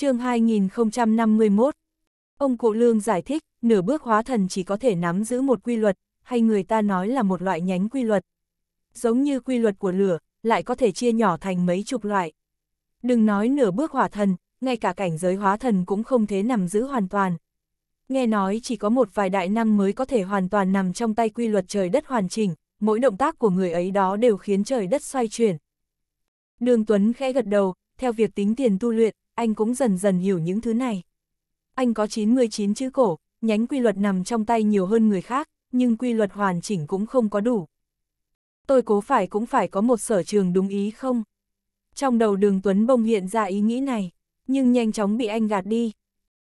chương 2051. Ông Cụ Lương giải thích, nửa bước hóa thần chỉ có thể nắm giữ một quy luật, hay người ta nói là một loại nhánh quy luật. Giống như quy luật của lửa, lại có thể chia nhỏ thành mấy chục loại. Đừng nói nửa bước hỏa thần, ngay cả cảnh giới hóa thần cũng không thế nằm giữ hoàn toàn. Nghe nói chỉ có một vài đại năng mới có thể hoàn toàn nằm trong tay quy luật trời đất hoàn chỉnh, mỗi động tác của người ấy đó đều khiến trời đất xoay chuyển. Đường Tuấn khẽ gật đầu, theo việc tính tiền tu luyện, anh cũng dần dần hiểu những thứ này. Anh có 99 chữ cổ, nhánh quy luật nằm trong tay nhiều hơn người khác, nhưng quy luật hoàn chỉnh cũng không có đủ. Tôi cố phải cũng phải có một sở trường đúng ý không? Trong đầu đường Tuấn bông hiện ra ý nghĩ này, nhưng nhanh chóng bị anh gạt đi.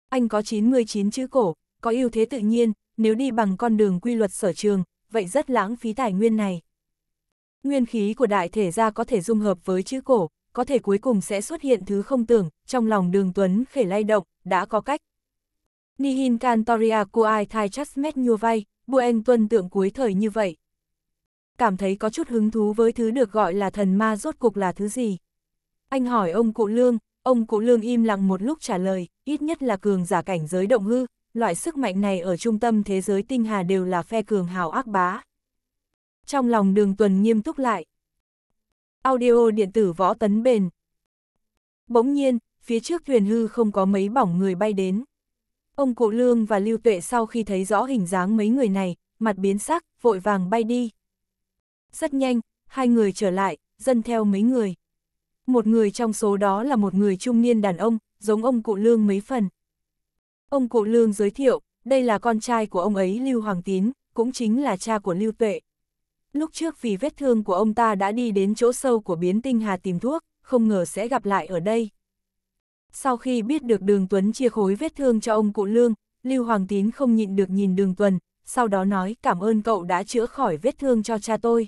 Anh có 99 chữ cổ, có ưu thế tự nhiên, nếu đi bằng con đường quy luật sở trường, vậy rất lãng phí tài nguyên này. Nguyên khí của đại thể gia có thể dung hợp với chữ cổ, có thể cuối cùng sẽ xuất hiện thứ không tưởng, trong lòng đường Tuấn khể lay động, đã có cách. Nihin Cantoria Kuai Thai Chasmet Nhuvay, Buen tuân tượng cuối thời như vậy. Cảm thấy có chút hứng thú với thứ được gọi là thần ma rốt cuộc là thứ gì? Anh hỏi ông cụ Lương, ông cụ Lương im lặng một lúc trả lời, ít nhất là cường giả cảnh giới động hư, loại sức mạnh này ở trung tâm thế giới tinh hà đều là phe cường hào ác bá. Trong lòng đường Tuấn nghiêm túc lại, Audio điện tử võ tấn bền. Bỗng nhiên, phía trước thuyền hư không có mấy bỏng người bay đến. Ông cụ Lương và Lưu Tuệ sau khi thấy rõ hình dáng mấy người này, mặt biến sắc, vội vàng bay đi. Rất nhanh, hai người trở lại, dân theo mấy người. Một người trong số đó là một người trung niên đàn ông, giống ông cụ Lương mấy phần. Ông cụ Lương giới thiệu, đây là con trai của ông ấy Lưu Hoàng Tín, cũng chính là cha của Lưu Tuệ. Lúc trước vì vết thương của ông ta đã đi đến chỗ sâu của biến tinh hà tìm thuốc, không ngờ sẽ gặp lại ở đây. Sau khi biết được đường Tuấn chia khối vết thương cho ông cụ Lương, Lưu Hoàng Tín không nhịn được nhìn đường Tuần, sau đó nói cảm ơn cậu đã chữa khỏi vết thương cho cha tôi.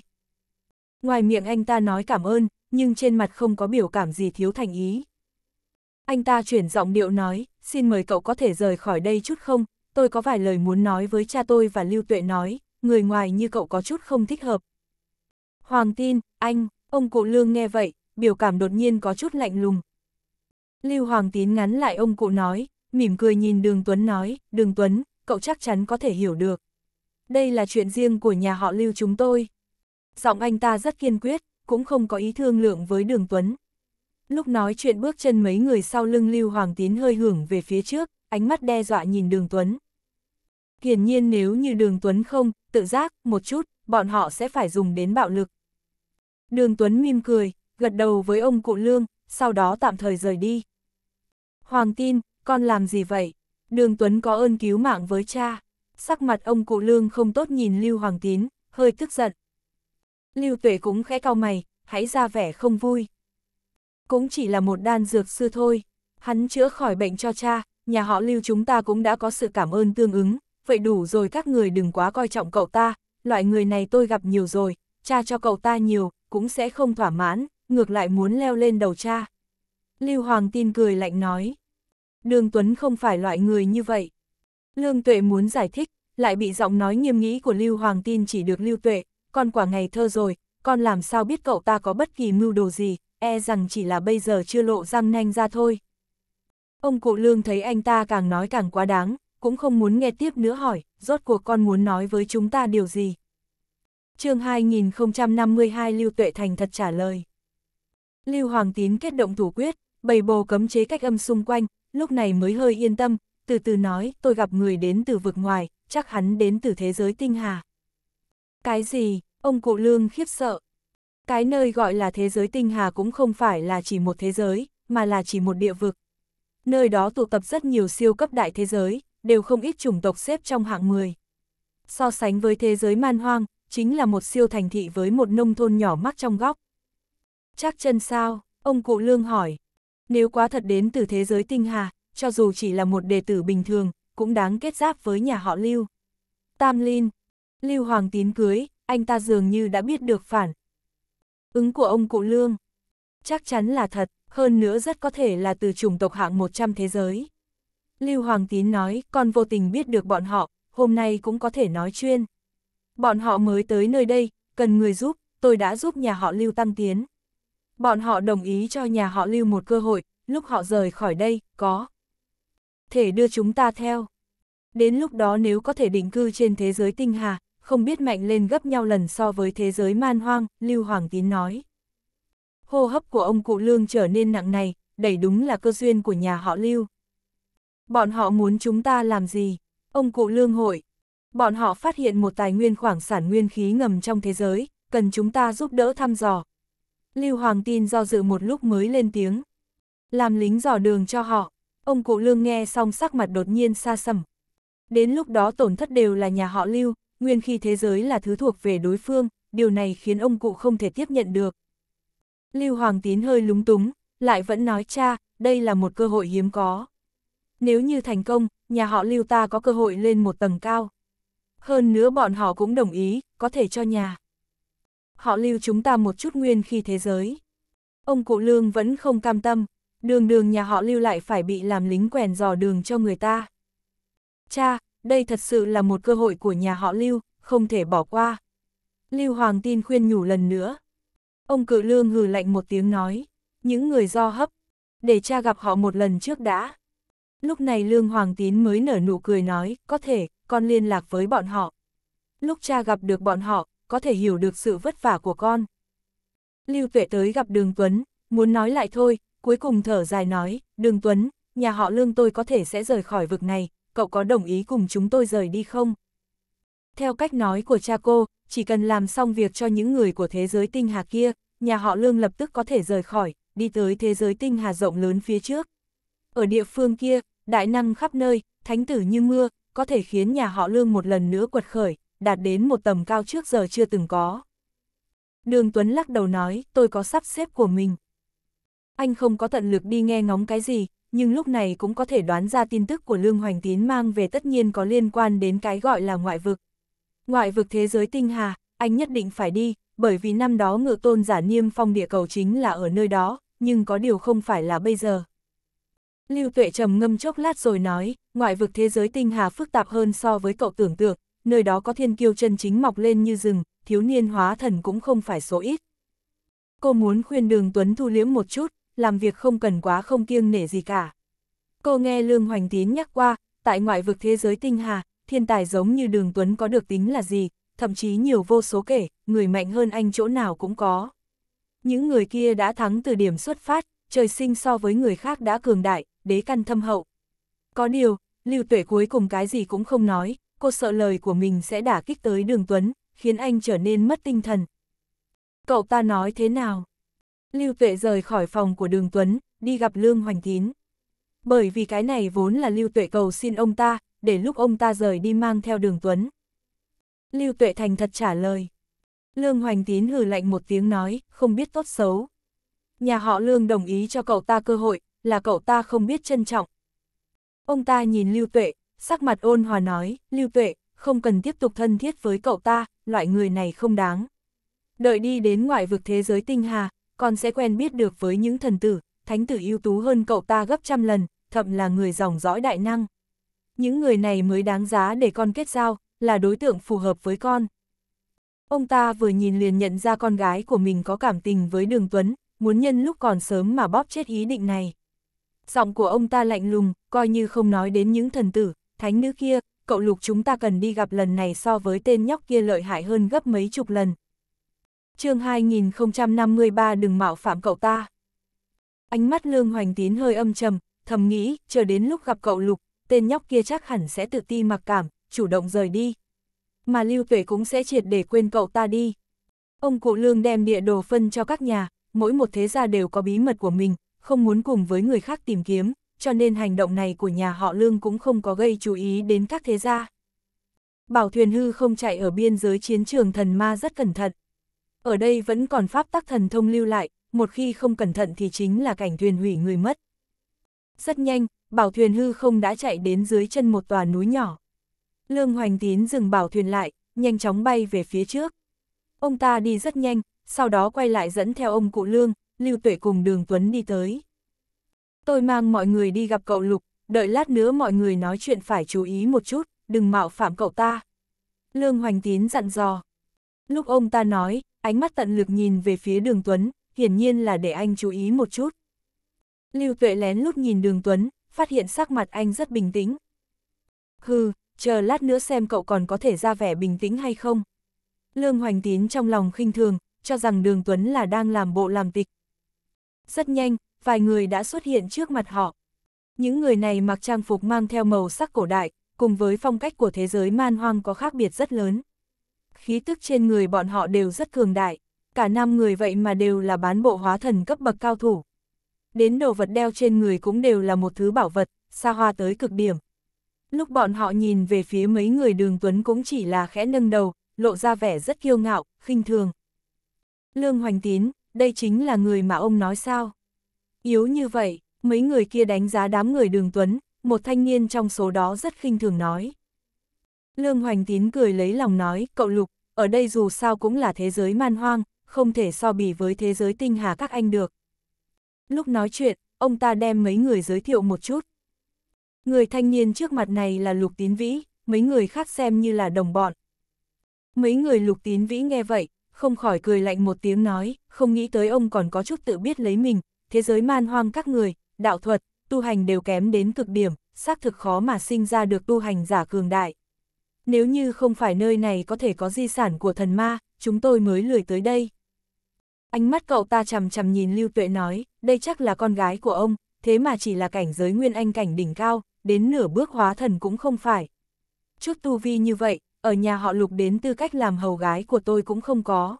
Ngoài miệng anh ta nói cảm ơn, nhưng trên mặt không có biểu cảm gì thiếu thành ý. Anh ta chuyển giọng điệu nói, xin mời cậu có thể rời khỏi đây chút không, tôi có vài lời muốn nói với cha tôi và Lưu Tuệ nói, người ngoài như cậu có chút không thích hợp. Hoàng tin, anh, ông cụ lương nghe vậy, biểu cảm đột nhiên có chút lạnh lùng. Lưu Hoàng tín ngắn lại ông cụ nói, mỉm cười nhìn Đường Tuấn nói, Đường Tuấn, cậu chắc chắn có thể hiểu được. Đây là chuyện riêng của nhà họ Lưu chúng tôi. Giọng anh ta rất kiên quyết, cũng không có ý thương lượng với Đường Tuấn. Lúc nói chuyện bước chân mấy người sau lưng Lưu Hoàng Tín hơi hưởng về phía trước, ánh mắt đe dọa nhìn Đường Tuấn. Hiển nhiên nếu như Đường Tuấn không, tự giác, một chút, bọn họ sẽ phải dùng đến bạo lực. Đường Tuấn mỉm cười, gật đầu với ông cụ Lương, sau đó tạm thời rời đi. Hoàng tin, con làm gì vậy? Đường Tuấn có ơn cứu mạng với cha. Sắc mặt ông cụ Lương không tốt nhìn Lưu Hoàng Tín, hơi tức giận. Lưu Tuệ cũng khẽ cau mày, hãy ra vẻ không vui. Cũng chỉ là một đan dược sư thôi, hắn chữa khỏi bệnh cho cha, nhà họ Lưu chúng ta cũng đã có sự cảm ơn tương ứng, vậy đủ rồi các người đừng quá coi trọng cậu ta, loại người này tôi gặp nhiều rồi, cha cho cậu ta nhiều, cũng sẽ không thỏa mãn, ngược lại muốn leo lên đầu cha. Lưu Hoàng tin cười lạnh nói. Đường Tuấn không phải loại người như vậy. Lương Tuệ muốn giải thích, lại bị giọng nói nghiêm nghĩ của Lưu Hoàng tin chỉ được Lưu Tuệ, con quả ngày thơ rồi, con làm sao biết cậu ta có bất kỳ mưu đồ gì, e rằng chỉ là bây giờ chưa lộ răng nanh ra thôi. Ông cụ Lương thấy anh ta càng nói càng quá đáng, cũng không muốn nghe tiếp nữa hỏi, rốt cuộc con muốn nói với chúng ta điều gì. chương 2052 Lưu Tuệ Thành thật trả lời. Lưu Hoàng Tín kết động thủ quyết, bày bồ cấm chế cách âm xung quanh, lúc này mới hơi yên tâm, từ từ nói, tôi gặp người đến từ vực ngoài, chắc hắn đến từ thế giới tinh hà. Cái gì, ông cụ lương khiếp sợ. Cái nơi gọi là thế giới tinh hà cũng không phải là chỉ một thế giới, mà là chỉ một địa vực. Nơi đó tụ tập rất nhiều siêu cấp đại thế giới, đều không ít chủng tộc xếp trong hạng 10. So sánh với thế giới man hoang, chính là một siêu thành thị với một nông thôn nhỏ mắc trong góc. Chắc chân sao, ông cụ lương hỏi. Nếu quá thật đến từ thế giới tinh hà, cho dù chỉ là một đệ tử bình thường, cũng đáng kết giáp với nhà họ Lưu. Tam Linh, Lưu Hoàng tín cưới, anh ta dường như đã biết được phản. Ứng của ông cụ Lương. Chắc chắn là thật, hơn nữa rất có thể là từ chủng tộc hạng 100 thế giới. Lưu Hoàng Tín nói, còn vô tình biết được bọn họ, hôm nay cũng có thể nói chuyên. Bọn họ mới tới nơi đây, cần người giúp, tôi đã giúp nhà họ Lưu tăng tiến. Bọn họ đồng ý cho nhà họ Lưu một cơ hội, lúc họ rời khỏi đây, có. Thể đưa chúng ta theo. Đến lúc đó nếu có thể định cư trên thế giới tinh hà, không biết mạnh lên gấp nhau lần so với thế giới man hoang, Lưu Hoàng Tín nói. Hô hấp của ông cụ Lương trở nên nặng này, đẩy đúng là cơ duyên của nhà họ Lưu. Bọn họ muốn chúng ta làm gì? Ông cụ lương hội. Bọn họ phát hiện một tài nguyên khoảng sản nguyên khí ngầm trong thế giới, cần chúng ta giúp đỡ thăm dò. Lưu Hoàng tin do dự một lúc mới lên tiếng. Làm lính dò đường cho họ. Ông cụ lương nghe xong sắc mặt đột nhiên xa sầm. Đến lúc đó tổn thất đều là nhà họ Lưu, nguyên khi thế giới là thứ thuộc về đối phương, điều này khiến ông cụ không thể tiếp nhận được. Lưu Hoàng Tín hơi lúng túng, lại vẫn nói cha, đây là một cơ hội hiếm có nếu như thành công, nhà họ lưu ta có cơ hội lên một tầng cao. Hơn nữa bọn họ cũng đồng ý, có thể cho nhà. Họ lưu chúng ta một chút nguyên khi thế giới. Ông cụ lương vẫn không cam tâm, đường đường nhà họ lưu lại phải bị làm lính quèn dò đường cho người ta. Cha, đây thật sự là một cơ hội của nhà họ lưu, không thể bỏ qua. Lưu Hoàng tin khuyên nhủ lần nữa. Ông cự lương hừ lạnh một tiếng nói, những người do hấp, để cha gặp họ một lần trước đã. Lúc này Lương Hoàng Tín mới nở nụ cười nói, có thể, con liên lạc với bọn họ. Lúc cha gặp được bọn họ, có thể hiểu được sự vất vả của con. Lưu Tuệ tới gặp Đường Tuấn, muốn nói lại thôi, cuối cùng thở dài nói, Đường Tuấn, nhà họ Lương tôi có thể sẽ rời khỏi vực này, cậu có đồng ý cùng chúng tôi rời đi không? Theo cách nói của cha cô, chỉ cần làm xong việc cho những người của thế giới tinh hà kia, nhà họ Lương lập tức có thể rời khỏi, đi tới thế giới tinh hà rộng lớn phía trước. Ở địa phương kia, đại năng khắp nơi, thánh tử như mưa, có thể khiến nhà họ Lương một lần nữa quật khởi, đạt đến một tầm cao trước giờ chưa từng có. Đường Tuấn lắc đầu nói, tôi có sắp xếp của mình. Anh không có tận lực đi nghe ngóng cái gì, nhưng lúc này cũng có thể đoán ra tin tức của Lương Hoành Tín mang về tất nhiên có liên quan đến cái gọi là ngoại vực. Ngoại vực thế giới tinh hà, anh nhất định phải đi, bởi vì năm đó ngựa tôn giả niêm phong địa cầu chính là ở nơi đó, nhưng có điều không phải là bây giờ. Lưu Tuệ trầm ngâm chốc lát rồi nói, ngoại vực thế giới tinh hà phức tạp hơn so với cậu tưởng tượng, nơi đó có thiên kiêu chân chính mọc lên như rừng, thiếu niên hóa thần cũng không phải số ít. Cô muốn khuyên đường Tuấn thu liễm một chút, làm việc không cần quá không kiêng nể gì cả. Cô nghe Lương Hoành Tín nhắc qua, tại ngoại vực thế giới tinh hà, thiên tài giống như đường Tuấn có được tính là gì, thậm chí nhiều vô số kể, người mạnh hơn anh chỗ nào cũng có. Những người kia đã thắng từ điểm xuất phát, trời sinh so với người khác đã cường đại, đế căn thâm hậu. Có điều, Lưu Tuệ cuối cùng cái gì cũng không nói, cô sợ lời của mình sẽ đả kích tới Đường Tuấn, khiến anh trở nên mất tinh thần. Cậu ta nói thế nào? Lưu Tuệ rời khỏi phòng của Đường Tuấn, đi gặp Lương Hoành Tín. Bởi vì cái này vốn là Lưu Tuệ cầu xin ông ta, để lúc ông ta rời đi mang theo Đường Tuấn. Lưu Tuệ thành thật trả lời. Lương Hoành Tín hừ lạnh một tiếng nói, không biết tốt xấu. Nhà họ Lương đồng ý cho cậu ta cơ hội, là cậu ta không biết trân trọng. Ông ta nhìn Lưu Tuệ, sắc mặt ôn hòa nói, Lưu Tuệ, không cần tiếp tục thân thiết với cậu ta, loại người này không đáng. Đợi đi đến ngoại vực thế giới tinh hà, con sẽ quen biết được với những thần tử, thánh tử ưu tú hơn cậu ta gấp trăm lần, thậm là người dòng dõi đại năng. Những người này mới đáng giá để con kết giao, là đối tượng phù hợp với con. Ông ta vừa nhìn liền nhận ra con gái của mình có cảm tình với Đường Tuấn, muốn nhân lúc còn sớm mà bóp chết ý định này giọng của ông ta lạnh lùng, coi như không nói đến những thần tử, thánh nữ kia, cậu lục chúng ta cần đi gặp lần này so với tên nhóc kia lợi hại hơn gấp mấy chục lần. chương 2053 đừng mạo phạm cậu ta. Ánh mắt Lương Hoành Tín hơi âm trầm, thầm nghĩ, chờ đến lúc gặp cậu lục, tên nhóc kia chắc hẳn sẽ tự ti mặc cảm, chủ động rời đi. Mà Lưu Tuệ cũng sẽ triệt để quên cậu ta đi. Ông cụ Lương đem địa đồ phân cho các nhà, mỗi một thế gia đều có bí mật của mình, không muốn cùng với người khác tìm kiếm, cho nên hành động này của nhà họ Lương cũng không có gây chú ý đến các thế gia. Bảo thuyền hư không chạy ở biên giới chiến trường thần ma rất cẩn thận. Ở đây vẫn còn pháp tắc thần thông lưu lại, một khi không cẩn thận thì chính là cảnh thuyền hủy người mất. Rất nhanh, bảo thuyền hư không đã chạy đến dưới chân một tòa núi nhỏ. Lương Hoành Tín dừng bảo thuyền lại, nhanh chóng bay về phía trước. Ông ta đi rất nhanh, sau đó quay lại dẫn theo ông cụ Lương, Lưu Tuệ cùng Đường Tuấn đi tới. Tôi mang mọi người đi gặp cậu Lục, đợi lát nữa mọi người nói chuyện phải chú ý một chút, đừng mạo phạm cậu ta. Lương Hoành Tín dặn dò. Lúc ông ta nói, ánh mắt tận lực nhìn về phía Đường Tuấn, hiển nhiên là để anh chú ý một chút. Lưu Tuệ lén lúc nhìn Đường Tuấn, phát hiện sắc mặt anh rất bình tĩnh. Hừ, chờ lát nữa xem cậu còn có thể ra vẻ bình tĩnh hay không. Lương Hoành Tín trong lòng khinh thường, cho rằng Đường Tuấn là đang làm bộ làm tịch, rất nhanh, vài người đã xuất hiện trước mặt họ. Những người này mặc trang phục mang theo màu sắc cổ đại, cùng với phong cách của thế giới man hoang có khác biệt rất lớn. Khí tức trên người bọn họ đều rất cường đại, cả năm người vậy mà đều là bán bộ hóa thần cấp bậc cao thủ. Đến đồ vật đeo trên người cũng đều là một thứ bảo vật, xa hoa tới cực điểm. Lúc bọn họ nhìn về phía mấy người đường Tuấn cũng chỉ là khẽ nâng đầu, lộ ra vẻ rất kiêu ngạo, khinh thường. Lương Hoành Tín, đây chính là người mà ông nói sao. Yếu như vậy, mấy người kia đánh giá đám người đường Tuấn, một thanh niên trong số đó rất khinh thường nói. Lương Hoành Tín cười lấy lòng nói, cậu Lục, ở đây dù sao cũng là thế giới man hoang, không thể so bì với thế giới tinh hà các anh được. Lúc nói chuyện, ông ta đem mấy người giới thiệu một chút. Người thanh niên trước mặt này là Lục Tín Vĩ, mấy người khác xem như là đồng bọn. Mấy người Lục Tín Vĩ nghe vậy, không khỏi cười lạnh một tiếng nói, không nghĩ tới ông còn có chút tự biết lấy mình, thế giới man hoang các người, đạo thuật, tu hành đều kém đến cực điểm, xác thực khó mà sinh ra được tu hành giả cường đại. Nếu như không phải nơi này có thể có di sản của thần ma, chúng tôi mới lười tới đây. Ánh mắt cậu ta chằm chằm nhìn Lưu Tuệ nói, đây chắc là con gái của ông, thế mà chỉ là cảnh giới nguyên anh cảnh đỉnh cao, đến nửa bước hóa thần cũng không phải. Chút tu vi như vậy, ở nhà họ lục đến tư cách làm hầu gái của tôi cũng không có.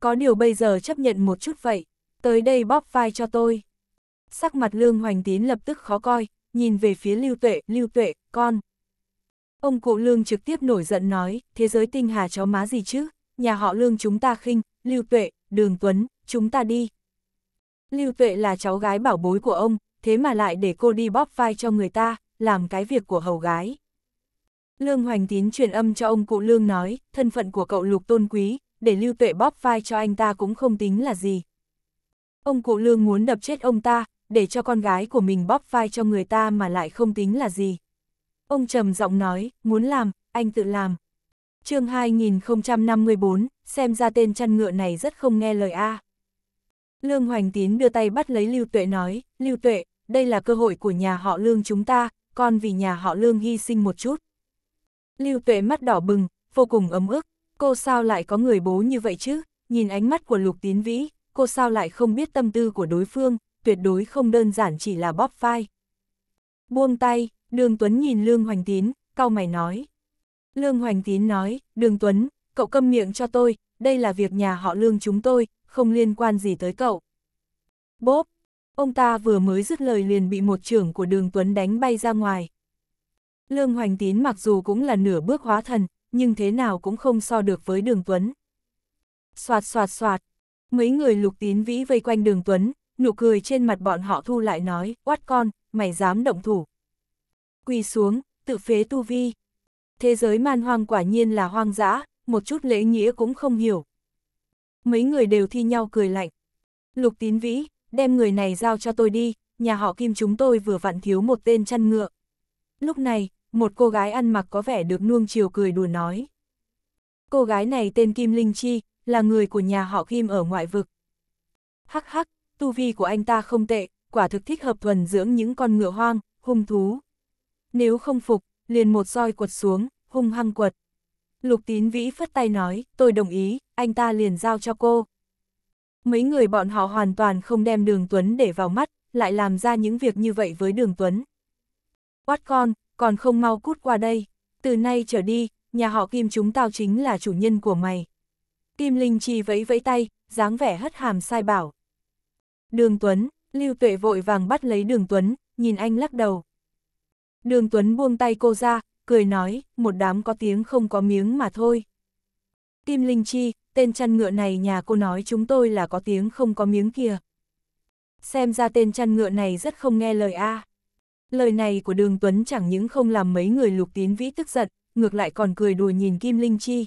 Có điều bây giờ chấp nhận một chút vậy, tới đây bóp vai cho tôi. Sắc mặt Lương Hoành Tín lập tức khó coi, nhìn về phía Lưu Tuệ, Lưu Tuệ, con. Ông cụ Lương trực tiếp nổi giận nói, thế giới tinh hà chó má gì chứ, nhà họ Lương chúng ta khinh, Lưu Tuệ, Đường Tuấn, chúng ta đi. Lưu Tuệ là cháu gái bảo bối của ông, thế mà lại để cô đi bóp vai cho người ta, làm cái việc của hầu gái. Lương Hoành Tín truyền âm cho ông cụ Lương nói, thân phận của cậu Lục tôn quý, để Lưu Tuệ bóp vai cho anh ta cũng không tính là gì. Ông cụ Lương muốn đập chết ông ta, để cho con gái của mình bóp vai cho người ta mà lại không tính là gì. Ông trầm giọng nói, muốn làm, anh tự làm. chương 2054, xem ra tên chăn ngựa này rất không nghe lời A. Lương Hoành Tín đưa tay bắt lấy Lưu Tuệ nói, Lưu Tuệ, đây là cơ hội của nhà họ Lương chúng ta, con vì nhà họ Lương hy sinh một chút. Lưu tuệ mắt đỏ bừng, vô cùng ấm ức, cô sao lại có người bố như vậy chứ, nhìn ánh mắt của lục tín vĩ, cô sao lại không biết tâm tư của đối phương, tuyệt đối không đơn giản chỉ là bóp phai. Buông tay, đường Tuấn nhìn Lương Hoành Tín, cau mày nói. Lương Hoành Tín nói, đường Tuấn, cậu câm miệng cho tôi, đây là việc nhà họ Lương chúng tôi, không liên quan gì tới cậu. Bốp, ông ta vừa mới dứt lời liền bị một trưởng của đường Tuấn đánh bay ra ngoài. Lương Hoành Tín mặc dù cũng là nửa bước hóa thần, nhưng thế nào cũng không so được với Đường Tuấn. Soạt soạt soạt, mấy người lục tín vĩ vây quanh Đường Tuấn, nụ cười trên mặt bọn họ thu lại nói, Quát con, mày dám động thủ. Quỳ xuống, tự phế tu vi. Thế giới man hoang quả nhiên là hoang dã, một chút lễ nghĩa cũng không hiểu. Mấy người đều thi nhau cười lạnh. Lục tín vĩ, đem người này giao cho tôi đi, nhà họ kim chúng tôi vừa vặn thiếu một tên chăn ngựa. Lúc này, một cô gái ăn mặc có vẻ được nuông chiều cười đùa nói. Cô gái này tên Kim Linh Chi, là người của nhà họ Kim ở ngoại vực. Hắc hắc, tu vi của anh ta không tệ, quả thực thích hợp thuần dưỡng những con ngựa hoang, hung thú. Nếu không phục, liền một roi quật xuống, hung hăng quật. Lục tín vĩ phất tay nói, tôi đồng ý, anh ta liền giao cho cô. Mấy người bọn họ hoàn toàn không đem đường Tuấn để vào mắt, lại làm ra những việc như vậy với đường Tuấn. Quát con, còn không mau cút qua đây, từ nay trở đi, nhà họ Kim chúng tao chính là chủ nhân của mày. Kim Linh Chi vẫy vẫy tay, dáng vẻ hất hàm sai bảo. Đường Tuấn, Lưu Tuệ vội vàng bắt lấy Đường Tuấn, nhìn anh lắc đầu. Đường Tuấn buông tay cô ra, cười nói, một đám có tiếng không có miếng mà thôi. Kim Linh Chi, tên chăn ngựa này nhà cô nói chúng tôi là có tiếng không có miếng kìa. Xem ra tên chăn ngựa này rất không nghe lời a. À. Lời này của Đường Tuấn chẳng những không làm mấy người lục tín vĩ tức giận, ngược lại còn cười đùa nhìn Kim Linh Chi.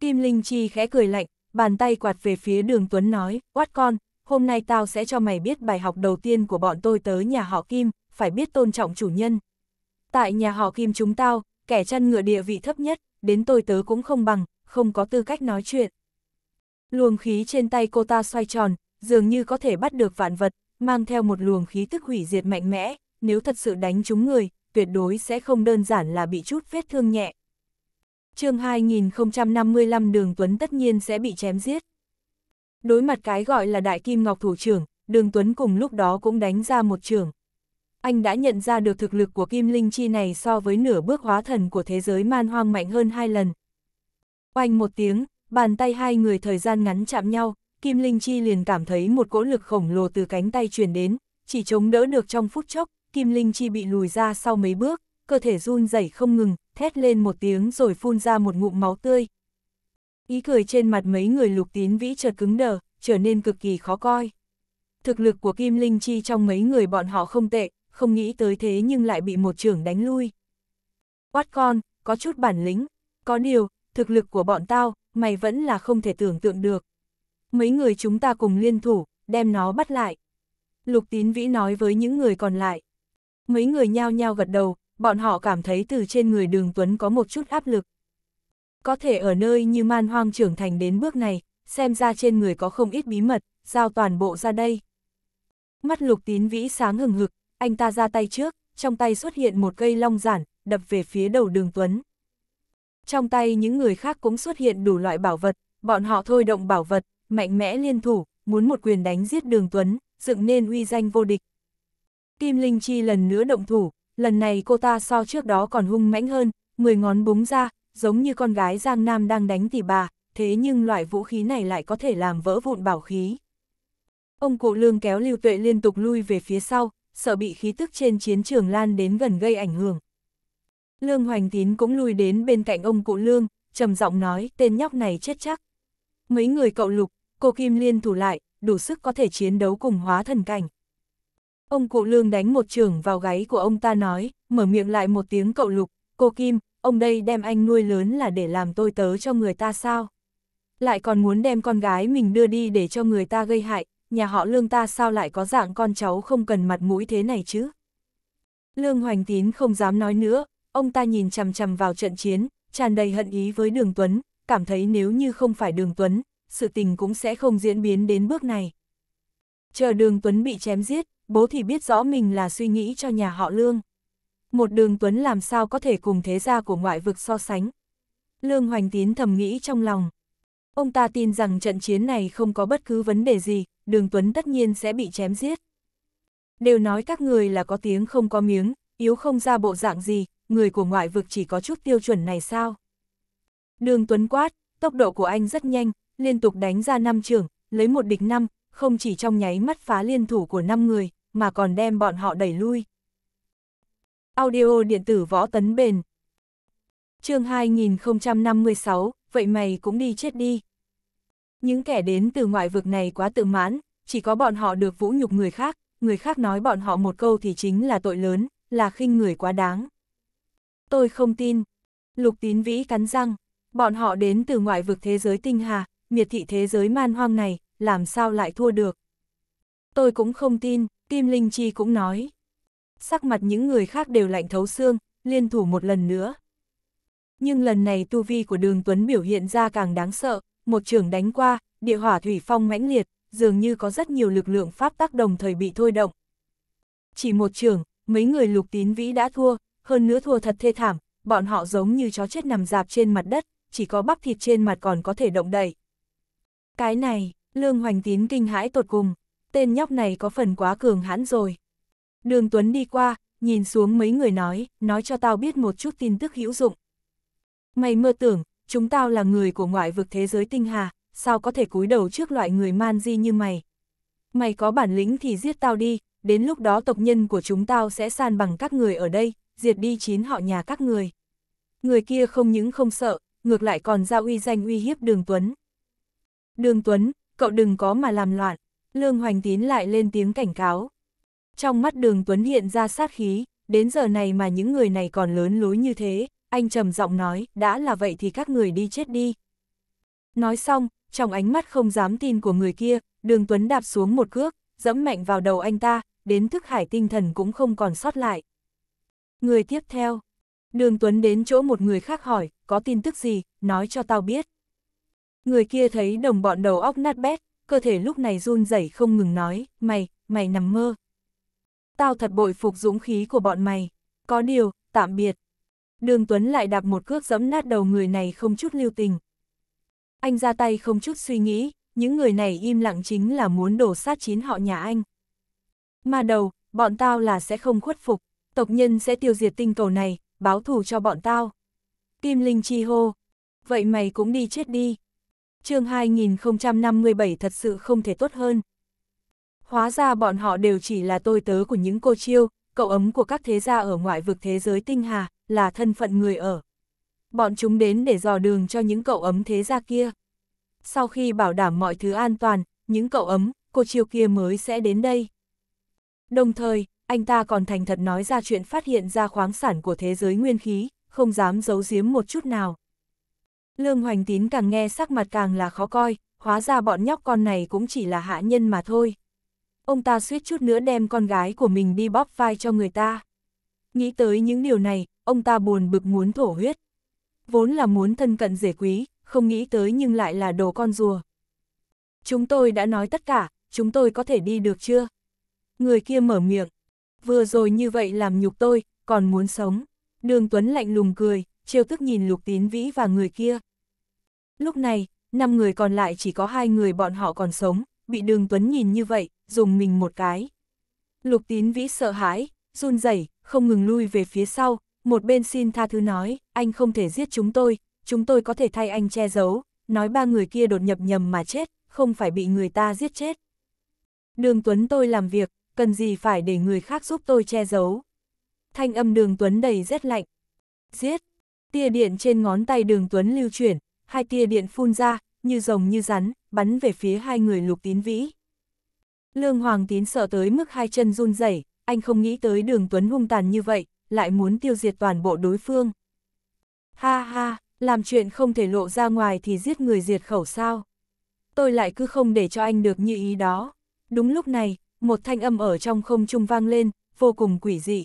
Kim Linh Chi khẽ cười lạnh, bàn tay quạt về phía Đường Tuấn nói, quát con, hôm nay tao sẽ cho mày biết bài học đầu tiên của bọn tôi tới nhà họ Kim, phải biết tôn trọng chủ nhân. Tại nhà họ Kim chúng tao, kẻ chăn ngựa địa vị thấp nhất, đến tôi tớ cũng không bằng, không có tư cách nói chuyện. Luồng khí trên tay cô ta xoay tròn, dường như có thể bắt được vạn vật, mang theo một luồng khí tức hủy diệt mạnh mẽ, nếu thật sự đánh trúng người, tuyệt đối sẽ không đơn giản là bị chút vết thương nhẹ. chương 2055 Đường Tuấn tất nhiên sẽ bị chém giết. Đối mặt cái gọi là Đại Kim Ngọc Thủ trưởng, Đường Tuấn cùng lúc đó cũng đánh ra một trường. Anh đã nhận ra được thực lực của Kim Linh Chi này so với nửa bước hóa thần của thế giới man hoang mạnh hơn hai lần. Oanh một tiếng, bàn tay hai người thời gian ngắn chạm nhau, Kim Linh Chi liền cảm thấy một cỗ lực khổng lồ từ cánh tay truyền đến, chỉ chống đỡ được trong phút chốc, Kim Linh Chi bị lùi ra sau mấy bước, cơ thể run rẩy không ngừng, thét lên một tiếng rồi phun ra một ngụm máu tươi. Ý cười trên mặt mấy người lục tín vĩ chợt cứng đờ, trở nên cực kỳ khó coi. Thực lực của Kim Linh Chi trong mấy người bọn họ không tệ, không nghĩ tới thế nhưng lại bị một trưởng đánh lui. Quát con, có chút bản lĩnh, có điều, thực lực của bọn tao, mày vẫn là không thể tưởng tượng được. Mấy người chúng ta cùng liên thủ, đem nó bắt lại. Lục tín vĩ nói với những người còn lại mấy người nhao nhao gật đầu, bọn họ cảm thấy từ trên người đường Tuấn có một chút áp lực. Có thể ở nơi như man hoang trưởng thành đến bước này, xem ra trên người có không ít bí mật, giao toàn bộ ra đây. Mắt lục tín vĩ sáng hừng hực, anh ta ra tay trước, trong tay xuất hiện một cây long giản, đập về phía đầu đường Tuấn. Trong tay những người khác cũng xuất hiện đủ loại bảo vật, bọn họ thôi động bảo vật, mạnh mẽ liên thủ, muốn một quyền đánh giết đường Tuấn, dựng nên uy danh vô địch. Kim Linh Chi lần nữa động thủ, lần này cô ta so trước đó còn hung mãnh hơn, 10 ngón búng ra, giống như con gái Giang Nam đang đánh tỷ bà, thế nhưng loại vũ khí này lại có thể làm vỡ vụn bảo khí. Ông cụ lương kéo lưu tuệ liên tục lui về phía sau, sợ bị khí tức trên chiến trường lan đến gần gây ảnh hưởng. Lương Hoành Tín cũng lui đến bên cạnh ông cụ lương, trầm giọng nói tên nhóc này chết chắc. Mấy người cậu lục, cô Kim Liên thủ lại, đủ sức có thể chiến đấu cùng hóa thần cảnh. Ông cụ lương đánh một trưởng vào gáy của ông ta nói, mở miệng lại một tiếng cậu lục, cô Kim, ông đây đem anh nuôi lớn là để làm tôi tớ cho người ta sao? Lại còn muốn đem con gái mình đưa đi để cho người ta gây hại, nhà họ lương ta sao lại có dạng con cháu không cần mặt mũi thế này chứ? Lương Hoành Tín không dám nói nữa, ông ta nhìn chằm chằm vào trận chiến, tràn đầy hận ý với Đường Tuấn, cảm thấy nếu như không phải Đường Tuấn, sự tình cũng sẽ không diễn biến đến bước này. Chờ Đường Tuấn bị chém giết, bố thì biết rõ mình là suy nghĩ cho nhà họ Lương. Một đường Tuấn làm sao có thể cùng thế gia của ngoại vực so sánh. Lương Hoành Tín thầm nghĩ trong lòng. Ông ta tin rằng trận chiến này không có bất cứ vấn đề gì, đường Tuấn tất nhiên sẽ bị chém giết. Đều nói các người là có tiếng không có miếng, yếu không ra bộ dạng gì, người của ngoại vực chỉ có chút tiêu chuẩn này sao. Đường Tuấn quát, tốc độ của anh rất nhanh, liên tục đánh ra năm trưởng, lấy một địch năm, không chỉ trong nháy mắt phá liên thủ của năm người, mà còn đem bọn họ đẩy lui. Audio điện tử võ tấn bền chương 2056, vậy mày cũng đi chết đi. Những kẻ đến từ ngoại vực này quá tự mãn, chỉ có bọn họ được vũ nhục người khác, người khác nói bọn họ một câu thì chính là tội lớn, là khinh người quá đáng. Tôi không tin. Lục tín vĩ cắn răng, bọn họ đến từ ngoại vực thế giới tinh hà, miệt thị thế giới man hoang này, làm sao lại thua được. Tôi cũng không tin. Kim Linh Chi cũng nói. Sắc mặt những người khác đều lạnh thấu xương, liên thủ một lần nữa. Nhưng lần này tu vi của đường Tuấn biểu hiện ra càng đáng sợ, một trường đánh qua, địa hỏa thủy phong mãnh liệt, dường như có rất nhiều lực lượng pháp tác đồng thời bị thôi động. Chỉ một trường, mấy người lục tín vĩ đã thua, hơn nữa thua thật thê thảm, bọn họ giống như chó chết nằm dạp trên mặt đất, chỉ có bắp thịt trên mặt còn có thể động đậy. Cái này, Lương Hoành Tín kinh hãi tột cùng tên nhóc này có phần quá cường hãn rồi. Đường Tuấn đi qua, nhìn xuống mấy người nói, nói cho tao biết một chút tin tức hữu dụng. Mày mơ tưởng, chúng tao là người của ngoại vực thế giới tinh hà, sao có thể cúi đầu trước loại người man di như mày. Mày có bản lĩnh thì giết tao đi, đến lúc đó tộc nhân của chúng tao sẽ san bằng các người ở đây, diệt đi chín họ nhà các người. Người kia không những không sợ, ngược lại còn giao uy danh uy hiếp Đường Tuấn. Đường Tuấn, cậu đừng có mà làm loạn. Lương Hoành Tín lại lên tiếng cảnh cáo. Trong mắt đường Tuấn hiện ra sát khí, đến giờ này mà những người này còn lớn lối như thế, anh trầm giọng nói, đã là vậy thì các người đi chết đi. Nói xong, trong ánh mắt không dám tin của người kia, đường Tuấn đạp xuống một cước, dẫm mạnh vào đầu anh ta, đến thức hải tinh thần cũng không còn sót lại. Người tiếp theo, đường Tuấn đến chỗ một người khác hỏi, có tin tức gì, nói cho tao biết. Người kia thấy đồng bọn đầu óc nát bét, cơ thể lúc này run rẩy không ngừng nói, mày, mày nằm mơ. Tao thật bội phục dũng khí của bọn mày, có điều, tạm biệt. Đường Tuấn lại đạp một cước giẫm nát đầu người này không chút lưu tình. Anh ra tay không chút suy nghĩ, những người này im lặng chính là muốn đổ sát chín họ nhà anh. Mà đầu, bọn tao là sẽ không khuất phục, tộc nhân sẽ tiêu diệt tinh cầu này, báo thù cho bọn tao. Kim Linh chi hô, vậy mày cũng đi chết đi chương 2057 thật sự không thể tốt hơn. Hóa ra bọn họ đều chỉ là tôi tớ của những cô chiêu, cậu ấm của các thế gia ở ngoại vực thế giới tinh hà, là thân phận người ở. Bọn chúng đến để dò đường cho những cậu ấm thế gia kia. Sau khi bảo đảm mọi thứ an toàn, những cậu ấm, cô chiêu kia mới sẽ đến đây. Đồng thời, anh ta còn thành thật nói ra chuyện phát hiện ra khoáng sản của thế giới nguyên khí, không dám giấu giếm một chút nào. Lương Hoành Tín càng nghe sắc mặt càng là khó coi, hóa ra bọn nhóc con này cũng chỉ là hạ nhân mà thôi. Ông ta suýt chút nữa đem con gái của mình đi bóp vai cho người ta. Nghĩ tới những điều này, ông ta buồn bực muốn thổ huyết. Vốn là muốn thân cận rể quý, không nghĩ tới nhưng lại là đồ con rùa. Chúng tôi đã nói tất cả, chúng tôi có thể đi được chưa? Người kia mở miệng. Vừa rồi như vậy làm nhục tôi, còn muốn sống. Đường Tuấn lạnh lùng cười, trêu tức nhìn lục tín vĩ và người kia. Lúc này, năm người còn lại chỉ có hai người bọn họ còn sống, bị đường Tuấn nhìn như vậy, dùng mình một cái. Lục tín vĩ sợ hãi, run rẩy không ngừng lui về phía sau, một bên xin tha thứ nói, anh không thể giết chúng tôi, chúng tôi có thể thay anh che giấu, nói ba người kia đột nhập nhầm mà chết, không phải bị người ta giết chết. Đường Tuấn tôi làm việc, cần gì phải để người khác giúp tôi che giấu. Thanh âm đường Tuấn đầy rét lạnh. Giết! Tia điện trên ngón tay đường Tuấn lưu chuyển, hai tia điện phun ra, như rồng như rắn, bắn về phía hai người lục tín vĩ. Lương Hoàng tín sợ tới mức hai chân run rẩy, anh không nghĩ tới đường Tuấn hung tàn như vậy, lại muốn tiêu diệt toàn bộ đối phương. Ha ha, làm chuyện không thể lộ ra ngoài thì giết người diệt khẩu sao. Tôi lại cứ không để cho anh được như ý đó. Đúng lúc này, một thanh âm ở trong không trung vang lên, vô cùng quỷ dị.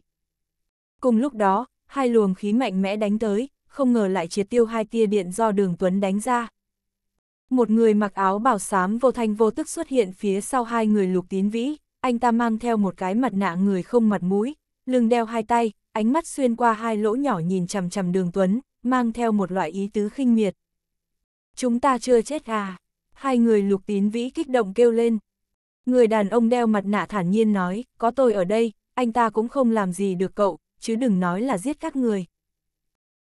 Cùng lúc đó, hai luồng khí mạnh mẽ đánh tới, không ngờ lại triệt tiêu hai tia điện do đường Tuấn đánh ra. Một người mặc áo bảo xám vô thanh vô tức xuất hiện phía sau hai người lục tín vĩ, anh ta mang theo một cái mặt nạ người không mặt mũi, lưng đeo hai tay, ánh mắt xuyên qua hai lỗ nhỏ nhìn chằm chằm đường Tuấn, mang theo một loại ý tứ khinh miệt. Chúng ta chưa chết à? Hai người lục tín vĩ kích động kêu lên. Người đàn ông đeo mặt nạ thản nhiên nói, có tôi ở đây, anh ta cũng không làm gì được cậu, chứ đừng nói là giết các người,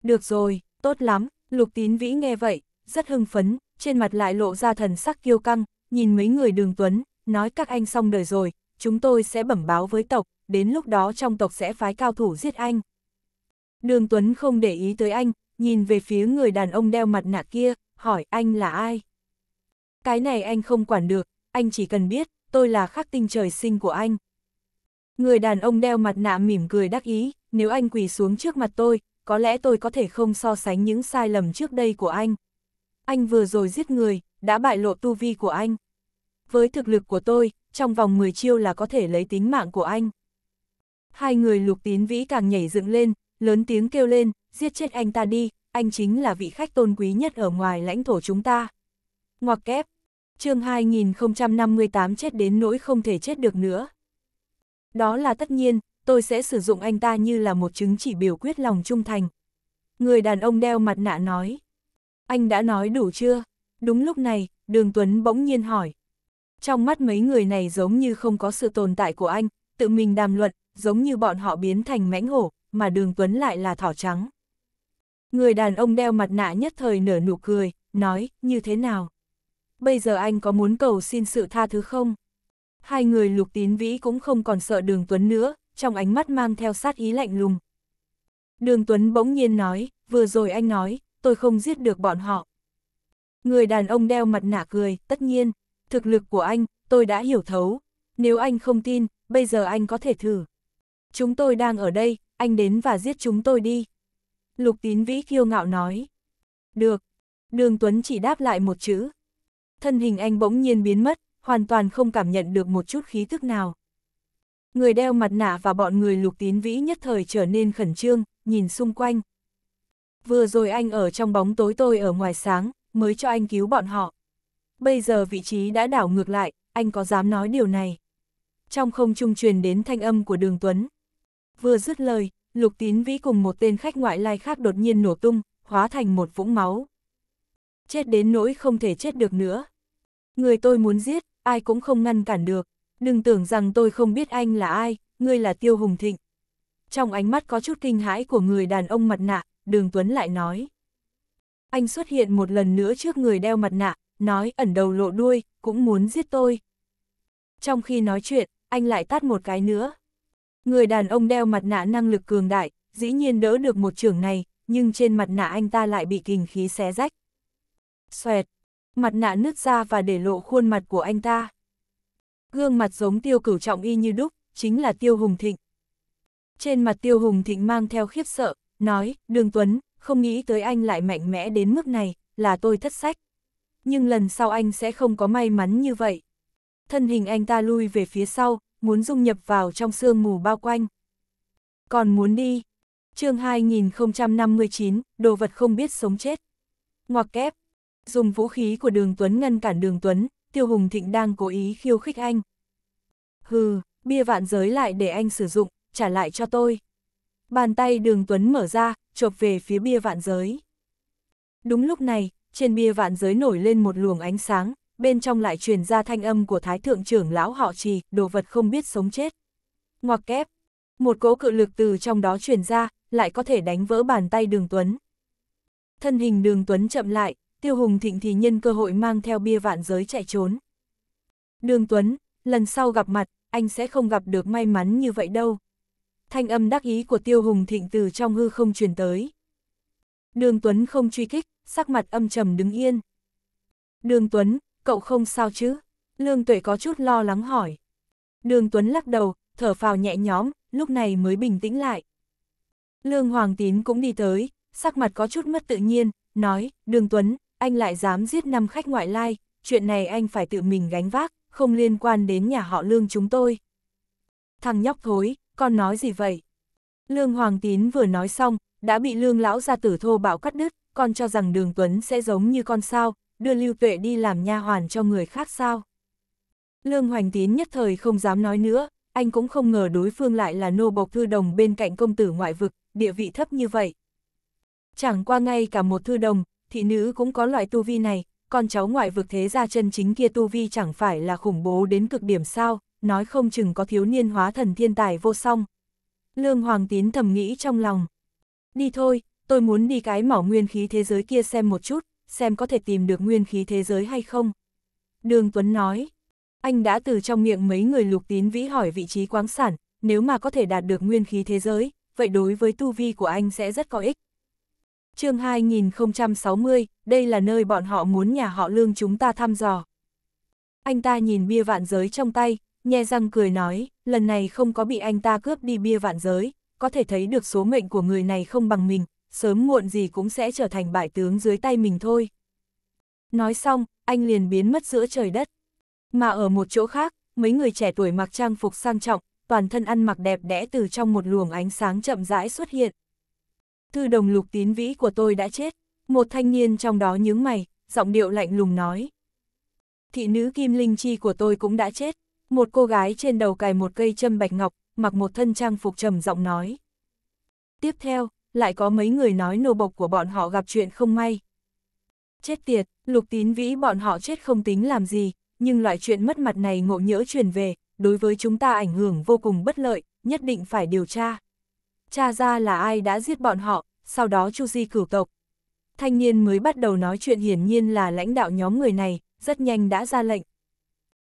được rồi, tốt lắm, lục tín vĩ nghe vậy, rất hưng phấn, trên mặt lại lộ ra thần sắc kiêu căng, nhìn mấy người đường tuấn, nói các anh xong đời rồi, chúng tôi sẽ bẩm báo với tộc, đến lúc đó trong tộc sẽ phái cao thủ giết anh. Đường Tuấn không để ý tới anh, nhìn về phía người đàn ông đeo mặt nạ kia, hỏi anh là ai? Cái này anh không quản được, anh chỉ cần biết, tôi là khắc tinh trời sinh của anh. Người đàn ông đeo mặt nạ mỉm cười đắc ý, nếu anh quỳ xuống trước mặt tôi, có lẽ tôi có thể không so sánh những sai lầm trước đây của anh. Anh vừa rồi giết người, đã bại lộ tu vi của anh. Với thực lực của tôi, trong vòng 10 chiêu là có thể lấy tính mạng của anh. Hai người lục tín vĩ càng nhảy dựng lên, lớn tiếng kêu lên, giết chết anh ta đi, anh chính là vị khách tôn quý nhất ở ngoài lãnh thổ chúng ta. Ngoặc kép, chương 2058 chết đến nỗi không thể chết được nữa. Đó là tất nhiên, tôi sẽ sử dụng anh ta như là một chứng chỉ biểu quyết lòng trung thành. Người đàn ông đeo mặt nạ nói. Anh đã nói đủ chưa? Đúng lúc này, Đường Tuấn bỗng nhiên hỏi. Trong mắt mấy người này giống như không có sự tồn tại của anh, tự mình đàm luận, giống như bọn họ biến thành mãnh hổ, mà Đường Tuấn lại là thỏ trắng. Người đàn ông đeo mặt nạ nhất thời nở nụ cười, nói, như thế nào? Bây giờ anh có muốn cầu xin sự tha thứ không? Hai người lục tín vĩ cũng không còn sợ đường Tuấn nữa, trong ánh mắt mang theo sát ý lạnh lùng. Đường Tuấn bỗng nhiên nói, vừa rồi anh nói, tôi không giết được bọn họ. Người đàn ông đeo mặt nạ cười, tất nhiên, thực lực của anh, tôi đã hiểu thấu. Nếu anh không tin, bây giờ anh có thể thử. Chúng tôi đang ở đây, anh đến và giết chúng tôi đi. Lục tín vĩ kiêu ngạo nói. Được. Đường Tuấn chỉ đáp lại một chữ. Thân hình anh bỗng nhiên biến mất, hoàn toàn không cảm nhận được một chút khí thức nào. Người đeo mặt nạ và bọn người lục tín vĩ nhất thời trở nên khẩn trương, nhìn xung quanh. Vừa rồi anh ở trong bóng tối tôi ở ngoài sáng, mới cho anh cứu bọn họ. Bây giờ vị trí đã đảo ngược lại, anh có dám nói điều này? Trong không trung truyền đến thanh âm của đường Tuấn. Vừa dứt lời, lục tín vĩ cùng một tên khách ngoại lai khác đột nhiên nổ tung, hóa thành một vũng máu. Chết đến nỗi không thể chết được nữa. Người tôi muốn giết, ai cũng không ngăn cản được. Đừng tưởng rằng tôi không biết anh là ai, ngươi là Tiêu Hùng Thịnh. Trong ánh mắt có chút kinh hãi của người đàn ông mặt nạ, Đường Tuấn lại nói. Anh xuất hiện một lần nữa trước người đeo mặt nạ, nói ẩn đầu lộ đuôi, cũng muốn giết tôi. Trong khi nói chuyện, anh lại tát một cái nữa. Người đàn ông đeo mặt nạ năng lực cường đại, dĩ nhiên đỡ được một trưởng này, nhưng trên mặt nạ anh ta lại bị kình khí xé rách. Xoẹt, mặt nạ nứt ra và để lộ khuôn mặt của anh ta. Gương mặt giống tiêu cửu trọng y như đúc, chính là tiêu hùng thịnh. Trên mặt tiêu hùng thịnh mang theo khiếp sợ, nói, đường Tuấn, không nghĩ tới anh lại mạnh mẽ đến mức này, là tôi thất sách. Nhưng lần sau anh sẽ không có may mắn như vậy. Thân hình anh ta lui về phía sau, muốn dung nhập vào trong sương mù bao quanh. Còn muốn đi. chương 2059, đồ vật không biết sống chết. Ngoặc kép. Dùng vũ khí của đường Tuấn ngăn cản đường Tuấn, Tiêu Hùng Thịnh đang cố ý khiêu khích anh. Hừ, bia vạn giới lại để anh sử dụng, trả lại cho tôi. Bàn tay đường Tuấn mở ra, chộp về phía bia vạn giới. Đúng lúc này, trên bia vạn giới nổi lên một luồng ánh sáng, bên trong lại truyền ra thanh âm của Thái Thượng trưởng lão họ trì, đồ vật không biết sống chết. Ngoặc kép, một cỗ cự lực từ trong đó truyền ra, lại có thể đánh vỡ bàn tay đường Tuấn. Thân hình đường Tuấn chậm lại, Tiêu Hùng Thịnh thì nhân cơ hội mang theo bia vạn giới chạy trốn. Đường Tuấn, lần sau gặp mặt, anh sẽ không gặp được may mắn như vậy đâu. Thanh âm đắc ý của Tiêu Hùng Thịnh từ trong hư không truyền tới. Đường Tuấn không truy kích, sắc mặt âm trầm đứng yên. Đường Tuấn, cậu không sao chứ? Lương Tuệ có chút lo lắng hỏi. Đường Tuấn lắc đầu, thở phào nhẹ nhõm, lúc này mới bình tĩnh lại. Lương Hoàng Tín cũng đi tới, sắc mặt có chút mất tự nhiên, nói, Đường Tuấn, anh lại dám giết năm khách ngoại lai, chuyện này anh phải tự mình gánh vác, không liên quan đến nhà họ Lương chúng tôi. Thằng nhóc thối, con nói gì vậy? Lương Hoàng Tín vừa nói xong, đã bị Lương Lão gia tử thô bạo cắt đứt, con cho rằng đường Tuấn sẽ giống như con sao, đưa Lưu Tuệ đi làm nha hoàn cho người khác sao. Lương Hoàng Tín nhất thời không dám nói nữa, anh cũng không ngờ đối phương lại là nô bộc thư đồng bên cạnh công tử ngoại vực, địa vị thấp như vậy. Chẳng qua ngay cả một thư đồng, thị nữ cũng có loại tu vi này, con cháu ngoại vực thế gia chân chính kia tu vi chẳng phải là khủng bố đến cực điểm sao, nói không chừng có thiếu niên hóa thần thiên tài vô song. Lương Hoàng Tín thầm nghĩ trong lòng. Đi thôi, tôi muốn đi cái mỏ nguyên khí thế giới kia xem một chút, xem có thể tìm được nguyên khí thế giới hay không. Đường Tuấn nói, anh đã từ trong miệng mấy người lục tín vĩ hỏi vị trí quáng sản, nếu mà có thể đạt được nguyên khí thế giới, vậy đối với tu vi của anh sẽ rất có ích chương 2060, đây là nơi bọn họ muốn nhà họ lương chúng ta thăm dò. Anh ta nhìn bia vạn giới trong tay, nhe răng cười nói, lần này không có bị anh ta cướp đi bia vạn giới, có thể thấy được số mệnh của người này không bằng mình, sớm muộn gì cũng sẽ trở thành bại tướng dưới tay mình thôi. Nói xong, anh liền biến mất giữa trời đất. Mà ở một chỗ khác, mấy người trẻ tuổi mặc trang phục sang trọng, toàn thân ăn mặc đẹp đẽ từ trong một luồng ánh sáng chậm rãi xuất hiện, thư đồng lục tín vĩ của tôi đã chết, một thanh niên trong đó nhướng mày, giọng điệu lạnh lùng nói. Thị nữ Kim Linh Chi của tôi cũng đã chết, một cô gái trên đầu cài một cây châm bạch ngọc, mặc một thân trang phục trầm giọng nói. Tiếp theo, lại có mấy người nói nô bộc của bọn họ gặp chuyện không may. Chết tiệt, lục tín vĩ bọn họ chết không tính làm gì, nhưng loại chuyện mất mặt này ngộ nhỡ truyền về, đối với chúng ta ảnh hưởng vô cùng bất lợi, nhất định phải điều tra. Cha ra là ai đã giết bọn họ, sau đó chu di cửu tộc. Thanh niên mới bắt đầu nói chuyện hiển nhiên là lãnh đạo nhóm người này, rất nhanh đã ra lệnh.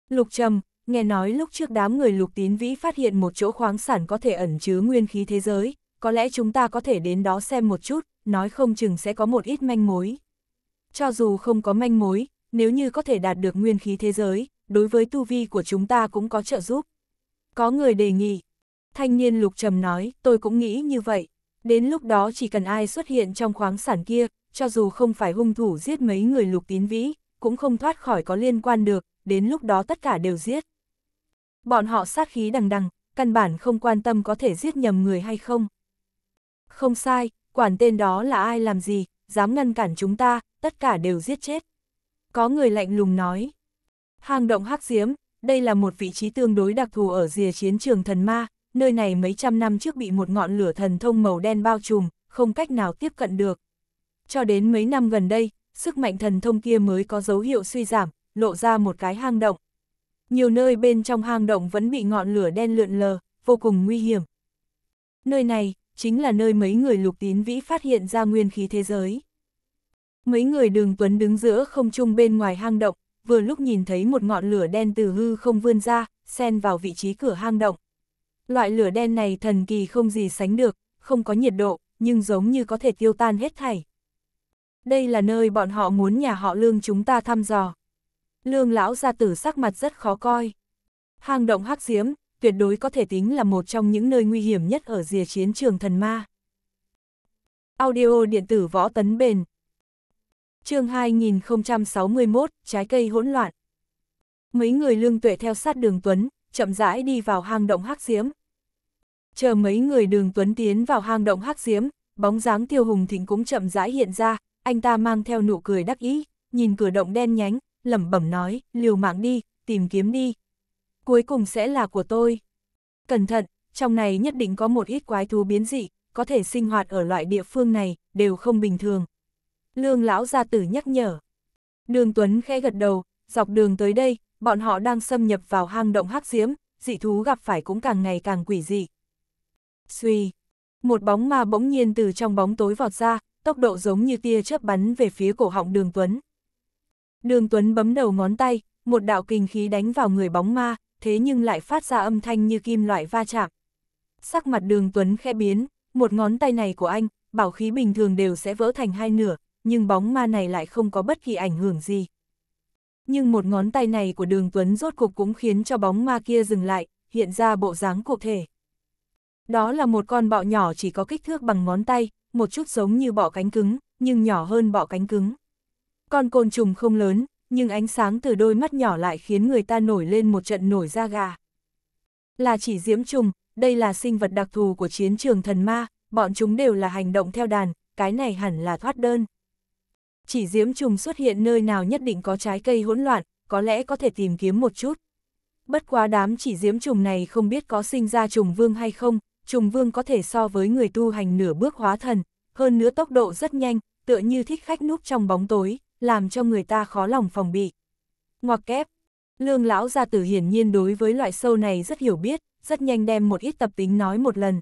Lục Trầm, nghe nói lúc trước đám người lục tín vĩ phát hiện một chỗ khoáng sản có thể ẩn chứa nguyên khí thế giới, có lẽ chúng ta có thể đến đó xem một chút, nói không chừng sẽ có một ít manh mối. Cho dù không có manh mối, nếu như có thể đạt được nguyên khí thế giới, đối với tu vi của chúng ta cũng có trợ giúp. Có người đề nghị, Thanh niên lục trầm nói, tôi cũng nghĩ như vậy. Đến lúc đó chỉ cần ai xuất hiện trong khoáng sản kia, cho dù không phải hung thủ giết mấy người lục tín vĩ, cũng không thoát khỏi có liên quan được, đến lúc đó tất cả đều giết. Bọn họ sát khí đằng đằng, căn bản không quan tâm có thể giết nhầm người hay không. Không sai, quản tên đó là ai làm gì, dám ngăn cản chúng ta, tất cả đều giết chết. Có người lạnh lùng nói. Hang động hắc diếm, đây là một vị trí tương đối đặc thù ở rìa chiến trường thần ma, nơi này mấy trăm năm trước bị một ngọn lửa thần thông màu đen bao trùm, không cách nào tiếp cận được. Cho đến mấy năm gần đây, sức mạnh thần thông kia mới có dấu hiệu suy giảm, lộ ra một cái hang động. Nhiều nơi bên trong hang động vẫn bị ngọn lửa đen lượn lờ, vô cùng nguy hiểm. Nơi này, chính là nơi mấy người lục tín vĩ phát hiện ra nguyên khí thế giới. Mấy người đường tuấn đứng giữa không trung bên ngoài hang động, vừa lúc nhìn thấy một ngọn lửa đen từ hư không vươn ra, xen vào vị trí cửa hang động. Loại lửa đen này thần kỳ không gì sánh được, không có nhiệt độ, nhưng giống như có thể tiêu tan hết thảy. Đây là nơi bọn họ muốn nhà họ lương chúng ta thăm dò. Lương lão gia tử sắc mặt rất khó coi. Hang động hắc diếm, tuyệt đối có thể tính là một trong những nơi nguy hiểm nhất ở rìa chiến trường thần ma. Audio điện tử võ tấn bền. chương 2061, trái cây hỗn loạn. Mấy người lương tuệ theo sát đường Tuấn, chậm rãi đi vào hang động hắc diếm. Chờ mấy người đường tuấn tiến vào hang động hắc diếm, bóng dáng tiêu hùng thịnh cũng chậm rãi hiện ra, anh ta mang theo nụ cười đắc ý, nhìn cửa động đen nhánh, lẩm bẩm nói, liều mạng đi, tìm kiếm đi. Cuối cùng sẽ là của tôi. Cẩn thận, trong này nhất định có một ít quái thú biến dị, có thể sinh hoạt ở loại địa phương này, đều không bình thường. Lương lão gia tử nhắc nhở. Đường Tuấn khẽ gật đầu, dọc đường tới đây, bọn họ đang xâm nhập vào hang động hắc diễm, dị thú gặp phải cũng càng ngày càng quỷ dị. Suy, một bóng ma bỗng nhiên từ trong bóng tối vọt ra, tốc độ giống như tia chớp bắn về phía cổ họng Đường Tuấn. Đường Tuấn bấm đầu ngón tay, một đạo kinh khí đánh vào người bóng ma, thế nhưng lại phát ra âm thanh như kim loại va chạm. Sắc mặt Đường Tuấn khẽ biến, một ngón tay này của anh, bảo khí bình thường đều sẽ vỡ thành hai nửa, nhưng bóng ma này lại không có bất kỳ ảnh hưởng gì. Nhưng một ngón tay này của đường Tuấn rốt cục cũng khiến cho bóng ma kia dừng lại, hiện ra bộ dáng cụ thể. Đó là một con bọ nhỏ chỉ có kích thước bằng ngón tay, một chút giống như bọ cánh cứng, nhưng nhỏ hơn bọ cánh cứng. Con côn trùng không lớn, nhưng ánh sáng từ đôi mắt nhỏ lại khiến người ta nổi lên một trận nổi da gà. Là chỉ diễm trùng, đây là sinh vật đặc thù của chiến trường thần ma, bọn chúng đều là hành động theo đàn, cái này hẳn là thoát đơn. Chỉ diếm trùng xuất hiện nơi nào nhất định có trái cây hỗn loạn, có lẽ có thể tìm kiếm một chút. Bất quá đám chỉ diếm trùng này không biết có sinh ra trùng vương hay không, trùng vương có thể so với người tu hành nửa bước hóa thần, hơn nữa tốc độ rất nhanh, tựa như thích khách núp trong bóng tối, làm cho người ta khó lòng phòng bị. Ngoặc kép, lương lão gia tử hiển nhiên đối với loại sâu này rất hiểu biết, rất nhanh đem một ít tập tính nói một lần.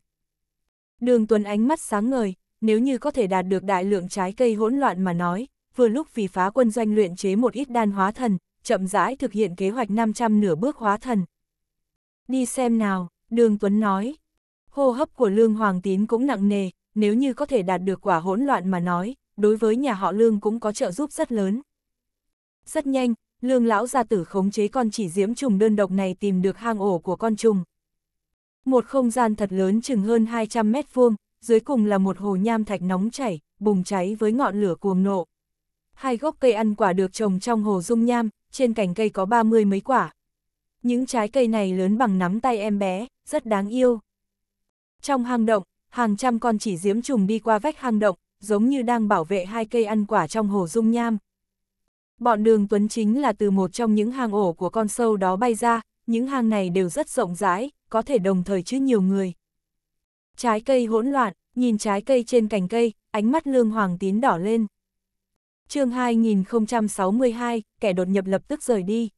Đường Tuấn ánh mắt sáng ngời, nếu như có thể đạt được đại lượng trái cây hỗn loạn mà nói, vừa lúc vì phá quân doanh luyện chế một ít đan hóa thần, chậm rãi thực hiện kế hoạch 500 nửa bước hóa thần. Đi xem nào, Đường Tuấn nói. Hô hấp của Lương Hoàng Tín cũng nặng nề, nếu như có thể đạt được quả hỗn loạn mà nói, đối với nhà họ Lương cũng có trợ giúp rất lớn. Rất nhanh, Lương Lão gia tử khống chế con chỉ diễm trùng đơn độc này tìm được hang ổ của con trùng. Một không gian thật lớn chừng hơn 200 mét vuông, dưới cùng là một hồ nham thạch nóng chảy, bùng cháy với ngọn lửa cuồng nộ. Hai gốc cây ăn quả được trồng trong hồ dung nham, trên cành cây có ba mươi mấy quả. Những trái cây này lớn bằng nắm tay em bé, rất đáng yêu. Trong hang động, hàng trăm con chỉ diếm trùng đi qua vách hang động, giống như đang bảo vệ hai cây ăn quả trong hồ dung nham. Bọn đường tuấn chính là từ một trong những hang ổ của con sâu đó bay ra, những hang này đều rất rộng rãi, có thể đồng thời chứa nhiều người. Trái cây hỗn loạn, nhìn trái cây trên cành cây, ánh mắt Lương Hoàng Tín đỏ lên. chương 2062, kẻ đột nhập lập tức rời đi.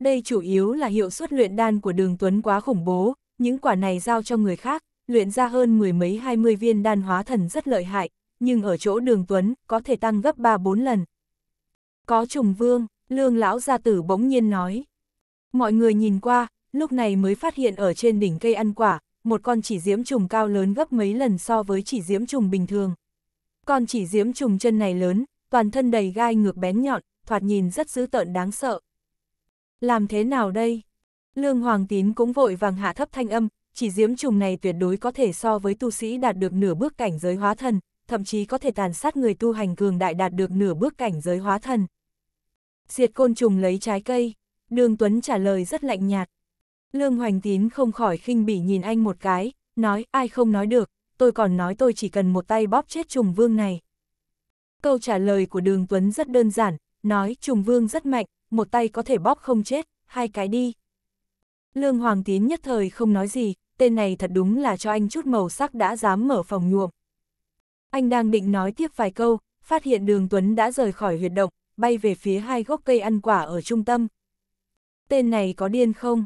Đây chủ yếu là hiệu suất luyện đan của đường Tuấn quá khủng bố, những quả này giao cho người khác, luyện ra hơn mười mấy hai mươi viên đan hóa thần rất lợi hại, nhưng ở chỗ đường Tuấn có thể tăng gấp ba bốn lần. Có trùng vương, lương lão gia tử bỗng nhiên nói. Mọi người nhìn qua, lúc này mới phát hiện ở trên đỉnh cây ăn quả, một con chỉ diễm trùng cao lớn gấp mấy lần so với chỉ diễm trùng bình thường. Con chỉ diễm trùng chân này lớn, toàn thân đầy gai ngược bén nhọn, thoạt nhìn rất dữ tợn đáng sợ. Làm thế nào đây? Lương Hoàng Tín cũng vội vàng hạ thấp thanh âm, chỉ diễm trùng này tuyệt đối có thể so với tu sĩ đạt được nửa bước cảnh giới hóa thần, thậm chí có thể tàn sát người tu hành cường đại đạt được nửa bước cảnh giới hóa thần. Diệt côn trùng lấy trái cây, Đường Tuấn trả lời rất lạnh nhạt. Lương Hoành Tín không khỏi khinh bỉ nhìn anh một cái, nói ai không nói được, tôi còn nói tôi chỉ cần một tay bóp chết trùng vương này. Câu trả lời của Đường Tuấn rất đơn giản, nói trùng vương rất mạnh, một tay có thể bóp không chết, hai cái đi. Lương Hoàng Tín nhất thời không nói gì, tên này thật đúng là cho anh chút màu sắc đã dám mở phòng nhuộm. Anh đang định nói tiếp vài câu, phát hiện đường Tuấn đã rời khỏi huyệt động, bay về phía hai gốc cây ăn quả ở trung tâm. Tên này có điên không?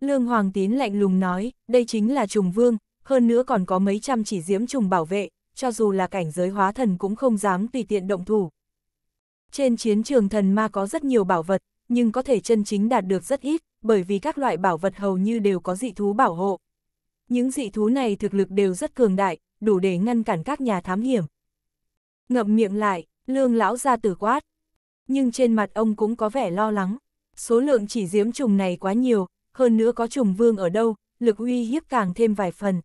Lương Hoàng Tín lạnh lùng nói, đây chính là trùng vương, hơn nữa còn có mấy trăm chỉ diễm trùng bảo vệ, cho dù là cảnh giới hóa thần cũng không dám tùy tiện động thủ. Trên chiến trường thần ma có rất nhiều bảo vật, nhưng có thể chân chính đạt được rất ít, bởi vì các loại bảo vật hầu như đều có dị thú bảo hộ. Những dị thú này thực lực đều rất cường đại, đủ để ngăn cản các nhà thám hiểm. Ngậm miệng lại, lương lão ra tử quát. Nhưng trên mặt ông cũng có vẻ lo lắng. Số lượng chỉ diếm trùng này quá nhiều, hơn nữa có trùng vương ở đâu, lực uy hiếp càng thêm vài phần.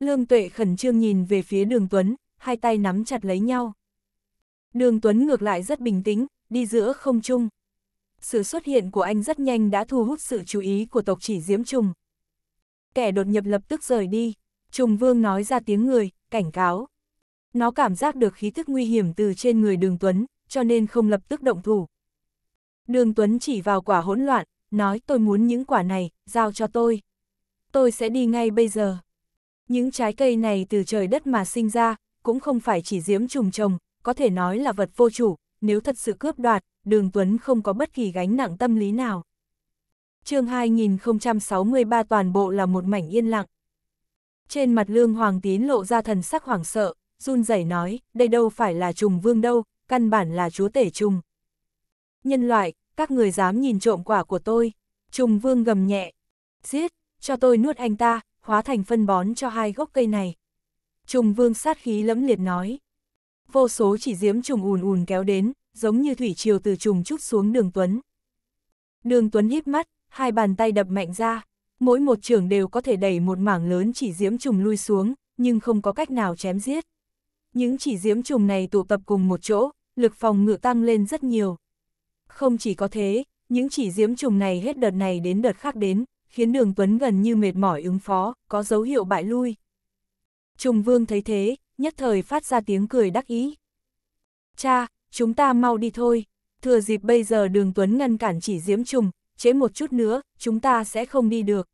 Lương Tuệ khẩn trương nhìn về phía Đường Tuấn, hai tay nắm chặt lấy nhau. Đường Tuấn ngược lại rất bình tĩnh, đi giữa không trung. Sự xuất hiện của anh rất nhanh đã thu hút sự chú ý của tộc chỉ Diễm Trùng. Kẻ đột nhập lập tức rời đi, Trùng Vương nói ra tiếng người, cảnh cáo. Nó cảm giác được khí thức nguy hiểm từ trên người Đường Tuấn, cho nên không lập tức động thủ. Đường Tuấn chỉ vào quả hỗn loạn, nói tôi muốn những quả này, giao cho tôi. Tôi sẽ đi ngay bây giờ. Những trái cây này từ trời đất mà sinh ra, cũng không phải chỉ diếm trùng trồng, có thể nói là vật vô chủ, nếu thật sự cướp đoạt, đường Tuấn không có bất kỳ gánh nặng tâm lý nào. chương 2063 toàn bộ là một mảnh yên lặng. Trên mặt lương hoàng tín lộ ra thần sắc hoảng sợ, run rẩy nói, đây đâu phải là trùng vương đâu, căn bản là chúa tể trùng. Nhân loại, các người dám nhìn trộm quả của tôi. Trùng vương gầm nhẹ, giết, cho tôi nuốt anh ta, hóa thành phân bón cho hai gốc cây này. Trùng vương sát khí lẫm liệt nói. Vô số chỉ diếm trùng ùn ùn kéo đến, giống như thủy triều từ trùng trút xuống đường Tuấn. Đường Tuấn híp mắt, hai bàn tay đập mạnh ra, mỗi một trường đều có thể đẩy một mảng lớn chỉ diễm trùng lui xuống, nhưng không có cách nào chém giết. Những chỉ diễm trùng này tụ tập cùng một chỗ, lực phòng ngự tăng lên rất nhiều. Không chỉ có thế, những chỉ diếm trùng này hết đợt này đến đợt khác đến, khiến đường Tuấn gần như mệt mỏi ứng phó, có dấu hiệu bại lui. Trùng vương thấy thế, nhất thời phát ra tiếng cười đắc ý. Cha, chúng ta mau đi thôi, thừa dịp bây giờ đường Tuấn ngăn cản chỉ diễm trùng, chế một chút nữa, chúng ta sẽ không đi được.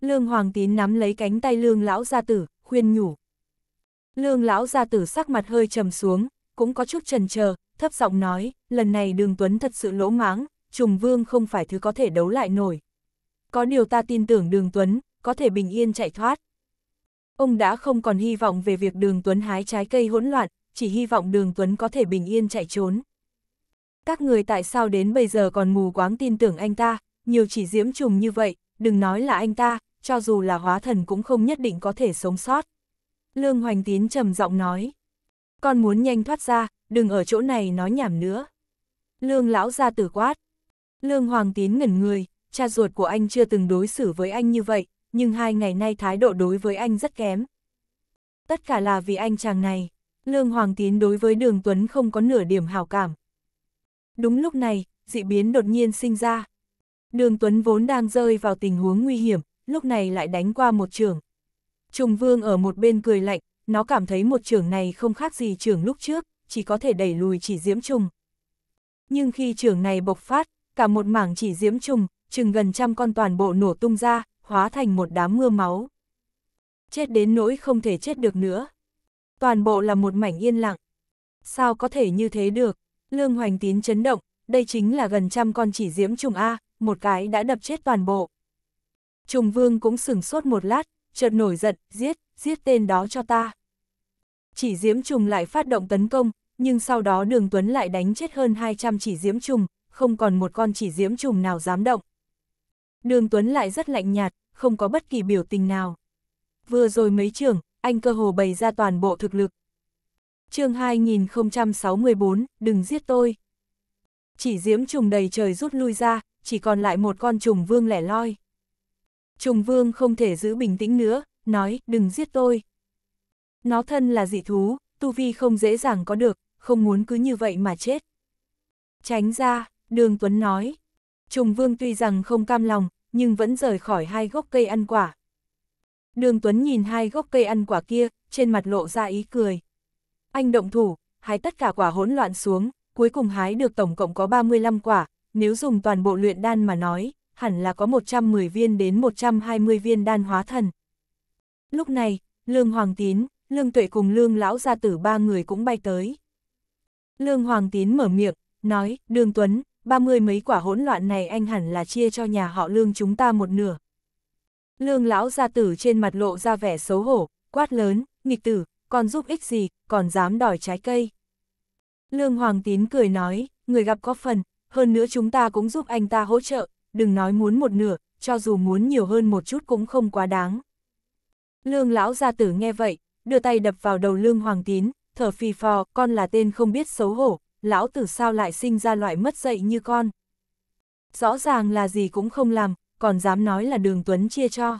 Lương Hoàng Tín nắm lấy cánh tay lương lão gia tử, khuyên nhủ. Lương lão gia tử sắc mặt hơi trầm xuống, cũng có chút trần chờ thấp giọng nói, lần này đường Tuấn thật sự lỗ máng, trùng vương không phải thứ có thể đấu lại nổi. Có điều ta tin tưởng đường Tuấn, có thể bình yên chạy thoát. Ông đã không còn hy vọng về việc đường Tuấn hái trái cây hỗn loạn, chỉ hy vọng đường Tuấn có thể bình yên chạy trốn. Các người tại sao đến bây giờ còn mù quáng tin tưởng anh ta, nhiều chỉ diễm trùng như vậy, đừng nói là anh ta, cho dù là hóa thần cũng không nhất định có thể sống sót. Lương Hoành Tín trầm giọng nói, con muốn nhanh thoát ra, đừng ở chỗ này nói nhảm nữa. Lương lão ra tử quát. Lương Hoàng Tín ngẩn người, cha ruột của anh chưa từng đối xử với anh như vậy, nhưng hai ngày nay thái độ đối với anh rất kém. Tất cả là vì anh chàng này, Lương Hoàng Tín đối với Đường Tuấn không có nửa điểm hào cảm. Đúng lúc này, dị biến đột nhiên sinh ra. Đường Tuấn vốn đang rơi vào tình huống nguy hiểm, lúc này lại đánh qua một trường. Trùng Vương ở một bên cười lạnh, nó cảm thấy một trường này không khác gì trường lúc trước, chỉ có thể đẩy lùi chỉ diễm trùng. Nhưng khi trường này bộc phát, cả một mảng chỉ diễm trùng, chừng gần trăm con toàn bộ nổ tung ra, hóa thành một đám mưa máu. Chết đến nỗi không thể chết được nữa. Toàn bộ là một mảnh yên lặng. Sao có thể như thế được? Lương Hoành Tín chấn động, đây chính là gần trăm con chỉ diễm trùng A, một cái đã đập chết toàn bộ. Trùng Vương cũng sửng sốt một lát, chợt nổi giận, giết, giết tên đó cho ta. Chỉ diễm trùng lại phát động tấn công, nhưng sau đó đường Tuấn lại đánh chết hơn 200 chỉ diễm trùng, không còn một con chỉ diễm trùng nào dám động. Đường Tuấn lại rất lạnh nhạt, không có bất kỳ biểu tình nào. Vừa rồi mấy trường, anh cơ hồ bày ra toàn bộ thực lực. chương 2064, đừng giết tôi. Chỉ diễm trùng đầy trời rút lui ra, chỉ còn lại một con trùng vương lẻ loi. Trùng vương không thể giữ bình tĩnh nữa, nói, đừng giết tôi. Nó thân là dị thú, tu vi không dễ dàng có được, không muốn cứ như vậy mà chết. Tránh ra, Đường Tuấn nói. Trùng Vương tuy rằng không cam lòng, nhưng vẫn rời khỏi hai gốc cây ăn quả. Đường Tuấn nhìn hai gốc cây ăn quả kia, trên mặt lộ ra ý cười. Anh động thủ, hái tất cả quả hỗn loạn xuống, cuối cùng hái được tổng cộng có 35 quả, nếu dùng toàn bộ luyện đan mà nói, hẳn là có 110 viên đến 120 viên đan hóa thần. Lúc này, Lương Hoàng Tín, Lương Tuệ cùng Lương Lão Gia Tử ba người cũng bay tới. Lương Hoàng Tín mở miệng, nói, Đường Tuấn, ba mươi mấy quả hỗn loạn này anh hẳn là chia cho nhà họ Lương chúng ta một nửa. Lương lão gia tử trên mặt lộ ra vẻ xấu hổ, quát lớn, nghịch tử, còn giúp ích gì, còn dám đòi trái cây. Lương Hoàng Tín cười nói, người gặp có phần, hơn nữa chúng ta cũng giúp anh ta hỗ trợ, đừng nói muốn một nửa, cho dù muốn nhiều hơn một chút cũng không quá đáng. Lương lão gia tử nghe vậy, đưa tay đập vào đầu Lương Hoàng Tín, thở phì phò, con là tên không biết xấu hổ, lão tử sao lại sinh ra loại mất dạy như con. Rõ ràng là gì cũng không làm, còn dám nói là đường Tuấn chia cho.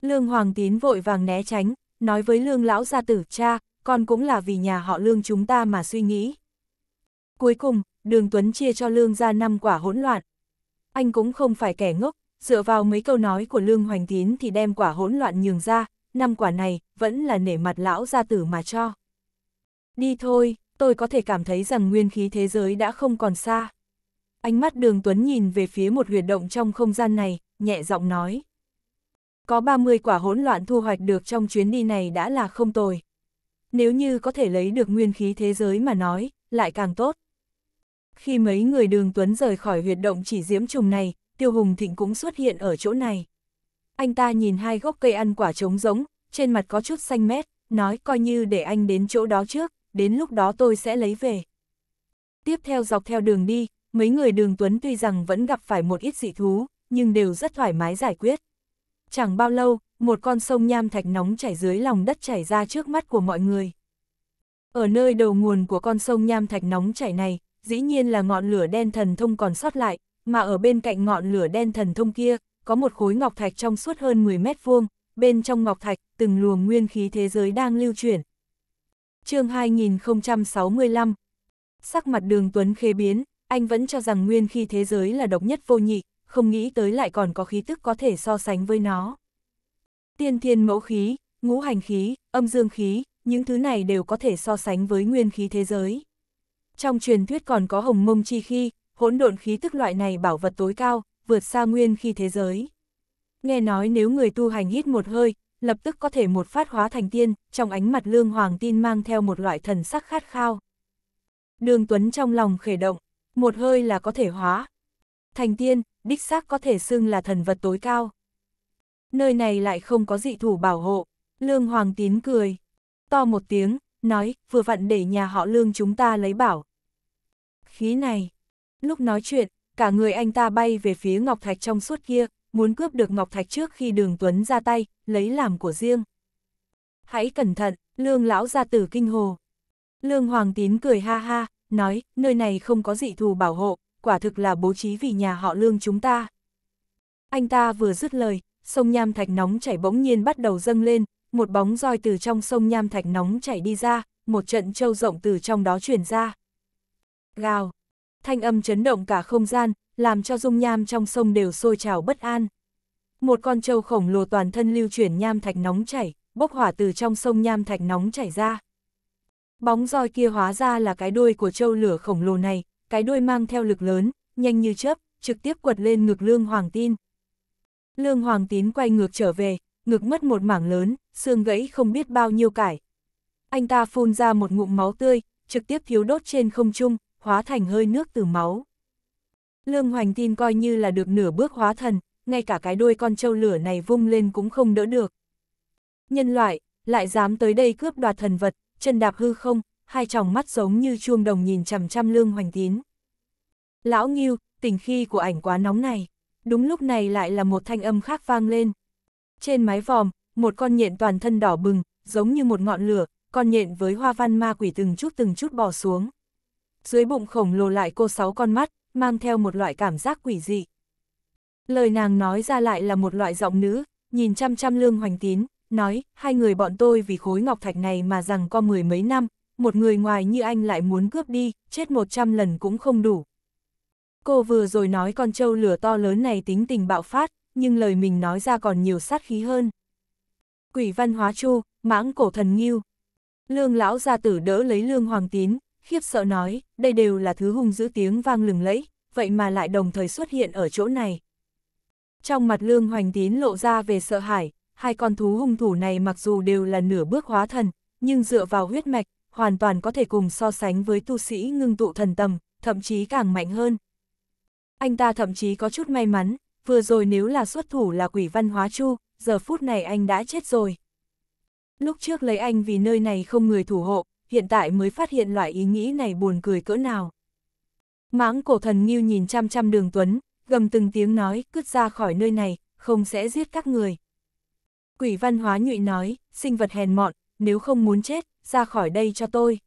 Lương Hoàng Tín vội vàng né tránh, nói với Lương Lão gia tử cha, con cũng là vì nhà họ Lương chúng ta mà suy nghĩ. Cuối cùng, đường Tuấn chia cho Lương ra năm quả hỗn loạn. Anh cũng không phải kẻ ngốc, dựa vào mấy câu nói của Lương Hoàng Tín thì đem quả hỗn loạn nhường ra, năm quả này vẫn là nể mặt Lão gia tử mà cho. Đi thôi, tôi có thể cảm thấy rằng nguyên khí thế giới đã không còn xa. Ánh mắt đường Tuấn nhìn về phía một huyệt động trong không gian này, nhẹ giọng nói. Có 30 quả hỗn loạn thu hoạch được trong chuyến đi này đã là không tồi. Nếu như có thể lấy được nguyên khí thế giới mà nói, lại càng tốt. Khi mấy người đường Tuấn rời khỏi huyệt động chỉ diễm trùng này, Tiêu Hùng Thịnh cũng xuất hiện ở chỗ này. Anh ta nhìn hai gốc cây ăn quả trống rỗng, trên mặt có chút xanh mét, nói coi như để anh đến chỗ đó trước, đến lúc đó tôi sẽ lấy về. Tiếp theo dọc theo đường đi, mấy người đường Tuấn tuy rằng vẫn gặp phải một ít dị thú, nhưng đều rất thoải mái giải quyết. Chẳng bao lâu, một con sông nham thạch nóng chảy dưới lòng đất chảy ra trước mắt của mọi người. Ở nơi đầu nguồn của con sông nham thạch nóng chảy này, dĩ nhiên là ngọn lửa đen thần thông còn sót lại, mà ở bên cạnh ngọn lửa đen thần thông kia, có một khối ngọc thạch trong suốt hơn 10 mét vuông, bên trong ngọc thạch, từng luồng nguyên khí thế giới đang lưu chuyển, chương 2065 Sắc mặt đường Tuấn khê biến, anh vẫn cho rằng nguyên khi thế giới là độc nhất vô nhị, không nghĩ tới lại còn có khí tức có thể so sánh với nó. Tiên thiên mẫu khí, ngũ hành khí, âm dương khí, những thứ này đều có thể so sánh với nguyên khí thế giới. Trong truyền thuyết còn có hồng mông chi khi, hỗn độn khí tức loại này bảo vật tối cao, vượt xa nguyên khi thế giới. Nghe nói nếu người tu hành hít một hơi, lập tức có thể một phát hóa thành tiên, trong ánh mặt lương hoàng tin mang theo một loại thần sắc khát khao. Đường Tuấn trong lòng khể động, một hơi là có thể hóa. Thành tiên, đích xác có thể xưng là thần vật tối cao. Nơi này lại không có dị thủ bảo hộ, lương hoàng tín cười, to một tiếng, nói, vừa vặn để nhà họ lương chúng ta lấy bảo. Khí này, lúc nói chuyện, cả người anh ta bay về phía ngọc thạch trong suốt kia, muốn cướp được Ngọc Thạch trước khi đường Tuấn ra tay, lấy làm của riêng. Hãy cẩn thận, lương lão gia tử kinh hồ. Lương Hoàng Tín cười ha ha, nói, nơi này không có dị thù bảo hộ, quả thực là bố trí vì nhà họ lương chúng ta. Anh ta vừa dứt lời, sông nham thạch nóng chảy bỗng nhiên bắt đầu dâng lên, một bóng roi từ trong sông nham thạch nóng chảy đi ra, một trận trâu rộng từ trong đó chuyển ra. Gào! Thanh âm chấn động cả không gian, làm cho dung nham trong sông đều sôi trào bất an. Một con trâu khổng lồ toàn thân lưu chuyển nham thạch nóng chảy, bốc hỏa từ trong sông nham thạch nóng chảy ra. Bóng roi kia hóa ra là cái đuôi của trâu lửa khổng lồ này, cái đuôi mang theo lực lớn, nhanh như chớp, trực tiếp quật lên ngực Lương Hoàng Tin. Lương Hoàng Tín quay ngược trở về, ngực mất một mảng lớn, xương gãy không biết bao nhiêu cải. Anh ta phun ra một ngụm máu tươi, trực tiếp thiếu đốt trên không trung, hóa thành hơi nước từ máu. Lương Hoành tin coi như là được nửa bước hóa thần, ngay cả cái đuôi con trâu lửa này vung lên cũng không đỡ được. Nhân loại, lại dám tới đây cướp đoạt thần vật, chân đạp hư không, hai tròng mắt giống như chuông đồng nhìn chằm chằm Lương Hoành Tín. Lão Nghiêu, tình khi của ảnh quá nóng này. Đúng lúc này lại là một thanh âm khác vang lên. Trên mái vòm, một con nhện toàn thân đỏ bừng, giống như một ngọn lửa, con nhện với hoa văn ma quỷ từng chút từng chút bỏ xuống. Dưới bụng khổng lồ lại cô sáu con mắt, mang theo một loại cảm giác quỷ dị. Lời nàng nói ra lại là một loại giọng nữ, nhìn chăm chăm lương hoành tín, nói, hai người bọn tôi vì khối ngọc thạch này mà rằng co mười mấy năm, một người ngoài như anh lại muốn cướp đi, chết một trăm lần cũng không đủ. Cô vừa rồi nói con trâu lửa to lớn này tính tình bạo phát, nhưng lời mình nói ra còn nhiều sát khí hơn. Quỷ văn hóa chu, mãng cổ thần nghiêu. Lương lão gia tử đỡ lấy lương hoàng tín, khiếp sợ nói, đây đều là thứ hung dữ tiếng vang lừng lẫy, vậy mà lại đồng thời xuất hiện ở chỗ này. Trong mặt lương hoành tín lộ ra về sợ hãi, hai con thú hung thủ này mặc dù đều là nửa bước hóa thần, nhưng dựa vào huyết mạch, hoàn toàn có thể cùng so sánh với tu sĩ ngưng tụ thần tầm, thậm chí càng mạnh hơn. Anh ta thậm chí có chút may mắn, vừa rồi nếu là xuất thủ là quỷ văn hóa chu, giờ phút này anh đã chết rồi. Lúc trước lấy anh vì nơi này không người thủ hộ, hiện tại mới phát hiện loại ý nghĩ này buồn cười cỡ nào. Mãng cổ thần nghiêu nhìn chăm chăm đường Tuấn, gầm từng tiếng nói, cứt ra khỏi nơi này, không sẽ giết các người. Quỷ văn hóa nhụy nói, sinh vật hèn mọn, nếu không muốn chết, ra khỏi đây cho tôi.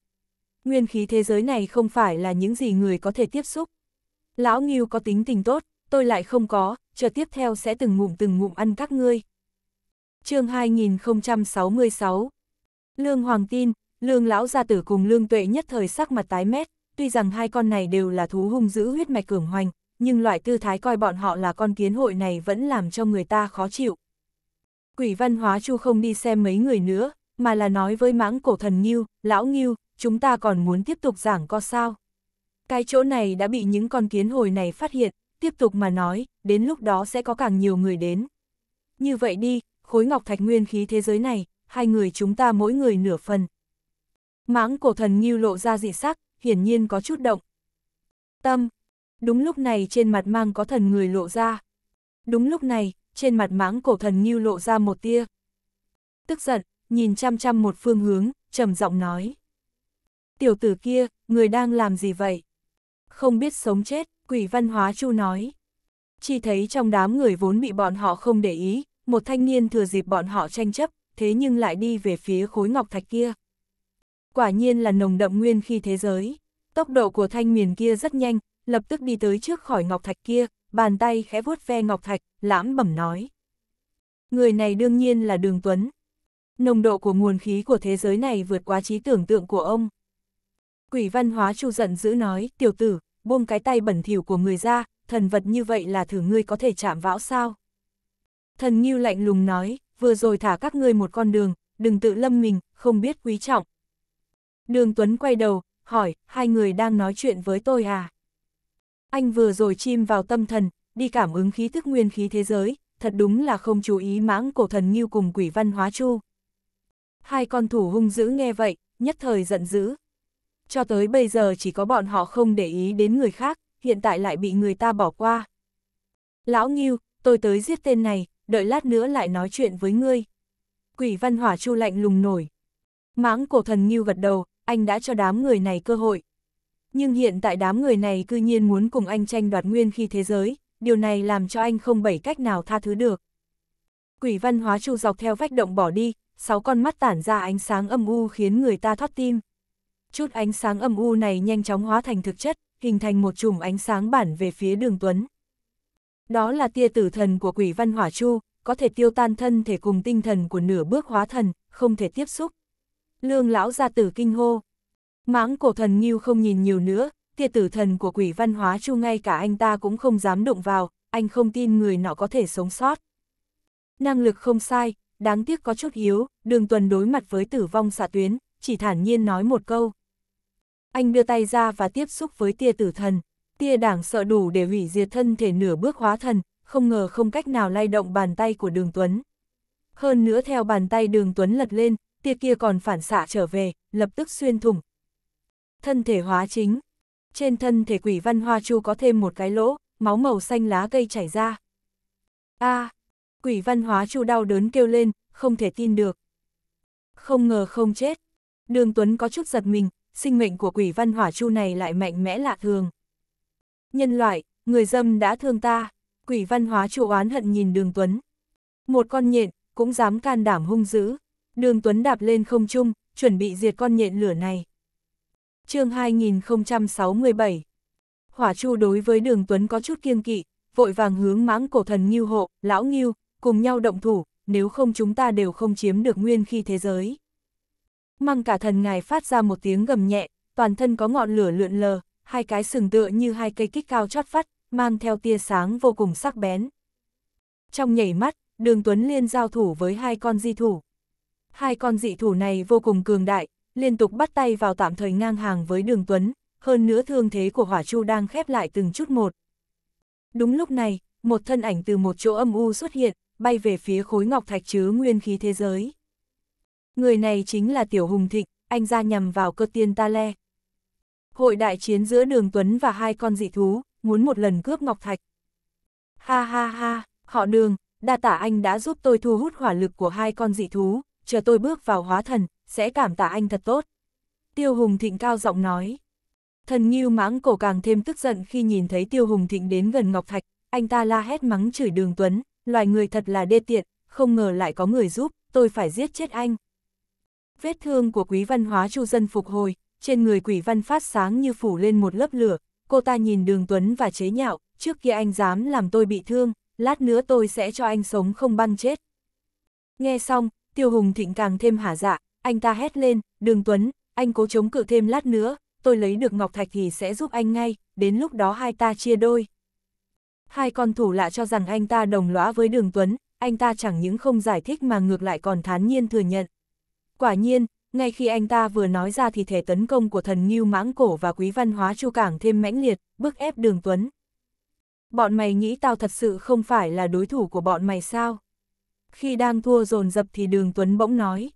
Nguyên khí thế giới này không phải là những gì người có thể tiếp xúc. Lão Nghiêu có tính tình tốt, tôi lại không có, chờ tiếp theo sẽ từng ngụm từng ngụm ăn các ngươi. chương 2066 Lương Hoàng tin, lương lão gia tử cùng lương tuệ nhất thời sắc mặt tái mét, tuy rằng hai con này đều là thú hung dữ huyết mạch cường hoành, nhưng loại tư thái coi bọn họ là con kiến hội này vẫn làm cho người ta khó chịu. Quỷ văn hóa chu không đi xem mấy người nữa, mà là nói với mãng cổ thần Nghiêu, lão Nghiêu, chúng ta còn muốn tiếp tục giảng co sao. Cái chỗ này đã bị những con kiến hồi này phát hiện, tiếp tục mà nói, đến lúc đó sẽ có càng nhiều người đến. Như vậy đi, khối ngọc thạch nguyên khí thế giới này, hai người chúng ta mỗi người nửa phần. Mãng cổ thần nghiêu lộ ra dị sắc, hiển nhiên có chút động. Tâm. Đúng lúc này trên mặt mang có thần người lộ ra. Đúng lúc này, trên mặt mãng cổ thần nghiêu lộ ra một tia. Tức giận, nhìn chăm chăm một phương hướng, trầm giọng nói. Tiểu tử kia, người đang làm gì vậy? Không biết sống chết, quỷ văn hóa chu nói. Chỉ thấy trong đám người vốn bị bọn họ không để ý, một thanh niên thừa dịp bọn họ tranh chấp, thế nhưng lại đi về phía khối ngọc thạch kia quả nhiên là nồng đậm nguyên khi thế giới. Tốc độ của thanh miền kia rất nhanh, lập tức đi tới trước khỏi ngọc thạch kia, bàn tay khẽ vuốt ve ngọc thạch, lãm bẩm nói. Người này đương nhiên là Đường Tuấn. Nồng độ của nguồn khí của thế giới này vượt quá trí tưởng tượng của ông. Quỷ văn hóa chu giận dữ nói, tiểu tử, buông cái tay bẩn thỉu của người ra, thần vật như vậy là thử ngươi có thể chạm vão sao. Thần Nghiêu lạnh lùng nói, vừa rồi thả các ngươi một con đường, đừng tự lâm mình, không biết quý trọng, Đường Tuấn quay đầu, hỏi, hai người đang nói chuyện với tôi à? Anh vừa rồi chim vào tâm thần, đi cảm ứng khí thức nguyên khí thế giới, thật đúng là không chú ý mãng cổ thần nghiêu cùng quỷ văn hóa chu. Hai con thủ hung dữ nghe vậy, nhất thời giận dữ. Cho tới bây giờ chỉ có bọn họ không để ý đến người khác, hiện tại lại bị người ta bỏ qua. Lão Nghiêu, tôi tới giết tên này, đợi lát nữa lại nói chuyện với ngươi. Quỷ văn hỏa chu lạnh lùng nổi. Mãng cổ thần Nghiêu gật đầu, anh đã cho đám người này cơ hội. Nhưng hiện tại đám người này cư nhiên muốn cùng anh tranh đoạt nguyên khi thế giới, điều này làm cho anh không bảy cách nào tha thứ được. Quỷ văn hóa chu dọc theo vách động bỏ đi, sáu con mắt tản ra ánh sáng âm u khiến người ta thoát tim. Chút ánh sáng âm u này nhanh chóng hóa thành thực chất, hình thành một chùm ánh sáng bản về phía đường Tuấn. Đó là tia tử thần của quỷ văn hỏa chu, có thể tiêu tan thân thể cùng tinh thần của nửa bước hóa thần, không thể tiếp xúc. Lương lão gia tử kinh hô. Mãng cổ thần Nghiêu không nhìn nhiều nữa, tiệt tử thần của quỷ văn hóa chu ngay cả anh ta cũng không dám đụng vào, anh không tin người nọ có thể sống sót. Năng lực không sai, đáng tiếc có chút yếu, đường tuần đối mặt với tử vong xạ tuyến, chỉ thản nhiên nói một câu. Anh đưa tay ra và tiếp xúc với tia tử thần, tia đảng sợ đủ để hủy diệt thân thể nửa bước hóa thần, không ngờ không cách nào lay động bàn tay của đường Tuấn. Hơn nữa theo bàn tay đường Tuấn lật lên, tia kia còn phản xạ trở về, lập tức xuyên thủng. Thân thể hóa chính. Trên thân thể quỷ văn hoa chu có thêm một cái lỗ, máu màu xanh lá cây chảy ra. a à, quỷ văn hóa chu đau đớn kêu lên, không thể tin được. Không ngờ không chết. Đường Tuấn có chút giật mình, sinh mệnh của quỷ văn hỏa chu này lại mạnh mẽ lạ thường. Nhân loại, người dâm đã thương ta, quỷ văn hóa chu oán hận nhìn đường Tuấn. Một con nhện, cũng dám can đảm hung dữ đường Tuấn đạp lên không trung, chuẩn bị diệt con nhện lửa này. chương 2067 Hỏa Chu đối với đường Tuấn có chút kiêng kỵ, vội vàng hướng mãng cổ thần Ngưu hộ, lão Ngưu, cùng nhau động thủ, nếu không chúng ta đều không chiếm được nguyên khi thế giới. Mang cả thần ngài phát ra một tiếng gầm nhẹ, toàn thân có ngọn lửa lượn lờ, hai cái sừng tựa như hai cây kích cao chót phát, mang theo tia sáng vô cùng sắc bén. Trong nhảy mắt, đường Tuấn liên giao thủ với hai con di thủ. Hai con dị thủ này vô cùng cường đại, liên tục bắt tay vào tạm thời ngang hàng với đường Tuấn, hơn nữa thương thế của hỏa chu đang khép lại từng chút một. Đúng lúc này, một thân ảnh từ một chỗ âm u xuất hiện, bay về phía khối ngọc thạch chứa nguyên khí thế giới. Người này chính là Tiểu Hùng Thịnh, anh ra nhằm vào cơ tiên ta le. Hội đại chiến giữa đường Tuấn và hai con dị thú, muốn một lần cướp ngọc thạch. Ha ha ha, họ đường, đa tả anh đã giúp tôi thu hút hỏa lực của hai con dị thú, chờ tôi bước vào hóa thần, sẽ cảm tạ anh thật tốt. Tiêu Hùng Thịnh cao giọng nói. Thần Nghiêu mãng cổ càng thêm tức giận khi nhìn thấy Tiêu Hùng Thịnh đến gần Ngọc Thạch, anh ta la hét mắng chửi đường Tuấn, loài người thật là đê tiện, không ngờ lại có người giúp, tôi phải giết chết anh. Vết thương của quý văn hóa chu dân phục hồi, trên người quỷ văn phát sáng như phủ lên một lớp lửa, cô ta nhìn đường Tuấn và chế nhạo, trước kia anh dám làm tôi bị thương, lát nữa tôi sẽ cho anh sống không băng chết. Nghe xong, Tiêu Hùng Thịnh càng thêm hả dạ, anh ta hét lên, Đường Tuấn, anh cố chống cự thêm lát nữa, tôi lấy được Ngọc Thạch thì sẽ giúp anh ngay, đến lúc đó hai ta chia đôi. Hai con thủ lạ cho rằng anh ta đồng lõa với Đường Tuấn, anh ta chẳng những không giải thích mà ngược lại còn thán nhiên thừa nhận. Quả nhiên, ngay khi anh ta vừa nói ra thì thể tấn công của thần Ngưu Mãng Cổ và Quý Văn Hóa Chu Cảng thêm mãnh liệt, bức ép Đường Tuấn. Bọn mày nghĩ tao thật sự không phải là đối thủ của bọn mày sao? khi đang thua dồn dập thì đường Tuấn bỗng nói.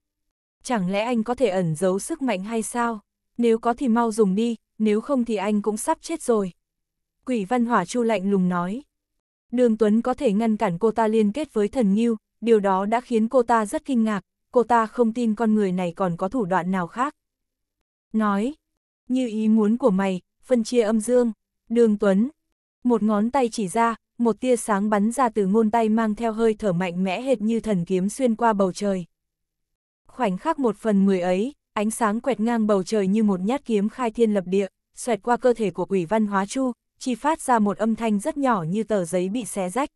Chẳng lẽ anh có thể ẩn giấu sức mạnh hay sao? Nếu có thì mau dùng đi, nếu không thì anh cũng sắp chết rồi. Quỷ văn hỏa chu lạnh lùng nói. Đường Tuấn có thể ngăn cản cô ta liên kết với thần Nghiêu, điều đó đã khiến cô ta rất kinh ngạc, cô ta không tin con người này còn có thủ đoạn nào khác. Nói, như ý muốn của mày, phân chia âm dương, đường Tuấn, một ngón tay chỉ ra, một tia sáng bắn ra từ ngôn tay mang theo hơi thở mạnh mẽ hệt như thần kiếm xuyên qua bầu trời. Khoảnh khắc một phần mười ấy, ánh sáng quẹt ngang bầu trời như một nhát kiếm khai thiên lập địa, xoẹt qua cơ thể của quỷ văn hóa chu, chỉ phát ra một âm thanh rất nhỏ như tờ giấy bị xé rách.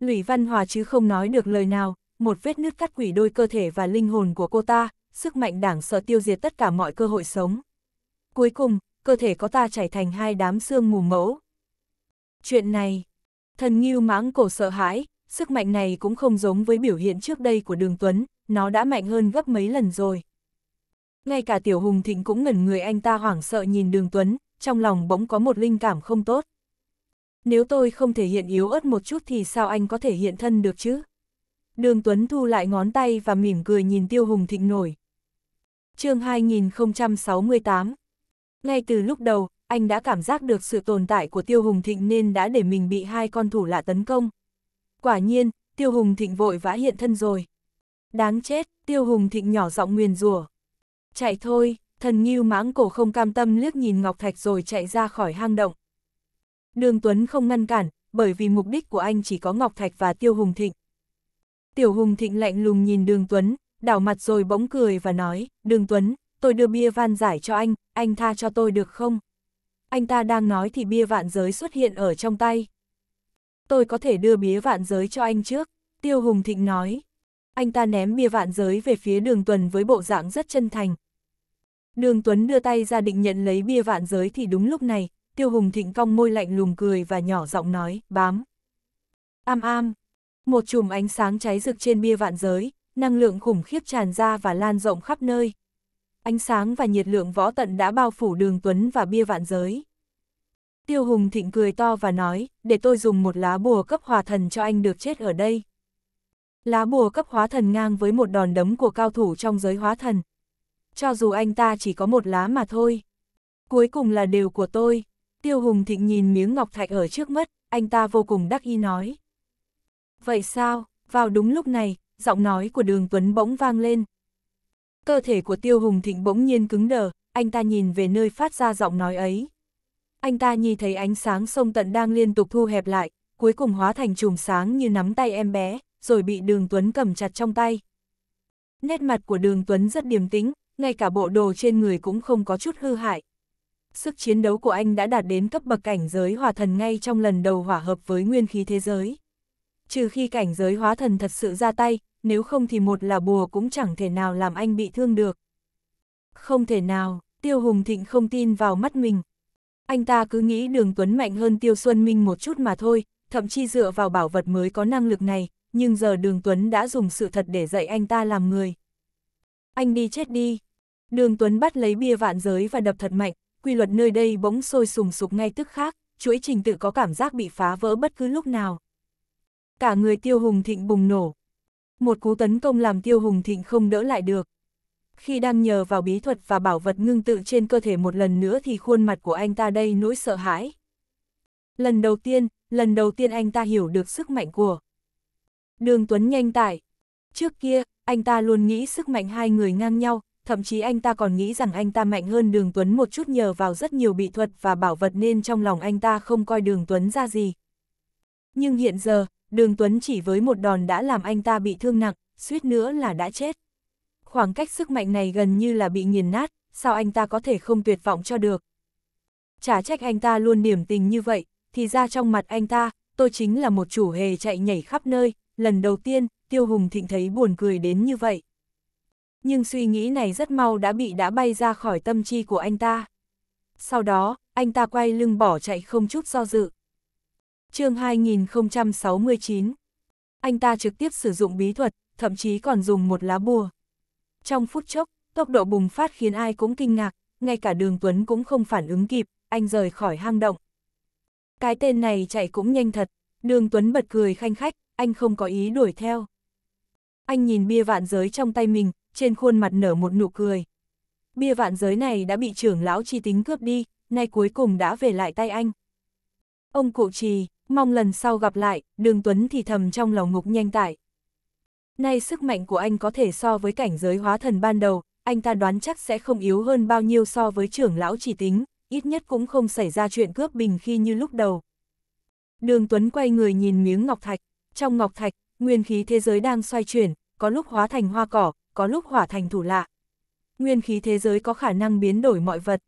lủy văn hòa chứ không nói được lời nào, một vết nứt cắt quỷ đôi cơ thể và linh hồn của cô ta, sức mạnh đảng sợ tiêu diệt tất cả mọi cơ hội sống. Cuối cùng, cơ thể có ta chảy thành hai đám xương mù mẫu. Chuyện này, Thần nghiêu mãng cổ sợ hãi, sức mạnh này cũng không giống với biểu hiện trước đây của đường Tuấn, nó đã mạnh hơn gấp mấy lần rồi. Ngay cả tiểu hùng thịnh cũng ngẩn người anh ta hoảng sợ nhìn đường Tuấn, trong lòng bỗng có một linh cảm không tốt. Nếu tôi không thể hiện yếu ớt một chút thì sao anh có thể hiện thân được chứ? Đường Tuấn thu lại ngón tay và mỉm cười nhìn tiêu hùng thịnh nổi. chương 2068 Ngay từ lúc đầu, anh đã cảm giác được sự tồn tại của Tiêu Hùng Thịnh nên đã để mình bị hai con thủ lạ tấn công. Quả nhiên, Tiêu Hùng Thịnh vội vã hiện thân rồi. Đáng chết, Tiêu Hùng Thịnh nhỏ giọng nguyền rủa. Chạy thôi, thần nghiêu mãng cổ không cam tâm liếc nhìn Ngọc Thạch rồi chạy ra khỏi hang động. Đường Tuấn không ngăn cản, bởi vì mục đích của anh chỉ có Ngọc Thạch và Tiêu Hùng Thịnh. Tiểu Hùng Thịnh lạnh lùng nhìn Đường Tuấn, đảo mặt rồi bỗng cười và nói, Đường Tuấn, tôi đưa bia van giải cho anh, anh tha cho tôi được không? anh ta đang nói thì bia vạn giới xuất hiện ở trong tay. Tôi có thể đưa bia vạn giới cho anh trước, Tiêu Hùng Thịnh nói. Anh ta ném bia vạn giới về phía đường tuần với bộ dạng rất chân thành. Đường Tuấn đưa tay ra định nhận lấy bia vạn giới thì đúng lúc này, Tiêu Hùng Thịnh cong môi lạnh lùng cười và nhỏ giọng nói, bám. Am am, một chùm ánh sáng cháy rực trên bia vạn giới, năng lượng khủng khiếp tràn ra và lan rộng khắp nơi, ánh sáng và nhiệt lượng võ tận đã bao phủ đường tuấn và bia vạn giới. Tiêu Hùng Thịnh cười to và nói, để tôi dùng một lá bùa cấp hòa thần cho anh được chết ở đây. Lá bùa cấp hóa thần ngang với một đòn đấm của cao thủ trong giới hóa thần. Cho dù anh ta chỉ có một lá mà thôi. Cuối cùng là điều của tôi. Tiêu Hùng Thịnh nhìn miếng ngọc thạch ở trước mắt, anh ta vô cùng đắc ý nói. Vậy sao, vào đúng lúc này, giọng nói của đường Tuấn bỗng vang lên, Cơ thể của tiêu hùng thịnh bỗng nhiên cứng đờ, anh ta nhìn về nơi phát ra giọng nói ấy. Anh ta nhìn thấy ánh sáng sông tận đang liên tục thu hẹp lại, cuối cùng hóa thành chùm sáng như nắm tay em bé, rồi bị đường Tuấn cầm chặt trong tay. Nét mặt của đường Tuấn rất điềm tĩnh, ngay cả bộ đồ trên người cũng không có chút hư hại. Sức chiến đấu của anh đã đạt đến cấp bậc cảnh giới hỏa thần ngay trong lần đầu hỏa hợp với nguyên khí thế giới trừ khi cảnh giới hóa thần thật sự ra tay, nếu không thì một là bùa cũng chẳng thể nào làm anh bị thương được. Không thể nào, Tiêu Hùng Thịnh không tin vào mắt mình. Anh ta cứ nghĩ đường Tuấn mạnh hơn Tiêu Xuân Minh một chút mà thôi, thậm chí dựa vào bảo vật mới có năng lực này, nhưng giờ đường Tuấn đã dùng sự thật để dạy anh ta làm người. Anh đi chết đi. Đường Tuấn bắt lấy bia vạn giới và đập thật mạnh, quy luật nơi đây bỗng sôi sùng sục ngay tức khác, chuỗi trình tự có cảm giác bị phá vỡ bất cứ lúc nào cả người tiêu hùng thịnh bùng nổ. Một cú tấn công làm tiêu hùng thịnh không đỡ lại được. Khi đang nhờ vào bí thuật và bảo vật ngưng tự trên cơ thể một lần nữa thì khuôn mặt của anh ta đây nỗi sợ hãi. Lần đầu tiên, lần đầu tiên anh ta hiểu được sức mạnh của Đường Tuấn nhanh tải. Trước kia, anh ta luôn nghĩ sức mạnh hai người ngang nhau, thậm chí anh ta còn nghĩ rằng anh ta mạnh hơn Đường Tuấn một chút nhờ vào rất nhiều bị thuật và bảo vật nên trong lòng anh ta không coi Đường Tuấn ra gì. Nhưng hiện giờ, đường Tuấn chỉ với một đòn đã làm anh ta bị thương nặng, suýt nữa là đã chết. Khoảng cách sức mạnh này gần như là bị nghiền nát, sao anh ta có thể không tuyệt vọng cho được. Chả trách anh ta luôn niềm tình như vậy, thì ra trong mặt anh ta, tôi chính là một chủ hề chạy nhảy khắp nơi, lần đầu tiên, Tiêu Hùng Thịnh thấy buồn cười đến như vậy. Nhưng suy nghĩ này rất mau đã bị đã bay ra khỏi tâm chi của anh ta. Sau đó, anh ta quay lưng bỏ chạy không chút do dự chương 2069. Anh ta trực tiếp sử dụng bí thuật, thậm chí còn dùng một lá bùa. Trong phút chốc, tốc độ bùng phát khiến ai cũng kinh ngạc, ngay cả đường Tuấn cũng không phản ứng kịp, anh rời khỏi hang động. Cái tên này chạy cũng nhanh thật, đường Tuấn bật cười khanh khách, anh không có ý đuổi theo. Anh nhìn bia vạn giới trong tay mình, trên khuôn mặt nở một nụ cười. Bia vạn giới này đã bị trưởng lão chi tính cướp đi, nay cuối cùng đã về lại tay anh. Ông cụ trì, mong lần sau gặp lại, đường Tuấn thì thầm trong lòng ngục nhanh tại. Nay sức mạnh của anh có thể so với cảnh giới hóa thần ban đầu, anh ta đoán chắc sẽ không yếu hơn bao nhiêu so với trưởng lão chỉ tính, ít nhất cũng không xảy ra chuyện cướp bình khi như lúc đầu. Đường Tuấn quay người nhìn miếng ngọc thạch, trong ngọc thạch, nguyên khí thế giới đang xoay chuyển, có lúc hóa thành hoa cỏ, có lúc hỏa thành thủ lạ. Nguyên khí thế giới có khả năng biến đổi mọi vật.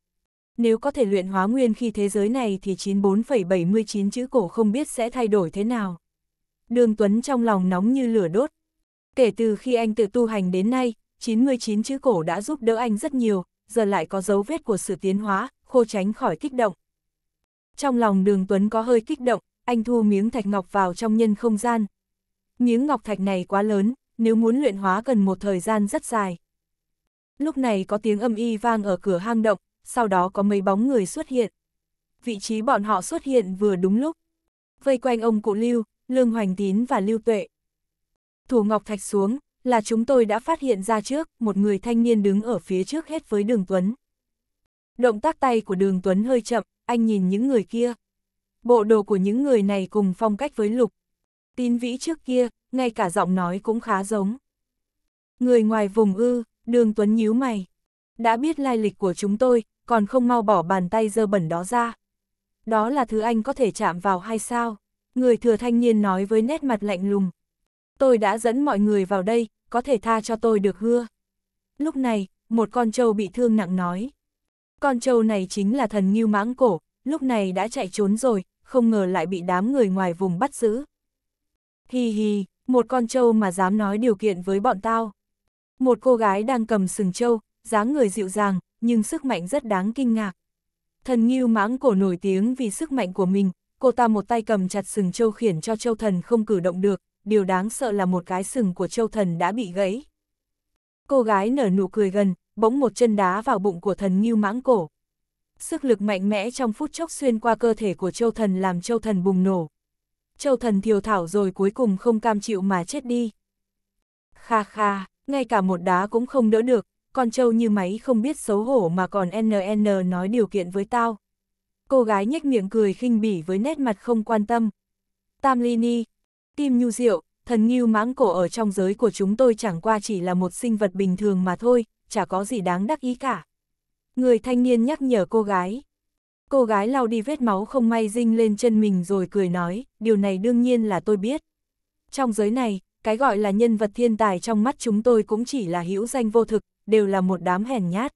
Nếu có thể luyện hóa nguyên khi thế giới này thì 94,79 chữ cổ không biết sẽ thay đổi thế nào. Đường Tuấn trong lòng nóng như lửa đốt. Kể từ khi anh tự tu hành đến nay, 99 chữ cổ đã giúp đỡ anh rất nhiều, giờ lại có dấu vết của sự tiến hóa, khô tránh khỏi kích động. Trong lòng đường Tuấn có hơi kích động, anh thu miếng thạch ngọc vào trong nhân không gian. Miếng ngọc thạch này quá lớn, nếu muốn luyện hóa cần một thời gian rất dài. Lúc này có tiếng âm y vang ở cửa hang động, sau đó có mấy bóng người xuất hiện. Vị trí bọn họ xuất hiện vừa đúng lúc. Vây quanh ông cụ Lưu, Lương Hoành Tín và Lưu Tuệ. Thủ Ngọc Thạch xuống, là chúng tôi đã phát hiện ra trước, một người thanh niên đứng ở phía trước hết với Đường Tuấn. Động tác tay của Đường Tuấn hơi chậm, anh nhìn những người kia. Bộ đồ của những người này cùng phong cách với Lục. Tín vĩ trước kia, ngay cả giọng nói cũng khá giống. Người ngoài vùng ư, Đường Tuấn nhíu mày. Đã biết lai lịch của chúng tôi, còn không mau bỏ bàn tay dơ bẩn đó ra. Đó là thứ anh có thể chạm vào hay sao? Người thừa thanh niên nói với nét mặt lạnh lùng. Tôi đã dẫn mọi người vào đây, có thể tha cho tôi được hưa. Lúc này, một con trâu bị thương nặng nói. Con trâu này chính là thần nghiêu mãng cổ, lúc này đã chạy trốn rồi, không ngờ lại bị đám người ngoài vùng bắt giữ. Hi hi, một con trâu mà dám nói điều kiện với bọn tao. Một cô gái đang cầm sừng trâu, dáng người dịu dàng, nhưng sức mạnh rất đáng kinh ngạc. Thần Ngưu Mãng Cổ nổi tiếng vì sức mạnh của mình, cô ta một tay cầm chặt sừng châu khiển cho châu thần không cử động được, điều đáng sợ là một cái sừng của châu thần đã bị gãy. Cô gái nở nụ cười gần, bỗng một chân đá vào bụng của thần Ngưu Mãng Cổ. Sức lực mạnh mẽ trong phút chốc xuyên qua cơ thể của châu thần làm châu thần bùng nổ. Châu thần thiều thảo rồi cuối cùng không cam chịu mà chết đi. Kha kha, ngay cả một đá cũng không đỡ được, con trâu như máy không biết xấu hổ mà còn NN nói điều kiện với tao. Cô gái nhếch miệng cười khinh bỉ với nét mặt không quan tâm. Tam Lini, Kim Nhu Diệu, thần nghiêu mãng cổ ở trong giới của chúng tôi chẳng qua chỉ là một sinh vật bình thường mà thôi, chả có gì đáng đắc ý cả. Người thanh niên nhắc nhở cô gái. Cô gái lau đi vết máu không may dinh lên chân mình rồi cười nói, điều này đương nhiên là tôi biết. Trong giới này, cái gọi là nhân vật thiên tài trong mắt chúng tôi cũng chỉ là hữu danh vô thực, đều là một đám hèn nhát.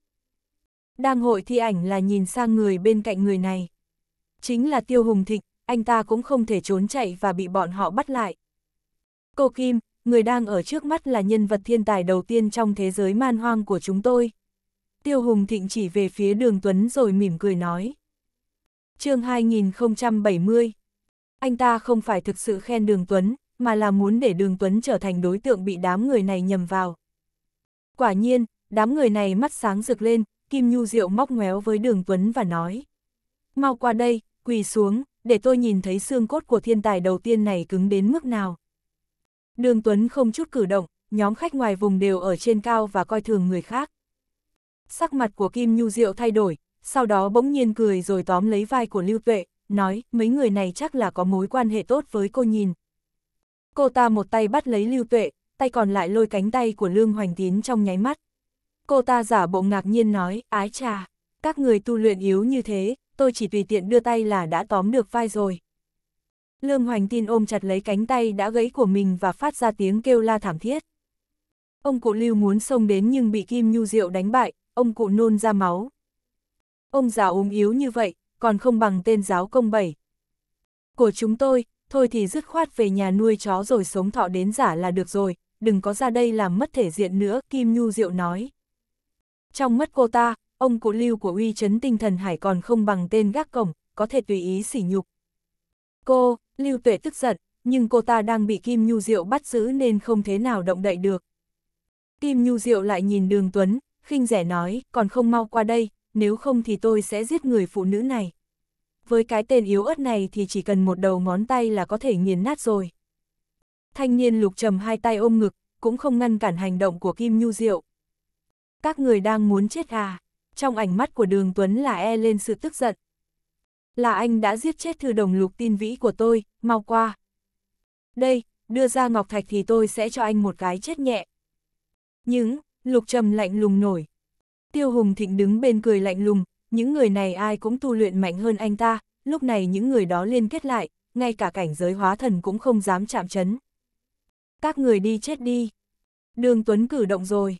Đang hội thi ảnh là nhìn sang người bên cạnh người này. Chính là tiêu hùng thịnh, anh ta cũng không thể trốn chạy và bị bọn họ bắt lại. Cô Kim, người đang ở trước mắt là nhân vật thiên tài đầu tiên trong thế giới man hoang của chúng tôi. Tiêu Hùng Thịnh chỉ về phía đường Tuấn rồi mỉm cười nói. chương 2070 Anh ta không phải thực sự khen đường Tuấn, mà là muốn để đường Tuấn trở thành đối tượng bị đám người này nhầm vào. Quả nhiên, đám người này mắt sáng rực lên, Kim Nhu Diệu móc ngoéo với đường Tuấn và nói. Mau qua đây, quỳ xuống, để tôi nhìn thấy xương cốt của thiên tài đầu tiên này cứng đến mức nào. Đường Tuấn không chút cử động, nhóm khách ngoài vùng đều ở trên cao và coi thường người khác. Sắc mặt của Kim Nhu Diệu thay đổi, sau đó bỗng nhiên cười rồi tóm lấy vai của Lưu Tuệ, nói mấy người này chắc là có mối quan hệ tốt với cô nhìn. Cô ta một tay bắt lấy Lưu Tuệ, tay còn lại lôi cánh tay của Lương Hoành Tín trong nháy mắt. Cô ta giả bộ ngạc nhiên nói, ái trà, các người tu luyện yếu như thế, tôi chỉ tùy tiện đưa tay là đã tóm được vai rồi. Lương Hoành tin ôm chặt lấy cánh tay đã gãy của mình và phát ra tiếng kêu la thảm thiết. Ông cụ Lưu muốn xông đến nhưng bị Kim Nhu Diệu đánh bại, ông cụ nôn ra máu. Ông già ốm yếu như vậy, còn không bằng tên giáo công bảy. Của chúng tôi, thôi thì dứt khoát về nhà nuôi chó rồi sống thọ đến giả là được rồi, đừng có ra đây làm mất thể diện nữa, Kim Nhu Diệu nói. Trong mắt cô ta, ông cụ lưu của uy chấn tinh thần hải còn không bằng tên gác cổng, có thể tùy ý sỉ nhục. Cô, lưu tuệ tức giận, nhưng cô ta đang bị Kim Nhu Diệu bắt giữ nên không thế nào động đậy được. Kim Nhu Diệu lại nhìn đường Tuấn, khinh rẻ nói, còn không mau qua đây, nếu không thì tôi sẽ giết người phụ nữ này. Với cái tên yếu ớt này thì chỉ cần một đầu ngón tay là có thể nghiền nát rồi. Thanh niên lục trầm hai tay ôm ngực, cũng không ngăn cản hành động của Kim Nhu Diệu. Các người đang muốn chết à? Trong ánh mắt của đường Tuấn là e lên sự tức giận. Là anh đã giết chết thư đồng lục tin vĩ của tôi, mau qua. Đây, đưa ra ngọc thạch thì tôi sẽ cho anh một cái chết nhẹ. Những, lục trầm lạnh lùng nổi. Tiêu Hùng Thịnh đứng bên cười lạnh lùng, những người này ai cũng tu luyện mạnh hơn anh ta, lúc này những người đó liên kết lại, ngay cả cảnh giới hóa thần cũng không dám chạm chấn. Các người đi chết đi. Đường Tuấn cử động rồi.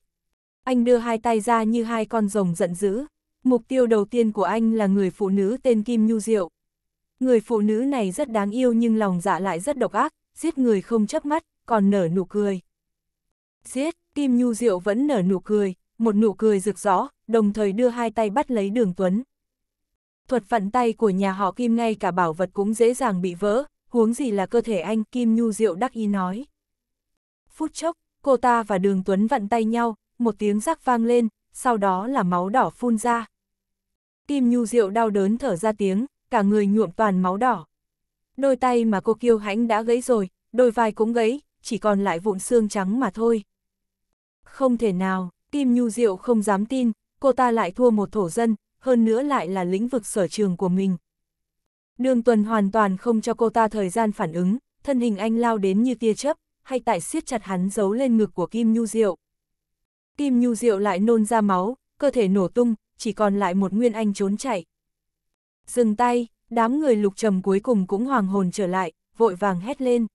Anh đưa hai tay ra như hai con rồng giận dữ. Mục tiêu đầu tiên của anh là người phụ nữ tên Kim Nhu Diệu. Người phụ nữ này rất đáng yêu nhưng lòng dạ lại rất độc ác, giết người không chấp mắt, còn nở nụ cười. Giết, Kim Nhu Diệu vẫn nở nụ cười, một nụ cười rực rỡ, đồng thời đưa hai tay bắt lấy đường Tuấn. Thuật vặn tay của nhà họ Kim ngay cả bảo vật cũng dễ dàng bị vỡ, huống gì là cơ thể anh, Kim Nhu Diệu đắc ý nói. Phút chốc, cô ta và đường Tuấn vặn tay nhau, một tiếng rắc vang lên, sau đó là máu đỏ phun ra. Kim Nhu Diệu đau đớn thở ra tiếng, cả người nhuộm toàn máu đỏ. Đôi tay mà cô kiêu hãnh đã gãy rồi, đôi vai cũng gãy, chỉ còn lại vụn xương trắng mà thôi. Không thể nào, Kim Nhu Diệu không dám tin, cô ta lại thua một thổ dân, hơn nữa lại là lĩnh vực sở trường của mình. Đường tuần hoàn toàn không cho cô ta thời gian phản ứng, thân hình anh lao đến như tia chớp, hay tại siết chặt hắn giấu lên ngực của Kim Nhu Diệu. Tim nhu diệu lại nôn ra máu, cơ thể nổ tung, chỉ còn lại một nguyên anh trốn chạy. Dừng tay, đám người lục trầm cuối cùng cũng hoàng hồn trở lại, vội vàng hét lên.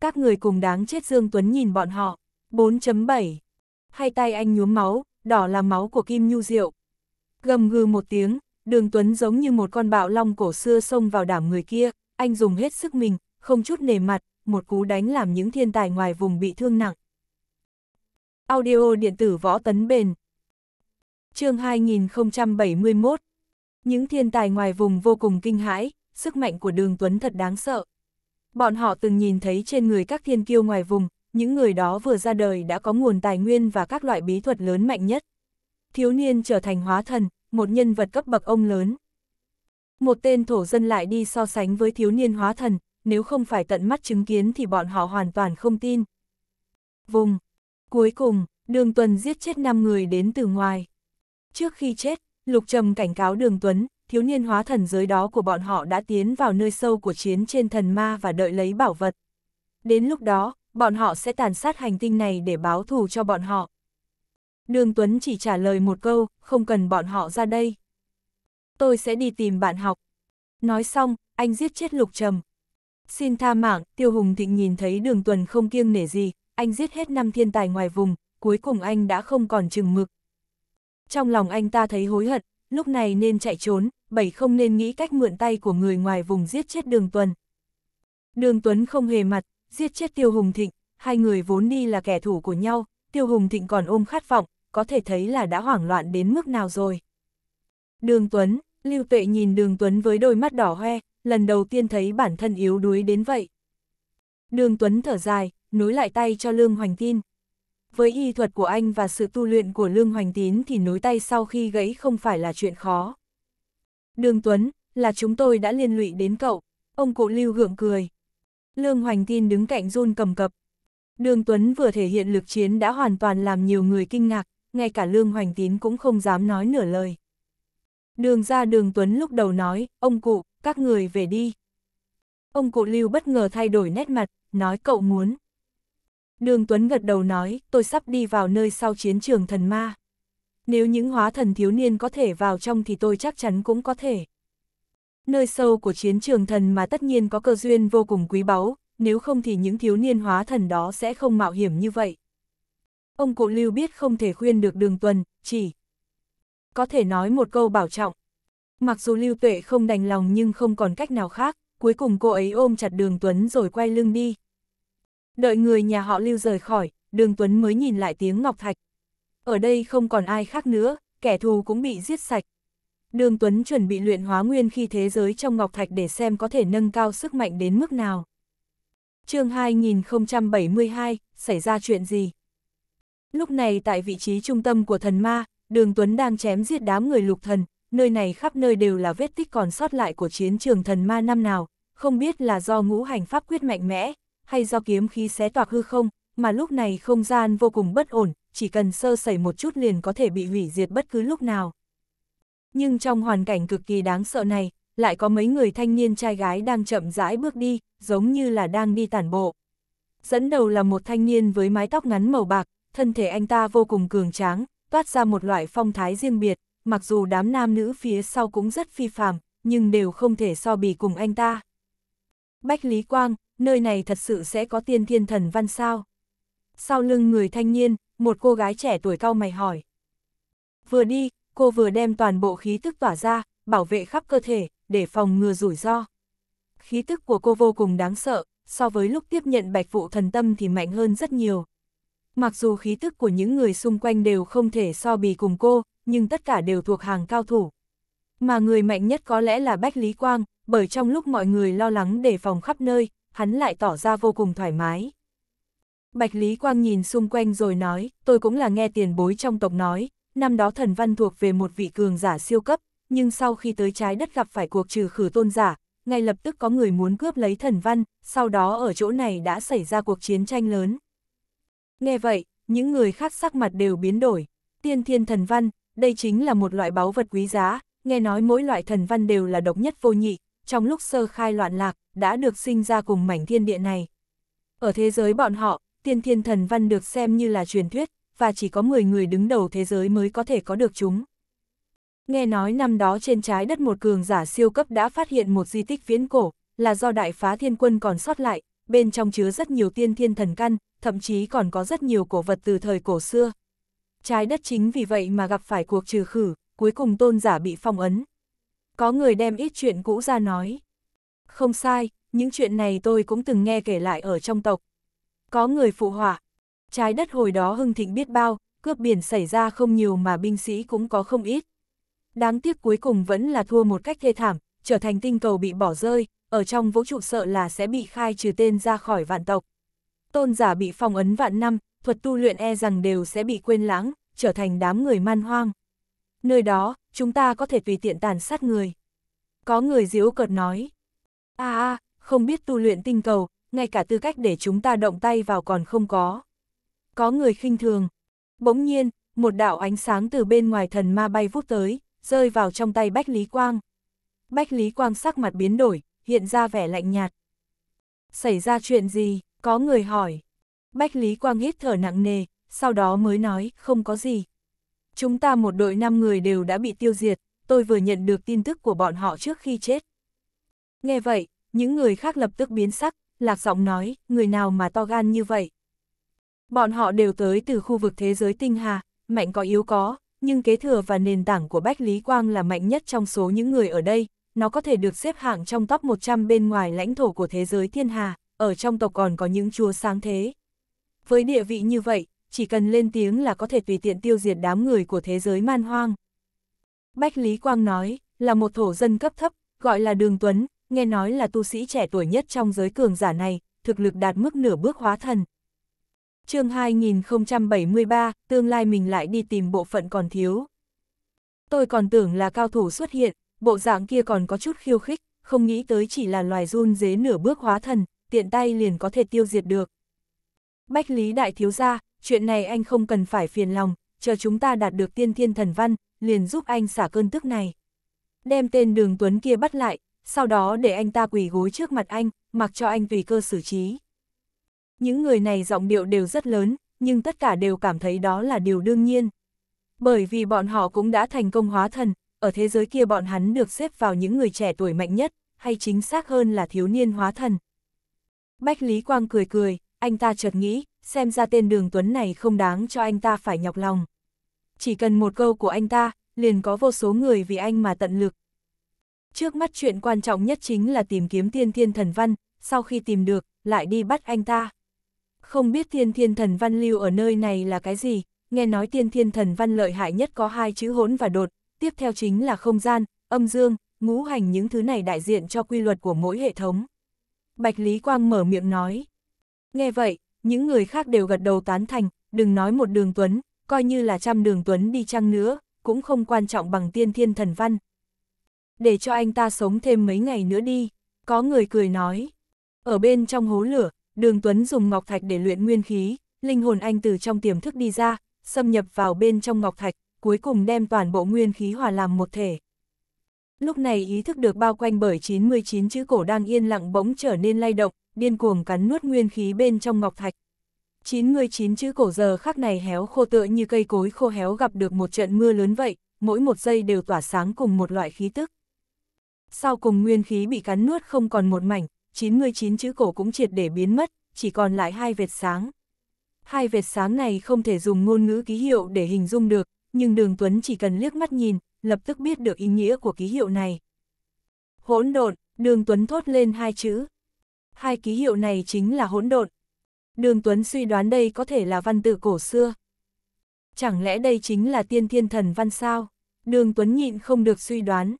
Các người cùng đáng chết Dương Tuấn nhìn bọn họ. 4.7 Hai tay anh nhuốm máu, đỏ là máu của Kim Nhu Diệu. Gầm gừ một tiếng, đường Tuấn giống như một con bạo long cổ xưa xông vào đảm người kia, anh dùng hết sức mình, không chút nề mặt, một cú đánh làm những thiên tài ngoài vùng bị thương nặng. Audio điện tử võ tấn bền. Chương 2071. Những thiên tài ngoài vùng vô cùng kinh hãi, sức mạnh của Đường Tuấn thật đáng sợ. Bọn họ từng nhìn thấy trên người các thiên kiêu ngoài vùng, những người đó vừa ra đời đã có nguồn tài nguyên và các loại bí thuật lớn mạnh nhất. Thiếu niên trở thành hóa thần, một nhân vật cấp bậc ông lớn. Một tên thổ dân lại đi so sánh với thiếu niên hóa thần, nếu không phải tận mắt chứng kiến thì bọn họ hoàn toàn không tin. Vùng Cuối cùng, Đường Tuần giết chết 5 người đến từ ngoài. Trước khi chết, Lục Trầm cảnh cáo Đường Tuấn, thiếu niên hóa thần giới đó của bọn họ đã tiến vào nơi sâu của chiến trên thần ma và đợi lấy bảo vật. Đến lúc đó, bọn họ sẽ tàn sát hành tinh này để báo thù cho bọn họ. Đường Tuấn chỉ trả lời một câu, không cần bọn họ ra đây. Tôi sẽ đi tìm bạn học. Nói xong, anh giết chết Lục Trầm. Xin tha mạng, Tiêu Hùng Thịnh nhìn thấy Đường Tuần không kiêng nể gì, anh giết hết năm thiên tài ngoài vùng, cuối cùng anh đã không còn chừng mực. Trong lòng anh ta thấy hối hận, lúc này nên chạy trốn, bảy không nên nghĩ cách mượn tay của người ngoài vùng giết chết Đường Tuần. Đường Tuấn không hề mặt, giết chết Tiêu Hùng Thịnh, hai người vốn đi là kẻ thù của nhau, Tiêu Hùng Thịnh còn ôm khát vọng, có thể thấy là đã hoảng loạn đến mức nào rồi. Đường Tuấn, Lưu Tuệ nhìn Đường Tuấn với đôi mắt đỏ hoe, lần đầu tiên thấy bản thân yếu đuối đến vậy. Đường Tuấn thở dài, nối lại tay cho Lương Hoành Tín. Với y thuật của anh và sự tu luyện của Lương Hoành Tín thì nối tay sau khi gãy không phải là chuyện khó. Đường Tuấn, là chúng tôi đã liên lụy đến cậu, ông cụ lưu gượng cười. Lương Hoành Tín đứng cạnh run cầm cập. Đường Tuấn vừa thể hiện lực chiến đã hoàn toàn làm nhiều người kinh ngạc, ngay cả Lương Hoành Tín cũng không dám nói nửa lời. Đường ra đường Tuấn lúc đầu nói, ông cụ, các người về đi. Ông cụ lưu bất ngờ thay đổi nét mặt, nói cậu muốn. Đường Tuấn gật đầu nói, tôi sắp đi vào nơi sau chiến trường thần ma. Nếu những hóa thần thiếu niên có thể vào trong thì tôi chắc chắn cũng có thể. Nơi sâu của chiến trường thần mà tất nhiên có cơ duyên vô cùng quý báu, nếu không thì những thiếu niên hóa thần đó sẽ không mạo hiểm như vậy. Ông cụ Lưu biết không thể khuyên được đường tuần, chỉ có thể nói một câu bảo trọng. Mặc dù Lưu Tuệ không đành lòng nhưng không còn cách nào khác, cuối cùng cô ấy ôm chặt đường Tuấn rồi quay lưng đi. Đợi người nhà họ lưu rời khỏi, đường Tuấn mới nhìn lại tiếng Ngọc Thạch. Ở đây không còn ai khác nữa, kẻ thù cũng bị giết sạch. Đường Tuấn chuẩn bị luyện hóa nguyên khi thế giới trong Ngọc Thạch để xem có thể nâng cao sức mạnh đến mức nào. chương 2072, xảy ra chuyện gì? Lúc này tại vị trí trung tâm của thần ma, đường Tuấn đang chém giết đám người lục thần, nơi này khắp nơi đều là vết tích còn sót lại của chiến trường thần ma năm nào, không biết là do ngũ hành pháp quyết mạnh mẽ, hay do kiếm khí xé toạc hư không, mà lúc này không gian vô cùng bất ổn, chỉ cần sơ sẩy một chút liền có thể bị hủy diệt bất cứ lúc nào. Nhưng trong hoàn cảnh cực kỳ đáng sợ này, lại có mấy người thanh niên trai gái đang chậm rãi bước đi, giống như là đang đi tản bộ. Dẫn đầu là một thanh niên với mái tóc ngắn màu bạc, thân thể anh ta vô cùng cường tráng, toát ra một loại phong thái riêng biệt, mặc dù đám nam nữ phía sau cũng rất phi phàm, nhưng đều không thể so bì cùng anh ta. Bách Lý Quang, nơi này thật sự sẽ có tiên thiên thần văn sao? Sau lưng người thanh niên, một cô gái trẻ tuổi cao mày hỏi. Vừa đi, cô vừa đem toàn bộ khí tức tỏa ra, bảo vệ khắp cơ thể, để phòng ngừa rủi ro. Khí tức của cô vô cùng đáng sợ, so với lúc tiếp nhận bạch vụ thần tâm thì mạnh hơn rất nhiều. Mặc dù khí tức của những người xung quanh đều không thể so bì cùng cô, nhưng tất cả đều thuộc hàng cao thủ. Mà người mạnh nhất có lẽ là Bách Lý Quang, bởi trong lúc mọi người lo lắng đề phòng khắp nơi, hắn lại tỏ ra vô cùng thoải mái. Bạch Lý Quang nhìn xung quanh rồi nói, tôi cũng là nghe tiền bối trong tộc nói, năm đó thần văn thuộc về một vị cường giả siêu cấp, nhưng sau khi tới trái đất gặp phải cuộc trừ khử tôn giả, ngay lập tức có người muốn cướp lấy thần văn, sau đó ở chỗ này đã xảy ra cuộc chiến tranh lớn. Nghe vậy, những người khác sắc mặt đều biến đổi. Tiên thiên thần văn, đây chính là một loại báu vật quý giá, nghe nói mỗi loại thần văn đều là độc nhất vô nhị, trong lúc sơ khai loạn lạc, đã được sinh ra cùng mảnh thiên địa này. Ở thế giới bọn họ, tiên thiên thần văn được xem như là truyền thuyết, và chỉ có 10 người đứng đầu thế giới mới có thể có được chúng. Nghe nói năm đó trên trái đất một cường giả siêu cấp đã phát hiện một di tích viễn cổ, là do đại phá thiên quân còn sót lại, bên trong chứa rất nhiều tiên thiên thần căn, thậm chí còn có rất nhiều cổ vật từ thời cổ xưa. Trái đất chính vì vậy mà gặp phải cuộc trừ khử, cuối cùng tôn giả bị phong ấn. Có người đem ít chuyện cũ ra nói. Không sai, những chuyện này tôi cũng từng nghe kể lại ở trong tộc. Có người phụ hỏa. Trái đất hồi đó hưng thịnh biết bao, cướp biển xảy ra không nhiều mà binh sĩ cũng có không ít. Đáng tiếc cuối cùng vẫn là thua một cách thê thảm, trở thành tinh cầu bị bỏ rơi, ở trong vũ trụ sợ là sẽ bị khai trừ tên ra khỏi vạn tộc. Tôn giả bị phong ấn vạn năm, thuật tu luyện e rằng đều sẽ bị quên lãng, trở thành đám người man hoang. Nơi đó, chúng ta có thể tùy tiện tàn sát người. Có người diễu cợt nói. À, à, không biết tu luyện tinh cầu, ngay cả tư cách để chúng ta động tay vào còn không có. Có người khinh thường. Bỗng nhiên, một đạo ánh sáng từ bên ngoài thần ma bay vút tới, rơi vào trong tay Bách Lý Quang. Bách Lý Quang sắc mặt biến đổi, hiện ra vẻ lạnh nhạt. Xảy ra chuyện gì, có người hỏi. Bách Lý Quang hít thở nặng nề, sau đó mới nói, không có gì. Chúng ta một đội 5 người đều đã bị tiêu diệt, tôi vừa nhận được tin tức của bọn họ trước khi chết. Nghe vậy, những người khác lập tức biến sắc, lạc giọng nói, người nào mà to gan như vậy. Bọn họ đều tới từ khu vực thế giới tinh hà, mạnh có yếu có, nhưng kế thừa và nền tảng của Bách Lý Quang là mạnh nhất trong số những người ở đây, nó có thể được xếp hạng trong top 100 bên ngoài lãnh thổ của thế giới thiên hà, ở trong tộc còn có những chúa sáng thế. Với địa vị như vậy, chỉ cần lên tiếng là có thể tùy tiện tiêu diệt đám người của thế giới man hoang. Bách Lý Quang nói, là một thổ dân cấp thấp, gọi là Đường Tuấn, nghe nói là tu sĩ trẻ tuổi nhất trong giới cường giả này, thực lực đạt mức nửa bước hóa thần. chương 2073, tương lai mình lại đi tìm bộ phận còn thiếu. Tôi còn tưởng là cao thủ xuất hiện, bộ dạng kia còn có chút khiêu khích, không nghĩ tới chỉ là loài run dế nửa bước hóa thần, tiện tay liền có thể tiêu diệt được. Bách Lý Đại Thiếu Gia, chuyện này anh không cần phải phiền lòng, chờ chúng ta đạt được tiên thiên thần văn, liền giúp anh xả cơn tức này. Đem tên đường Tuấn kia bắt lại, sau đó để anh ta quỳ gối trước mặt anh, mặc cho anh tùy cơ xử trí. Những người này giọng điệu đều rất lớn, nhưng tất cả đều cảm thấy đó là điều đương nhiên. Bởi vì bọn họ cũng đã thành công hóa thần, ở thế giới kia bọn hắn được xếp vào những người trẻ tuổi mạnh nhất, hay chính xác hơn là thiếu niên hóa thần. Bách Lý Quang cười cười, anh ta chợt nghĩ, xem ra tên đường Tuấn này không đáng cho anh ta phải nhọc lòng. Chỉ cần một câu của anh ta, liền có vô số người vì anh mà tận lực, Trước mắt chuyện quan trọng nhất chính là tìm kiếm thiên thiên thần văn, sau khi tìm được, lại đi bắt anh ta. Không biết thiên thiên thần văn lưu ở nơi này là cái gì, nghe nói thiên thiên thần văn lợi hại nhất có hai chữ hỗn và đột, tiếp theo chính là không gian, âm dương, ngũ hành những thứ này đại diện cho quy luật của mỗi hệ thống. Bạch Lý Quang mở miệng nói. Nghe vậy, những người khác đều gật đầu tán thành, đừng nói một đường tuấn, coi như là trăm đường tuấn đi chăng nữa, cũng không quan trọng bằng tiên thiên thần văn để cho anh ta sống thêm mấy ngày nữa đi, có người cười nói. Ở bên trong hố lửa, đường Tuấn dùng ngọc thạch để luyện nguyên khí, linh hồn anh từ trong tiềm thức đi ra, xâm nhập vào bên trong ngọc thạch, cuối cùng đem toàn bộ nguyên khí hòa làm một thể. Lúc này ý thức được bao quanh bởi 99 chữ cổ đang yên lặng bỗng trở nên lay động, điên cuồng cắn nuốt nguyên khí bên trong ngọc thạch. 99 chữ cổ giờ khắc này héo khô tựa như cây cối khô héo gặp được một trận mưa lớn vậy, mỗi một giây đều tỏa sáng cùng một loại khí tức sau cùng nguyên khí bị cắn nuốt không còn một mảnh, 99 chữ cổ cũng triệt để biến mất, chỉ còn lại hai vệt sáng. Hai vệt sáng này không thể dùng ngôn ngữ ký hiệu để hình dung được, nhưng Đường Tuấn chỉ cần liếc mắt nhìn, lập tức biết được ý nghĩa của ký hiệu này. Hỗn độn, Đường Tuấn thốt lên hai chữ. Hai ký hiệu này chính là hỗn độn. Đường Tuấn suy đoán đây có thể là văn tự cổ xưa. Chẳng lẽ đây chính là tiên thiên thần văn sao? Đường Tuấn nhịn không được suy đoán.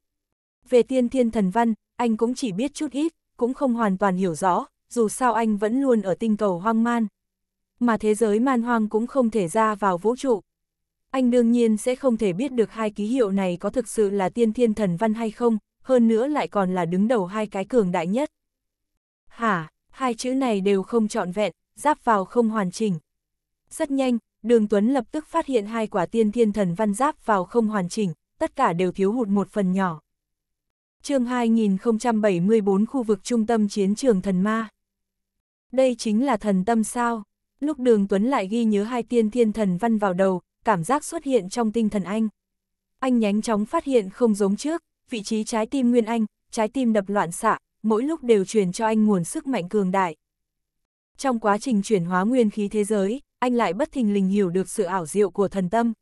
Về tiên thiên thần văn, anh cũng chỉ biết chút ít, cũng không hoàn toàn hiểu rõ, dù sao anh vẫn luôn ở tinh cầu hoang man. Mà thế giới man hoang cũng không thể ra vào vũ trụ. Anh đương nhiên sẽ không thể biết được hai ký hiệu này có thực sự là tiên thiên thần văn hay không, hơn nữa lại còn là đứng đầu hai cái cường đại nhất. Hả, hai chữ này đều không trọn vẹn, giáp vào không hoàn chỉnh. Rất nhanh, Đường Tuấn lập tức phát hiện hai quả tiên thiên thần văn giáp vào không hoàn chỉnh, tất cả đều thiếu hụt một phần nhỏ chương 2074 khu vực trung tâm chiến trường thần ma. Đây chính là thần tâm sao. Lúc đường Tuấn lại ghi nhớ hai tiên thiên thần văn vào đầu, cảm giác xuất hiện trong tinh thần anh. Anh nhánh chóng phát hiện không giống trước, vị trí trái tim nguyên anh, trái tim đập loạn xạ, mỗi lúc đều truyền cho anh nguồn sức mạnh cường đại. Trong quá trình chuyển hóa nguyên khí thế giới, anh lại bất thình lình hiểu được sự ảo diệu của thần tâm.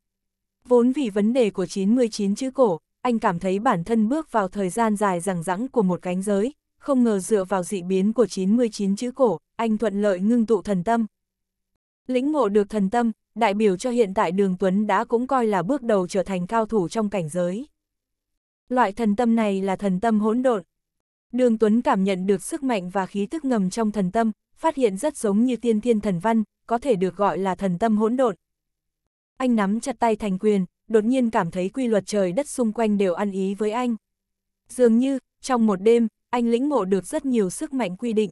Vốn vì vấn đề của 99 chữ cổ, anh cảm thấy bản thân bước vào thời gian dài rằng rẵng của một cánh giới, không ngờ dựa vào dị biến của 99 chữ cổ, anh thuận lợi ngưng tụ thần tâm. Lĩnh ngộ được thần tâm, đại biểu cho hiện tại Đường Tuấn đã cũng coi là bước đầu trở thành cao thủ trong cảnh giới. Loại thần tâm này là thần tâm hỗn độn. Đường Tuấn cảm nhận được sức mạnh và khí tức ngầm trong thần tâm, phát hiện rất giống như tiên thiên thần văn, có thể được gọi là thần tâm hỗn độn. Anh nắm chặt tay thành quyền, đột nhiên cảm thấy quy luật trời đất xung quanh đều ăn ý với anh. Dường như, trong một đêm, anh lĩnh ngộ được rất nhiều sức mạnh quy định.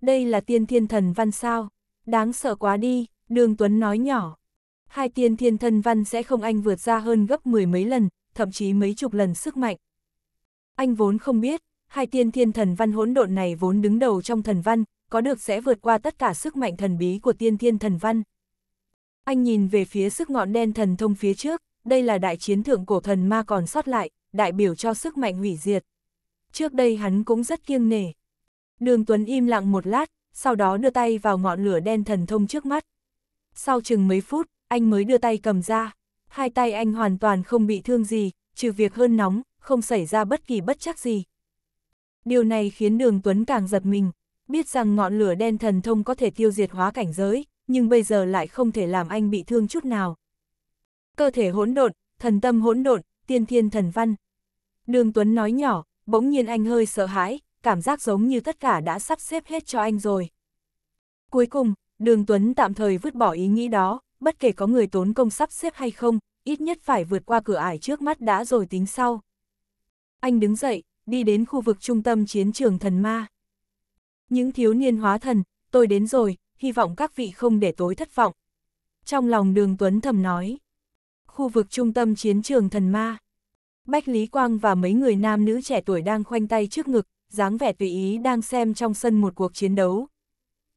Đây là tiên thiên thần văn sao, đáng sợ quá đi, Đường Tuấn nói nhỏ. Hai tiên thiên thần văn sẽ không anh vượt ra hơn gấp mười mấy lần, thậm chí mấy chục lần sức mạnh. Anh vốn không biết, hai tiên thiên thần văn hỗn độn này vốn đứng đầu trong thần văn, có được sẽ vượt qua tất cả sức mạnh thần bí của tiên thiên thần văn. Anh nhìn về phía sức ngọn đen thần thông phía trước, đây là đại chiến thượng cổ thần ma còn sót lại, đại biểu cho sức mạnh hủy diệt. Trước đây hắn cũng rất kiêng nể. Đường Tuấn im lặng một lát, sau đó đưa tay vào ngọn lửa đen thần thông trước mắt. Sau chừng mấy phút, anh mới đưa tay cầm ra. Hai tay anh hoàn toàn không bị thương gì, trừ việc hơn nóng, không xảy ra bất kỳ bất chắc gì. Điều này khiến đường Tuấn càng giật mình, biết rằng ngọn lửa đen thần thông có thể tiêu diệt hóa cảnh giới, nhưng bây giờ lại không thể làm anh bị thương chút nào. Cơ thể hỗn độn, thần tâm hỗn độn, tiên thiên thần văn. Đường Tuấn nói nhỏ, bỗng nhiên anh hơi sợ hãi, cảm giác giống như tất cả đã sắp xếp hết cho anh rồi. Cuối cùng, Đường Tuấn tạm thời vứt bỏ ý nghĩ đó, bất kể có người tốn công sắp xếp hay không, ít nhất phải vượt qua cửa ải trước mắt đã rồi tính sau. Anh đứng dậy, đi đến khu vực trung tâm chiến trường thần ma. Những thiếu niên hóa thần, tôi đến rồi, hy vọng các vị không để tối thất vọng. Trong lòng đường Tuấn thầm nói, khu vực trung tâm chiến trường thần ma, Bách Lý Quang và mấy người nam nữ trẻ tuổi đang khoanh tay trước ngực, dáng vẻ tùy ý đang xem trong sân một cuộc chiến đấu.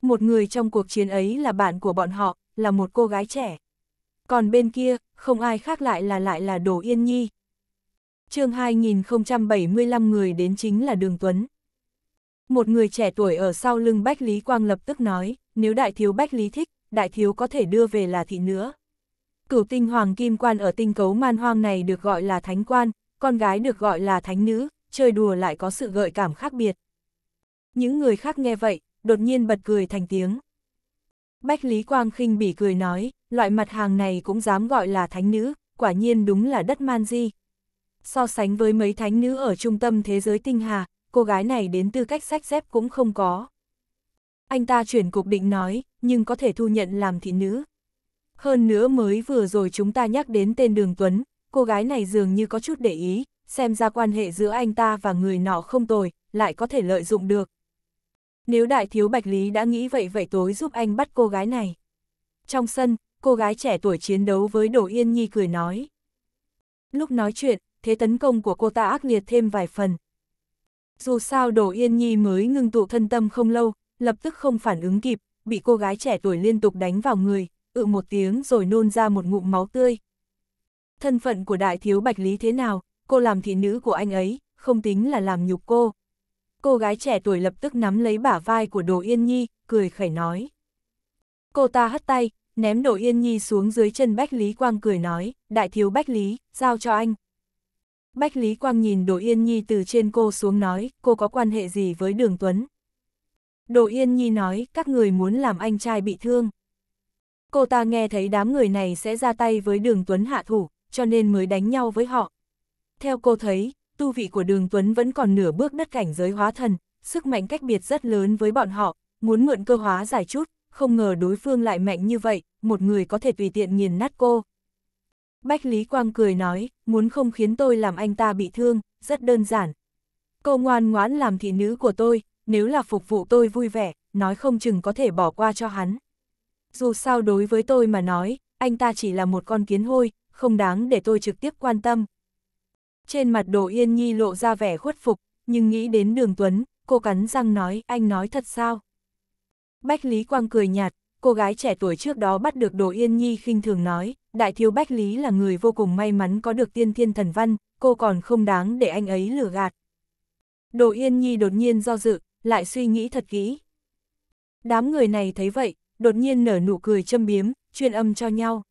Một người trong cuộc chiến ấy là bạn của bọn họ, là một cô gái trẻ. Còn bên kia, không ai khác lại là lại là Đồ Yên Nhi. chương 2075 người đến chính là Đường Tuấn. Một người trẻ tuổi ở sau lưng Bách Lý Quang lập tức nói, nếu đại thiếu Bách Lý thích, đại thiếu có thể đưa về là thị nữa. Cửu tinh hoàng kim quan ở tinh cấu man hoang này được gọi là thánh quan, con gái được gọi là thánh nữ, chơi đùa lại có sự gợi cảm khác biệt. Những người khác nghe vậy, đột nhiên bật cười thành tiếng. Bách Lý Quang khinh bỉ cười nói, loại mặt hàng này cũng dám gọi là thánh nữ, quả nhiên đúng là đất man di. So sánh với mấy thánh nữ ở trung tâm thế giới tinh hà, cô gái này đến tư cách sách dép cũng không có. Anh ta chuyển cục định nói, nhưng có thể thu nhận làm thị nữ. Hơn nữa mới vừa rồi chúng ta nhắc đến tên Đường Tuấn, cô gái này dường như có chút để ý, xem ra quan hệ giữa anh ta và người nọ không tồi, lại có thể lợi dụng được. Nếu đại thiếu Bạch Lý đã nghĩ vậy vậy tối giúp anh bắt cô gái này. Trong sân, cô gái trẻ tuổi chiến đấu với Đỗ Yên Nhi cười nói. Lúc nói chuyện, thế tấn công của cô ta ác liệt thêm vài phần, dù sao Đồ Yên Nhi mới ngưng tụ thân tâm không lâu, lập tức không phản ứng kịp, bị cô gái trẻ tuổi liên tục đánh vào người, ự một tiếng rồi nôn ra một ngụm máu tươi. Thân phận của đại thiếu Bạch Lý thế nào, cô làm thị nữ của anh ấy, không tính là làm nhục cô. Cô gái trẻ tuổi lập tức nắm lấy bả vai của Đồ Yên Nhi, cười khẩy nói. Cô ta hất tay, ném Đồ Yên Nhi xuống dưới chân Bách Lý Quang cười nói, đại thiếu Bách Lý, giao cho anh, Bách Lý Quang nhìn Đỗ Yên Nhi từ trên cô xuống nói, cô có quan hệ gì với Đường Tuấn? Đỗ Yên Nhi nói, các người muốn làm anh trai bị thương. Cô ta nghe thấy đám người này sẽ ra tay với Đường Tuấn hạ thủ, cho nên mới đánh nhau với họ. Theo cô thấy, tu vị của Đường Tuấn vẫn còn nửa bước đất cảnh giới hóa thần, sức mạnh cách biệt rất lớn với bọn họ, muốn mượn cơ hóa giải chút, không ngờ đối phương lại mạnh như vậy, một người có thể tùy tiện nghiền nát cô. Bách Lý Quang cười nói, muốn không khiến tôi làm anh ta bị thương, rất đơn giản. Cô ngoan ngoãn làm thị nữ của tôi, nếu là phục vụ tôi vui vẻ, nói không chừng có thể bỏ qua cho hắn. Dù sao đối với tôi mà nói, anh ta chỉ là một con kiến hôi, không đáng để tôi trực tiếp quan tâm. Trên mặt đồ yên nhi lộ ra vẻ khuất phục, nhưng nghĩ đến đường Tuấn, cô cắn răng nói, anh nói thật sao? Bách Lý Quang cười nhạt, cô gái trẻ tuổi trước đó bắt được Đồ Yên Nhi khinh thường nói, đại thiếu Bách Lý là người vô cùng may mắn có được tiên thiên thần văn, cô còn không đáng để anh ấy lừa gạt. Đồ Yên Nhi đột nhiên do dự, lại suy nghĩ thật kỹ. Đám người này thấy vậy, đột nhiên nở nụ cười châm biếm, chuyên âm cho nhau.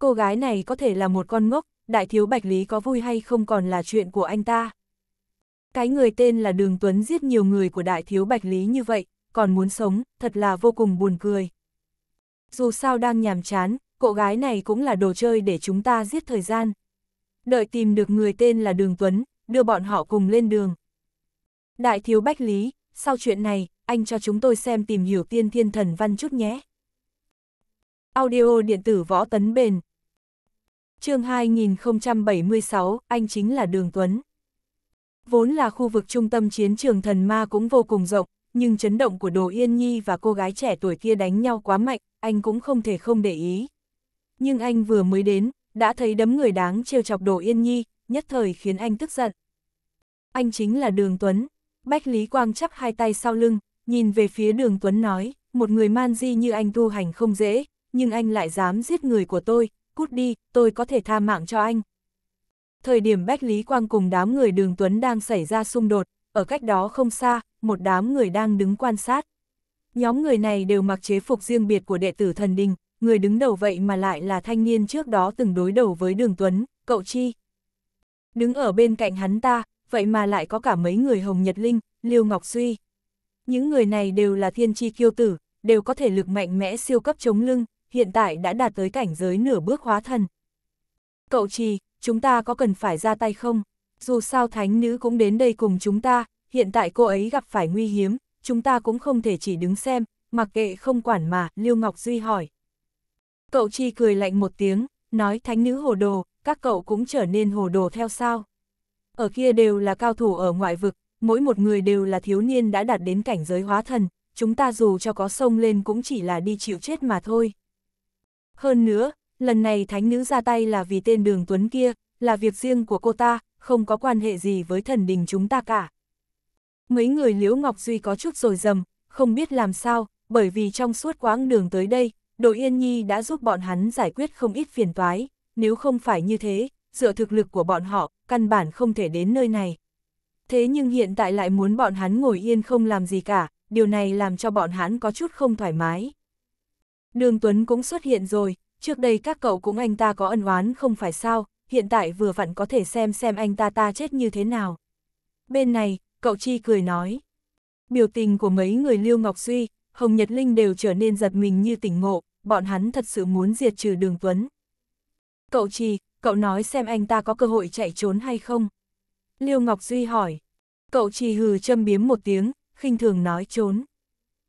Cô gái này có thể là một con ngốc, đại thiếu Bạch Lý có vui hay không còn là chuyện của anh ta. Cái người tên là Đường Tuấn giết nhiều người của đại thiếu Bạch Lý như vậy, còn muốn sống, thật là vô cùng buồn cười. Dù sao đang nhàm chán, cô gái này cũng là đồ chơi để chúng ta giết thời gian. Đợi tìm được người tên là Đường Tuấn, đưa bọn họ cùng lên đường. Đại thiếu Bách Lý, sau chuyện này, anh cho chúng tôi xem tìm hiểu tiên thiên thần văn chút nhé. Audio điện tử võ tấn bền. chương 2076, anh chính là Đường Tuấn. Vốn là khu vực trung tâm chiến trường thần ma cũng vô cùng rộng, nhưng chấn động của Đồ Yên Nhi và cô gái trẻ tuổi kia đánh nhau quá mạnh, anh cũng không thể không để ý. Nhưng anh vừa mới đến, đã thấy đấm người đáng trêu chọc Đồ Yên Nhi, nhất thời khiến anh tức giận. Anh chính là Đường Tuấn. Bách Lý Quang chắp hai tay sau lưng, nhìn về phía Đường Tuấn nói, một người man di như anh tu hành không dễ, nhưng anh lại dám giết người của tôi, cút đi, tôi có thể tha mạng cho anh. Thời điểm Bách Lý Quang cùng đám người Đường Tuấn đang xảy ra xung đột, ở cách đó không xa, một đám người đang đứng quan sát. Nhóm người này đều mặc chế phục riêng biệt của đệ tử thần đình, người đứng đầu vậy mà lại là thanh niên trước đó từng đối đầu với Đường Tuấn, cậu Chi. Đứng ở bên cạnh hắn ta, vậy mà lại có cả mấy người Hồng Nhật Linh, Liêu Ngọc Suy. Những người này đều là thiên chi kiêu tử, đều có thể lực mạnh mẽ siêu cấp chống lưng, hiện tại đã đạt tới cảnh giới nửa bước hóa thần. Cậu Chi, chúng ta có cần phải ra tay không? dù sao thánh nữ cũng đến đây cùng chúng ta, hiện tại cô ấy gặp phải nguy hiếm, chúng ta cũng không thể chỉ đứng xem, mặc kệ không quản mà, Lưu Ngọc Duy hỏi. Cậu chi cười lạnh một tiếng, nói thánh nữ hồ đồ, các cậu cũng trở nên hồ đồ theo sao. Ở kia đều là cao thủ ở ngoại vực, mỗi một người đều là thiếu niên đã đạt đến cảnh giới hóa thần, chúng ta dù cho có sông lên cũng chỉ là đi chịu chết mà thôi. Hơn nữa, lần này thánh nữ ra tay là vì tên đường tuấn kia, là việc riêng của cô ta, không có quan hệ gì với thần đình chúng ta cả. Mấy người Liễu Ngọc Duy có chút rồi dầm, không biết làm sao, bởi vì trong suốt quãng đường tới đây, đội Yên Nhi đã giúp bọn hắn giải quyết không ít phiền toái, nếu không phải như thế, dựa thực lực của bọn họ, căn bản không thể đến nơi này. Thế nhưng hiện tại lại muốn bọn hắn ngồi yên không làm gì cả, điều này làm cho bọn hắn có chút không thoải mái. Đường Tuấn cũng xuất hiện rồi, trước đây các cậu cũng anh ta có ân oán không phải sao, hiện tại vừa vặn có thể xem xem anh ta ta chết như thế nào. Bên này, cậu Chi cười nói. Biểu tình của mấy người liêu Ngọc Duy, Hồng Nhật Linh đều trở nên giật mình như tỉnh ngộ, bọn hắn thật sự muốn diệt trừ đường Tuấn. Cậu Chi, cậu nói xem anh ta có cơ hội chạy trốn hay không? liêu Ngọc Duy hỏi. Cậu Chi hừ châm biếm một tiếng, khinh thường nói trốn.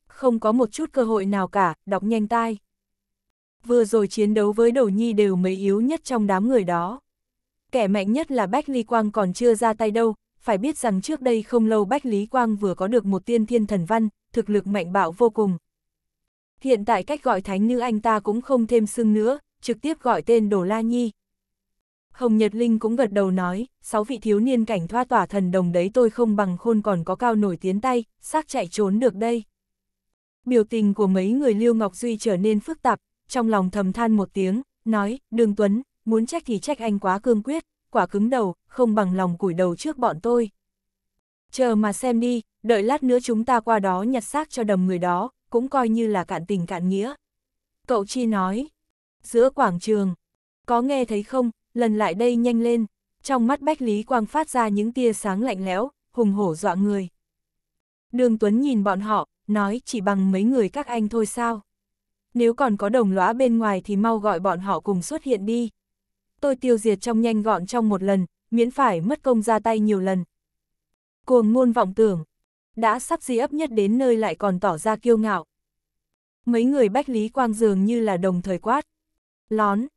Không có một chút cơ hội nào cả, đọc nhanh tai. Vừa rồi chiến đấu với đầu nhi đều mấy yếu nhất trong đám người đó. Kẻ mạnh nhất là Bách Lý Quang còn chưa ra tay đâu, phải biết rằng trước đây không lâu Bách Lý Quang vừa có được một tiên thiên thần văn, thực lực mạnh bạo vô cùng. Hiện tại cách gọi thánh nữ anh ta cũng không thêm xưng nữa, trực tiếp gọi tên Đồ La Nhi. Hồng Nhật Linh cũng gật đầu nói, sáu vị thiếu niên cảnh thoa tỏa thần đồng đấy tôi không bằng khôn còn có cao nổi tiến tay, xác chạy trốn được đây. Biểu tình của mấy người Liêu Ngọc Duy trở nên phức tạp, trong lòng thầm than một tiếng, nói, Đường Tuấn, muốn trách thì trách anh quá cương quyết, quả cứng đầu, không bằng lòng củi đầu trước bọn tôi. Chờ mà xem đi, đợi lát nữa chúng ta qua đó nhặt xác cho đầm người đó, cũng coi như là cạn tình cạn nghĩa. Cậu Chi nói, giữa quảng trường, có nghe thấy không, lần lại đây nhanh lên, trong mắt Bách Lý Quang phát ra những tia sáng lạnh lẽo, hùng hổ dọa người. Đường Tuấn nhìn bọn họ, nói chỉ bằng mấy người các anh thôi sao. Nếu còn có đồng lõa bên ngoài thì mau gọi bọn họ cùng xuất hiện đi tôi tiêu diệt trong nhanh gọn trong một lần, miễn phải mất công ra tay nhiều lần. Cuồng ngôn vọng tưởng, đã sắp di ấp nhất đến nơi lại còn tỏ ra kiêu ngạo. Mấy người Bách Lý Quang dường như là đồng thời quát. Lón,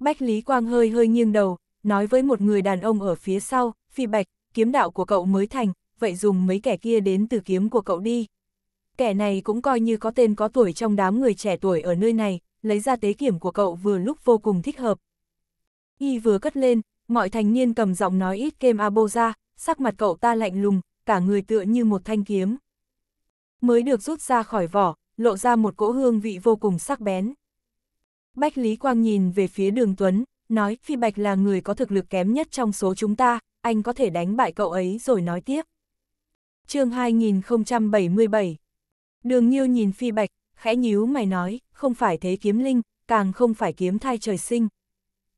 Bách Lý Quang hơi hơi nghiêng đầu, nói với một người đàn ông ở phía sau, phi bạch, kiếm đạo của cậu mới thành, vậy dùng mấy kẻ kia đến từ kiếm của cậu đi. Kẻ này cũng coi như có tên có tuổi trong đám người trẻ tuổi ở nơi này, lấy ra tế kiểm của cậu vừa lúc vô cùng thích hợp, Y vừa cất lên, mọi thành niên cầm giọng nói ít kem abo ra, sắc mặt cậu ta lạnh lùng, cả người tựa như một thanh kiếm. Mới được rút ra khỏi vỏ, lộ ra một cỗ hương vị vô cùng sắc bén. Bách Lý Quang nhìn về phía đường Tuấn, nói Phi Bạch là người có thực lực kém nhất trong số chúng ta, anh có thể đánh bại cậu ấy rồi nói tiếp. chương 2077 Đường Nhiêu nhìn Phi Bạch, khẽ nhíu mày nói, không phải thế kiếm linh, càng không phải kiếm thai trời sinh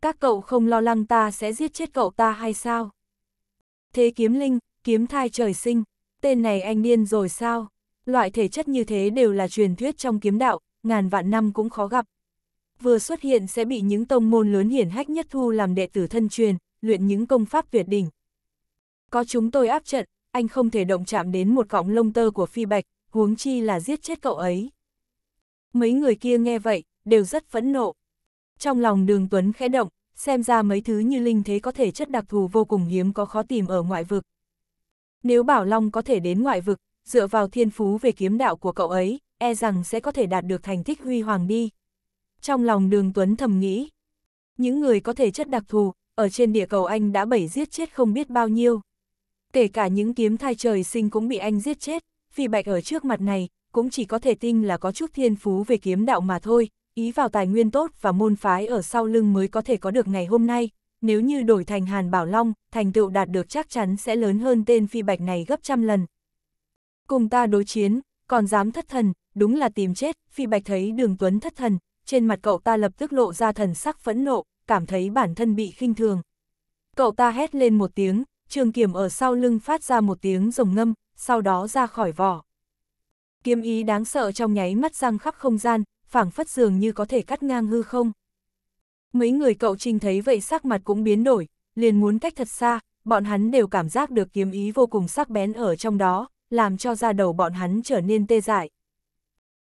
các cậu không lo lắng ta sẽ giết chết cậu ta hay sao? Thế kiếm linh, kiếm thai trời sinh, tên này anh điên rồi sao? Loại thể chất như thế đều là truyền thuyết trong kiếm đạo, ngàn vạn năm cũng khó gặp. Vừa xuất hiện sẽ bị những tông môn lớn hiển hách nhất thu làm đệ tử thân truyền, luyện những công pháp tuyệt đỉnh. Có chúng tôi áp trận, anh không thể động chạm đến một cọng lông tơ của phi bạch, huống chi là giết chết cậu ấy. Mấy người kia nghe vậy, đều rất phẫn nộ. Trong lòng đường Tuấn khẽ động, xem ra mấy thứ như linh thế có thể chất đặc thù vô cùng hiếm có khó tìm ở ngoại vực. Nếu Bảo Long có thể đến ngoại vực, dựa vào thiên phú về kiếm đạo của cậu ấy, e rằng sẽ có thể đạt được thành tích huy hoàng đi. Trong lòng đường Tuấn thầm nghĩ, những người có thể chất đặc thù, ở trên địa cầu anh đã bảy giết chết không biết bao nhiêu. Kể cả những kiếm thai trời sinh cũng bị anh giết chết, vì bạch ở trước mặt này, cũng chỉ có thể tin là có chút thiên phú về kiếm đạo mà thôi, ý vào tài nguyên tốt và môn phái ở sau lưng mới có thể có được ngày hôm nay, nếu như đổi thành Hàn Bảo Long, thành tựu đạt được chắc chắn sẽ lớn hơn tên phi bạch này gấp trăm lần. Cùng ta đối chiến, còn dám thất thần, đúng là tìm chết, phi bạch thấy đường tuấn thất thần, trên mặt cậu ta lập tức lộ ra thần sắc phẫn nộ, cảm thấy bản thân bị khinh thường. Cậu ta hét lên một tiếng, trường kiểm ở sau lưng phát ra một tiếng rồng ngâm, sau đó ra khỏi vỏ. Kiếm ý đáng sợ trong nháy mắt răng khắp không gian, phảng phất dường như có thể cắt ngang hư không. Mấy người cậu Trinh thấy vậy sắc mặt cũng biến đổi, liền muốn cách thật xa, bọn hắn đều cảm giác được kiếm ý vô cùng sắc bén ở trong đó, làm cho da đầu bọn hắn trở nên tê dại.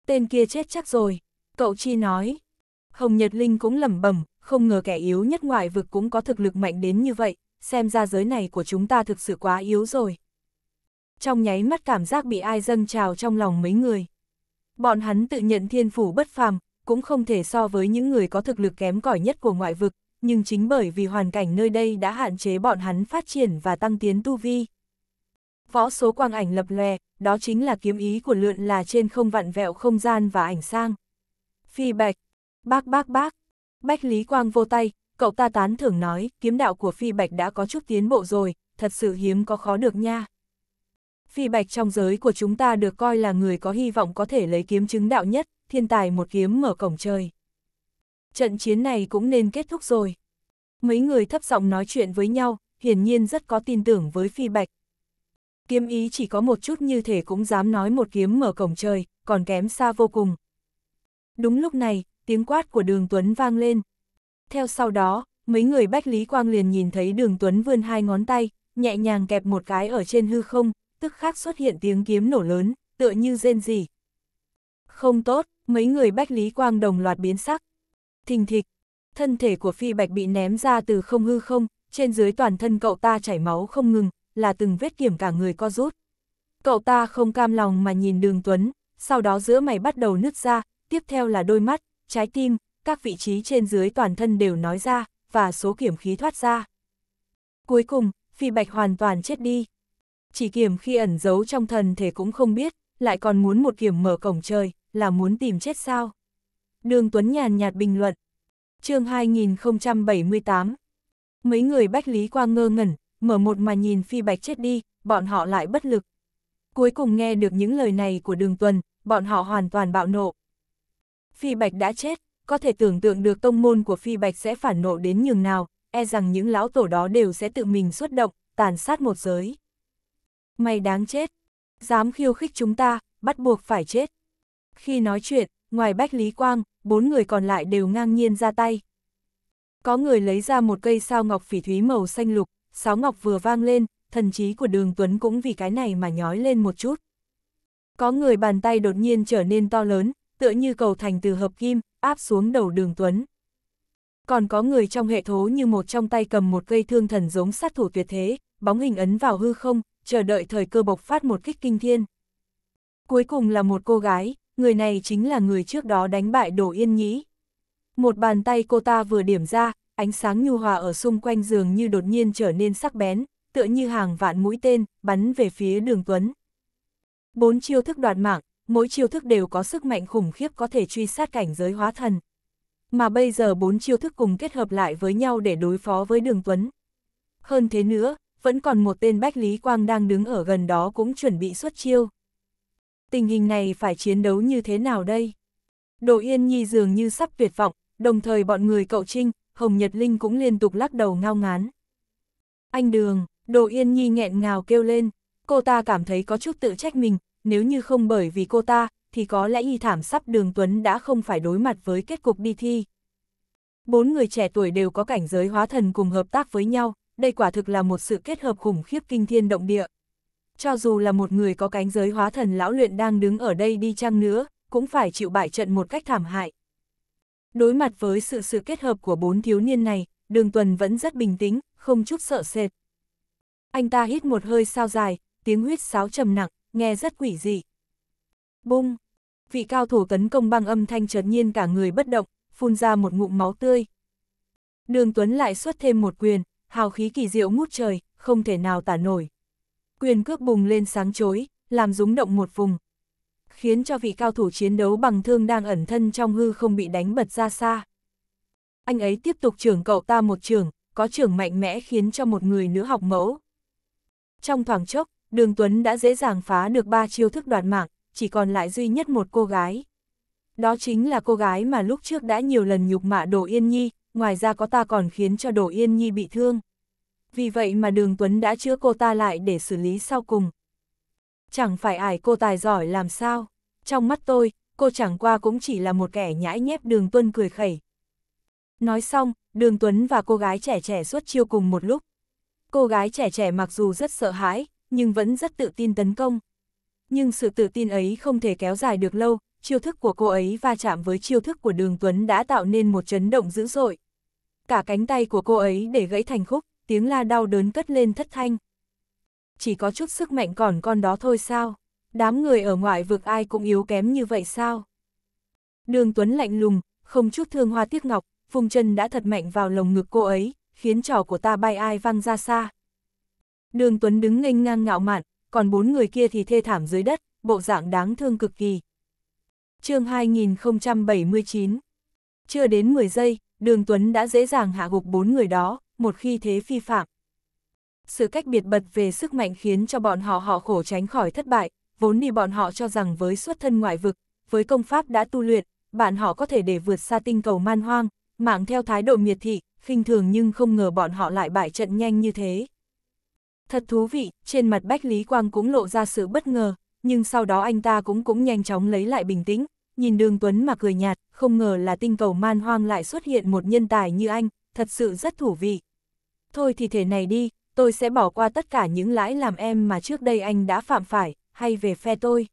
Tên kia chết chắc rồi, cậu Chi nói. Hồng Nhật Linh cũng lẩm bẩm, không ngờ kẻ yếu nhất ngoại vực cũng có thực lực mạnh đến như vậy, xem ra giới này của chúng ta thực sự quá yếu rồi. Trong nháy mắt cảm giác bị ai dâng trào trong lòng mấy người. Bọn hắn tự nhận thiên phủ bất phàm, cũng không thể so với những người có thực lực kém cỏi nhất của ngoại vực, nhưng chính bởi vì hoàn cảnh nơi đây đã hạn chế bọn hắn phát triển và tăng tiến tu vi. Võ số quang ảnh lập lè đó chính là kiếm ý của lượn là trên không vặn vẹo không gian và ảnh sang. Phi bạch, bác bác bác, bách lý quang vô tay, cậu ta tán thưởng nói, kiếm đạo của phi bạch đã có chút tiến bộ rồi, thật sự hiếm có khó được nha. Phi Bạch trong giới của chúng ta được coi là người có hy vọng có thể lấy kiếm chứng đạo nhất, thiên tài một kiếm mở cổng trời. Trận chiến này cũng nên kết thúc rồi. Mấy người thấp giọng nói chuyện với nhau, hiển nhiên rất có tin tưởng với Phi Bạch. Kiếm ý chỉ có một chút như thể cũng dám nói một kiếm mở cổng trời, còn kém xa vô cùng. Đúng lúc này, tiếng quát của đường Tuấn vang lên. Theo sau đó, mấy người Bách Lý Quang liền nhìn thấy đường Tuấn vươn hai ngón tay, nhẹ nhàng kẹp một cái ở trên hư không, tức khắc xuất hiện tiếng kiếm nổ lớn, tựa như rên rỉ. Không tốt, mấy người Bách Lý Quang đồng loạt biến sắc. Thình thịch, thân thể của Phi Bạch bị ném ra từ không hư không, trên dưới toàn thân cậu ta chảy máu không ngừng, là từng vết kiểm cả người co rút. Cậu ta không cam lòng mà nhìn đường Tuấn, sau đó giữa mày bắt đầu nứt ra, tiếp theo là đôi mắt, trái tim, các vị trí trên dưới toàn thân đều nói ra, và số kiểm khí thoát ra. Cuối cùng, Phi Bạch hoàn toàn chết đi chỉ kiểm khi ẩn giấu trong thần thể cũng không biết, lại còn muốn một kiểm mở cổng trời, là muốn tìm chết sao. Đường Tuấn nhàn nhạt bình luận. chương 2078 Mấy người Bách Lý Quang ngơ ngẩn, mở một mà nhìn Phi Bạch chết đi, bọn họ lại bất lực. Cuối cùng nghe được những lời này của Đường Tuần, bọn họ hoàn toàn bạo nộ. Phi Bạch đã chết, có thể tưởng tượng được tông môn của Phi Bạch sẽ phản nộ đến nhường nào, e rằng những lão tổ đó đều sẽ tự mình xuất động, tàn sát một giới. Mày đáng chết. Dám khiêu khích chúng ta, bắt buộc phải chết. Khi nói chuyện, ngoài Bách Lý Quang, bốn người còn lại đều ngang nhiên ra tay. Có người lấy ra một cây sao ngọc phỉ thúy màu xanh lục, sáo ngọc vừa vang lên, thần trí của đường Tuấn cũng vì cái này mà nhói lên một chút. Có người bàn tay đột nhiên trở nên to lớn, tựa như cầu thành từ hợp kim, áp xuống đầu đường Tuấn. Còn có người trong hệ thố như một trong tay cầm một cây thương thần giống sát thủ tuyệt thế, bóng hình ấn vào hư không, chờ đợi thời cơ bộc phát một kích kinh thiên. Cuối cùng là một cô gái, người này chính là người trước đó đánh bại Đỗ Yên Nhĩ. Một bàn tay cô ta vừa điểm ra, ánh sáng nhu hòa ở xung quanh giường như đột nhiên trở nên sắc bén, tựa như hàng vạn mũi tên, bắn về phía đường Tuấn. Bốn chiêu thức đoạt mạng, mỗi chiêu thức đều có sức mạnh khủng khiếp có thể truy sát cảnh giới hóa thần. Mà bây giờ bốn chiêu thức cùng kết hợp lại với nhau để đối phó với đường Tuấn. Hơn thế nữa, vẫn còn một tên Bách Lý Quang đang đứng ở gần đó cũng chuẩn bị xuất chiêu. Tình hình này phải chiến đấu như thế nào đây? Đồ Yên Nhi dường như sắp tuyệt vọng, đồng thời bọn người cậu Trinh, Hồng Nhật Linh cũng liên tục lắc đầu ngao ngán. Anh Đường, Đồ Yên Nhi nghẹn ngào kêu lên, cô ta cảm thấy có chút tự trách mình, nếu như không bởi vì cô ta, thì có lẽ y thảm sắp Đường Tuấn đã không phải đối mặt với kết cục đi thi. Bốn người trẻ tuổi đều có cảnh giới hóa thần cùng hợp tác với nhau, đây quả thực là một sự kết hợp khủng khiếp kinh thiên động địa. Cho dù là một người có cánh giới hóa thần lão luyện đang đứng ở đây đi chăng nữa, cũng phải chịu bại trận một cách thảm hại. Đối mặt với sự sự kết hợp của bốn thiếu niên này, đường tuần vẫn rất bình tĩnh, không chút sợ sệt. Anh ta hít một hơi sao dài, tiếng huyết sáo trầm nặng, nghe rất quỷ dị. Bung! Vị cao thủ tấn công băng âm thanh chợt nhiên cả người bất động, phun ra một ngụm máu tươi. Đường Tuấn lại xuất thêm một quyền, hào khí kỳ diệu ngút trời, không thể nào tả nổi. Quyền cước bùng lên sáng chối, làm rúng động một vùng. Khiến cho vị cao thủ chiến đấu bằng thương đang ẩn thân trong hư không bị đánh bật ra xa. Anh ấy tiếp tục trưởng cậu ta một trưởng, có trưởng mạnh mẽ khiến cho một người nữ học mẫu. Trong thoảng chốc, Đường Tuấn đã dễ dàng phá được ba chiêu thức đoạt mạng, chỉ còn lại duy nhất một cô gái. Đó chính là cô gái mà lúc trước đã nhiều lần nhục mạ Đồ Yên Nhi, ngoài ra có ta còn khiến cho Đỗ Yên Nhi bị thương. Vì vậy mà Đường Tuấn đã chữa cô ta lại để xử lý sau cùng. Chẳng phải ải cô tài giỏi làm sao, trong mắt tôi, cô chẳng qua cũng chỉ là một kẻ nhãi nhép Đường tuấn cười khẩy. Nói xong, Đường Tuấn và cô gái trẻ trẻ suốt chiêu cùng một lúc. Cô gái trẻ trẻ mặc dù rất sợ hãi, nhưng vẫn rất tự tin tấn công. Nhưng sự tự tin ấy không thể kéo dài được lâu, chiêu thức của cô ấy va chạm với chiêu thức của Đường Tuấn đã tạo nên một chấn động dữ dội cả cánh tay của cô ấy để gãy thành khúc, tiếng la đau đớn cất lên thất thanh. Chỉ có chút sức mạnh còn con đó thôi sao? Đám người ở ngoại vực ai cũng yếu kém như vậy sao? Đường Tuấn lạnh lùng, không chút thương hoa tiếc ngọc, vùng chân đã thật mạnh vào lồng ngực cô ấy, khiến trò của ta bay ai văng ra xa. Đường Tuấn đứng nghênh ngang ngạo mạn, còn bốn người kia thì thê thảm dưới đất, bộ dạng đáng thương cực kỳ. chương 2079 Chưa đến 10 giây, đường Tuấn đã dễ dàng hạ gục bốn người đó, một khi thế phi phạm. Sự cách biệt bật về sức mạnh khiến cho bọn họ họ khổ tránh khỏi thất bại, vốn đi bọn họ cho rằng với xuất thân ngoại vực, với công pháp đã tu luyện, bạn họ có thể để vượt xa tinh cầu man hoang, mạng theo thái độ miệt thị, khinh thường nhưng không ngờ bọn họ lại bại trận nhanh như thế. Thật thú vị, trên mặt Bách Lý Quang cũng lộ ra sự bất ngờ, nhưng sau đó anh ta cũng cũng nhanh chóng lấy lại bình tĩnh, nhìn đường Tuấn mà cười nhạt, không ngờ là tinh cầu man hoang lại xuất hiện một nhân tài như anh, thật sự rất thú vị. Thôi thì thế này đi, tôi sẽ bỏ qua tất cả những lãi làm em mà trước đây anh đã phạm phải, hay về phe tôi.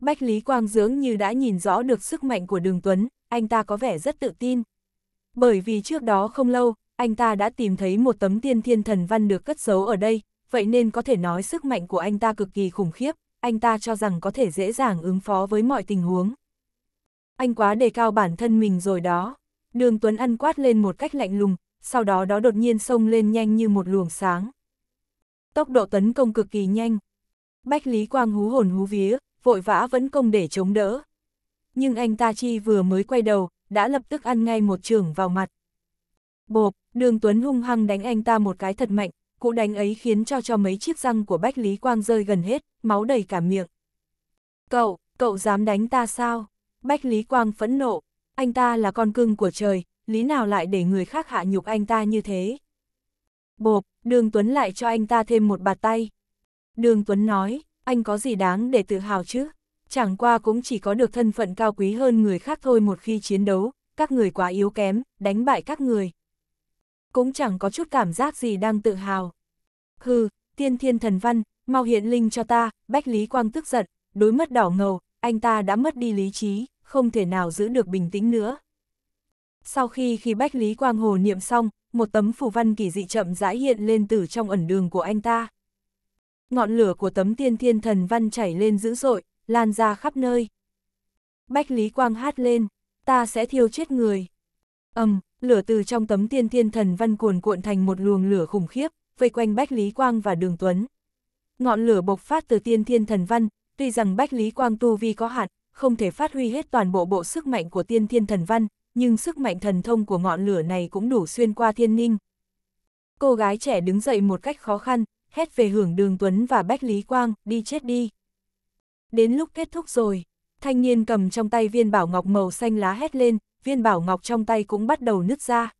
Bách Lý Quang dưỡng như đã nhìn rõ được sức mạnh của đường Tuấn, anh ta có vẻ rất tự tin. Bởi vì trước đó không lâu, anh ta đã tìm thấy một tấm tiên thiên thần văn được cất giấu ở đây, vậy nên có thể nói sức mạnh của anh ta cực kỳ khủng khiếp anh ta cho rằng có thể dễ dàng ứng phó với mọi tình huống. Anh quá đề cao bản thân mình rồi đó. Đường Tuấn ăn quát lên một cách lạnh lùng, sau đó đó đột nhiên sông lên nhanh như một luồng sáng. Tốc độ tấn công cực kỳ nhanh. Bách Lý Quang hú hồn hú vía, vội vã vẫn công để chống đỡ. Nhưng anh ta chi vừa mới quay đầu, đã lập tức ăn ngay một trường vào mặt. Bộp, đường Tuấn hung hăng đánh anh ta một cái thật mạnh, cú đánh ấy khiến cho cho mấy chiếc răng của Bách Lý Quang rơi gần hết, máu đầy cả miệng. Cậu, cậu dám đánh ta sao? Bách Lý Quang phẫn nộ, anh ta là con cưng của trời, lý nào lại để người khác hạ nhục anh ta như thế? Bộp, Đường Tuấn lại cho anh ta thêm một bạt tay. Đường Tuấn nói, anh có gì đáng để tự hào chứ? Chẳng qua cũng chỉ có được thân phận cao quý hơn người khác thôi một khi chiến đấu, các người quá yếu kém, đánh bại các người, cũng chẳng có chút cảm giác gì đang tự hào. Hừ, tiên thiên thần văn, mau hiện linh cho ta, Bách Lý Quang tức giận, đối mất đỏ ngầu, anh ta đã mất đi lý trí, không thể nào giữ được bình tĩnh nữa. Sau khi khi Bách Lý Quang hồ niệm xong, một tấm phù văn kỳ dị chậm rãi hiện lên từ trong ẩn đường của anh ta. Ngọn lửa của tấm tiên thiên thần văn chảy lên dữ dội, lan ra khắp nơi. Bách Lý Quang hát lên, ta sẽ thiêu chết người. ầm, um, lửa từ trong tấm tiên thiên thần văn cuồn cuộn thành một luồng lửa khủng khiếp, vây quanh Bách Lý Quang và Đường Tuấn. Ngọn lửa bộc phát từ tiên thiên thần văn, tuy rằng Bách Lý Quang tu vi có hạn, không thể phát huy hết toàn bộ bộ sức mạnh của tiên thiên thần văn, nhưng sức mạnh thần thông của ngọn lửa này cũng đủ xuyên qua thiên ninh. Cô gái trẻ đứng dậy một cách khó khăn, hét về hưởng Đường Tuấn và Bách Lý Quang, đi chết đi. Đến lúc kết thúc rồi, thanh niên cầm trong tay viên bảo ngọc màu xanh lá hét lên, viên bảo ngọc trong tay cũng bắt đầu nứt ra.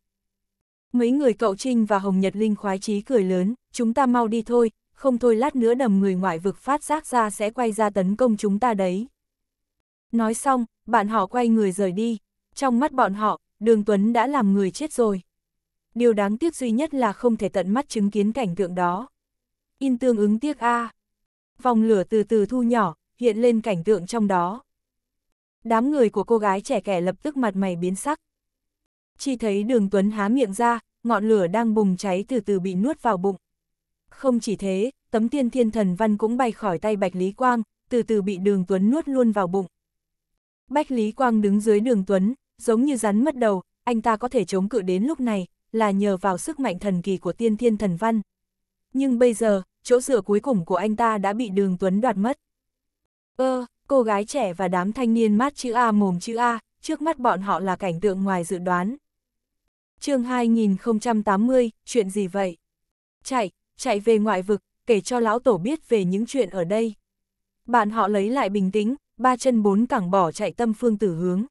Mấy người cậu Trinh và Hồng Nhật Linh khoái chí cười lớn, chúng ta mau đi thôi, không thôi lát nữa đầm người ngoại vực phát giác ra sẽ quay ra tấn công chúng ta đấy. Nói xong, bạn họ quay người rời đi, trong mắt bọn họ, Đường Tuấn đã làm người chết rồi. Điều đáng tiếc duy nhất là không thể tận mắt chứng kiến cảnh tượng đó. In tương ứng tiếc A. Vòng lửa từ từ thu nhỏ, hiện lên cảnh tượng trong đó đám người của cô gái trẻ kẻ lập tức mặt mày biến sắc. Chỉ thấy đường Tuấn há miệng ra, ngọn lửa đang bùng cháy từ từ bị nuốt vào bụng. Không chỉ thế, tấm tiên thiên thần văn cũng bay khỏi tay Bạch Lý Quang, từ từ bị đường Tuấn nuốt luôn vào bụng. Bạch Lý Quang đứng dưới đường Tuấn, giống như rắn mất đầu, anh ta có thể chống cự đến lúc này, là nhờ vào sức mạnh thần kỳ của tiên thiên thần văn. Nhưng bây giờ, chỗ dựa cuối cùng của anh ta đã bị đường Tuấn đoạt mất. Ơ, ờ, cô gái trẻ và đám thanh niên mát chữ A mồm chữ A, trước mắt bọn họ là cảnh tượng ngoài dự đoán. chương 2080, chuyện gì vậy? Chạy, chạy về ngoại vực, kể cho lão tổ biết về những chuyện ở đây. Bạn họ lấy lại bình tĩnh, ba chân bốn cẳng bỏ chạy tâm phương tử hướng.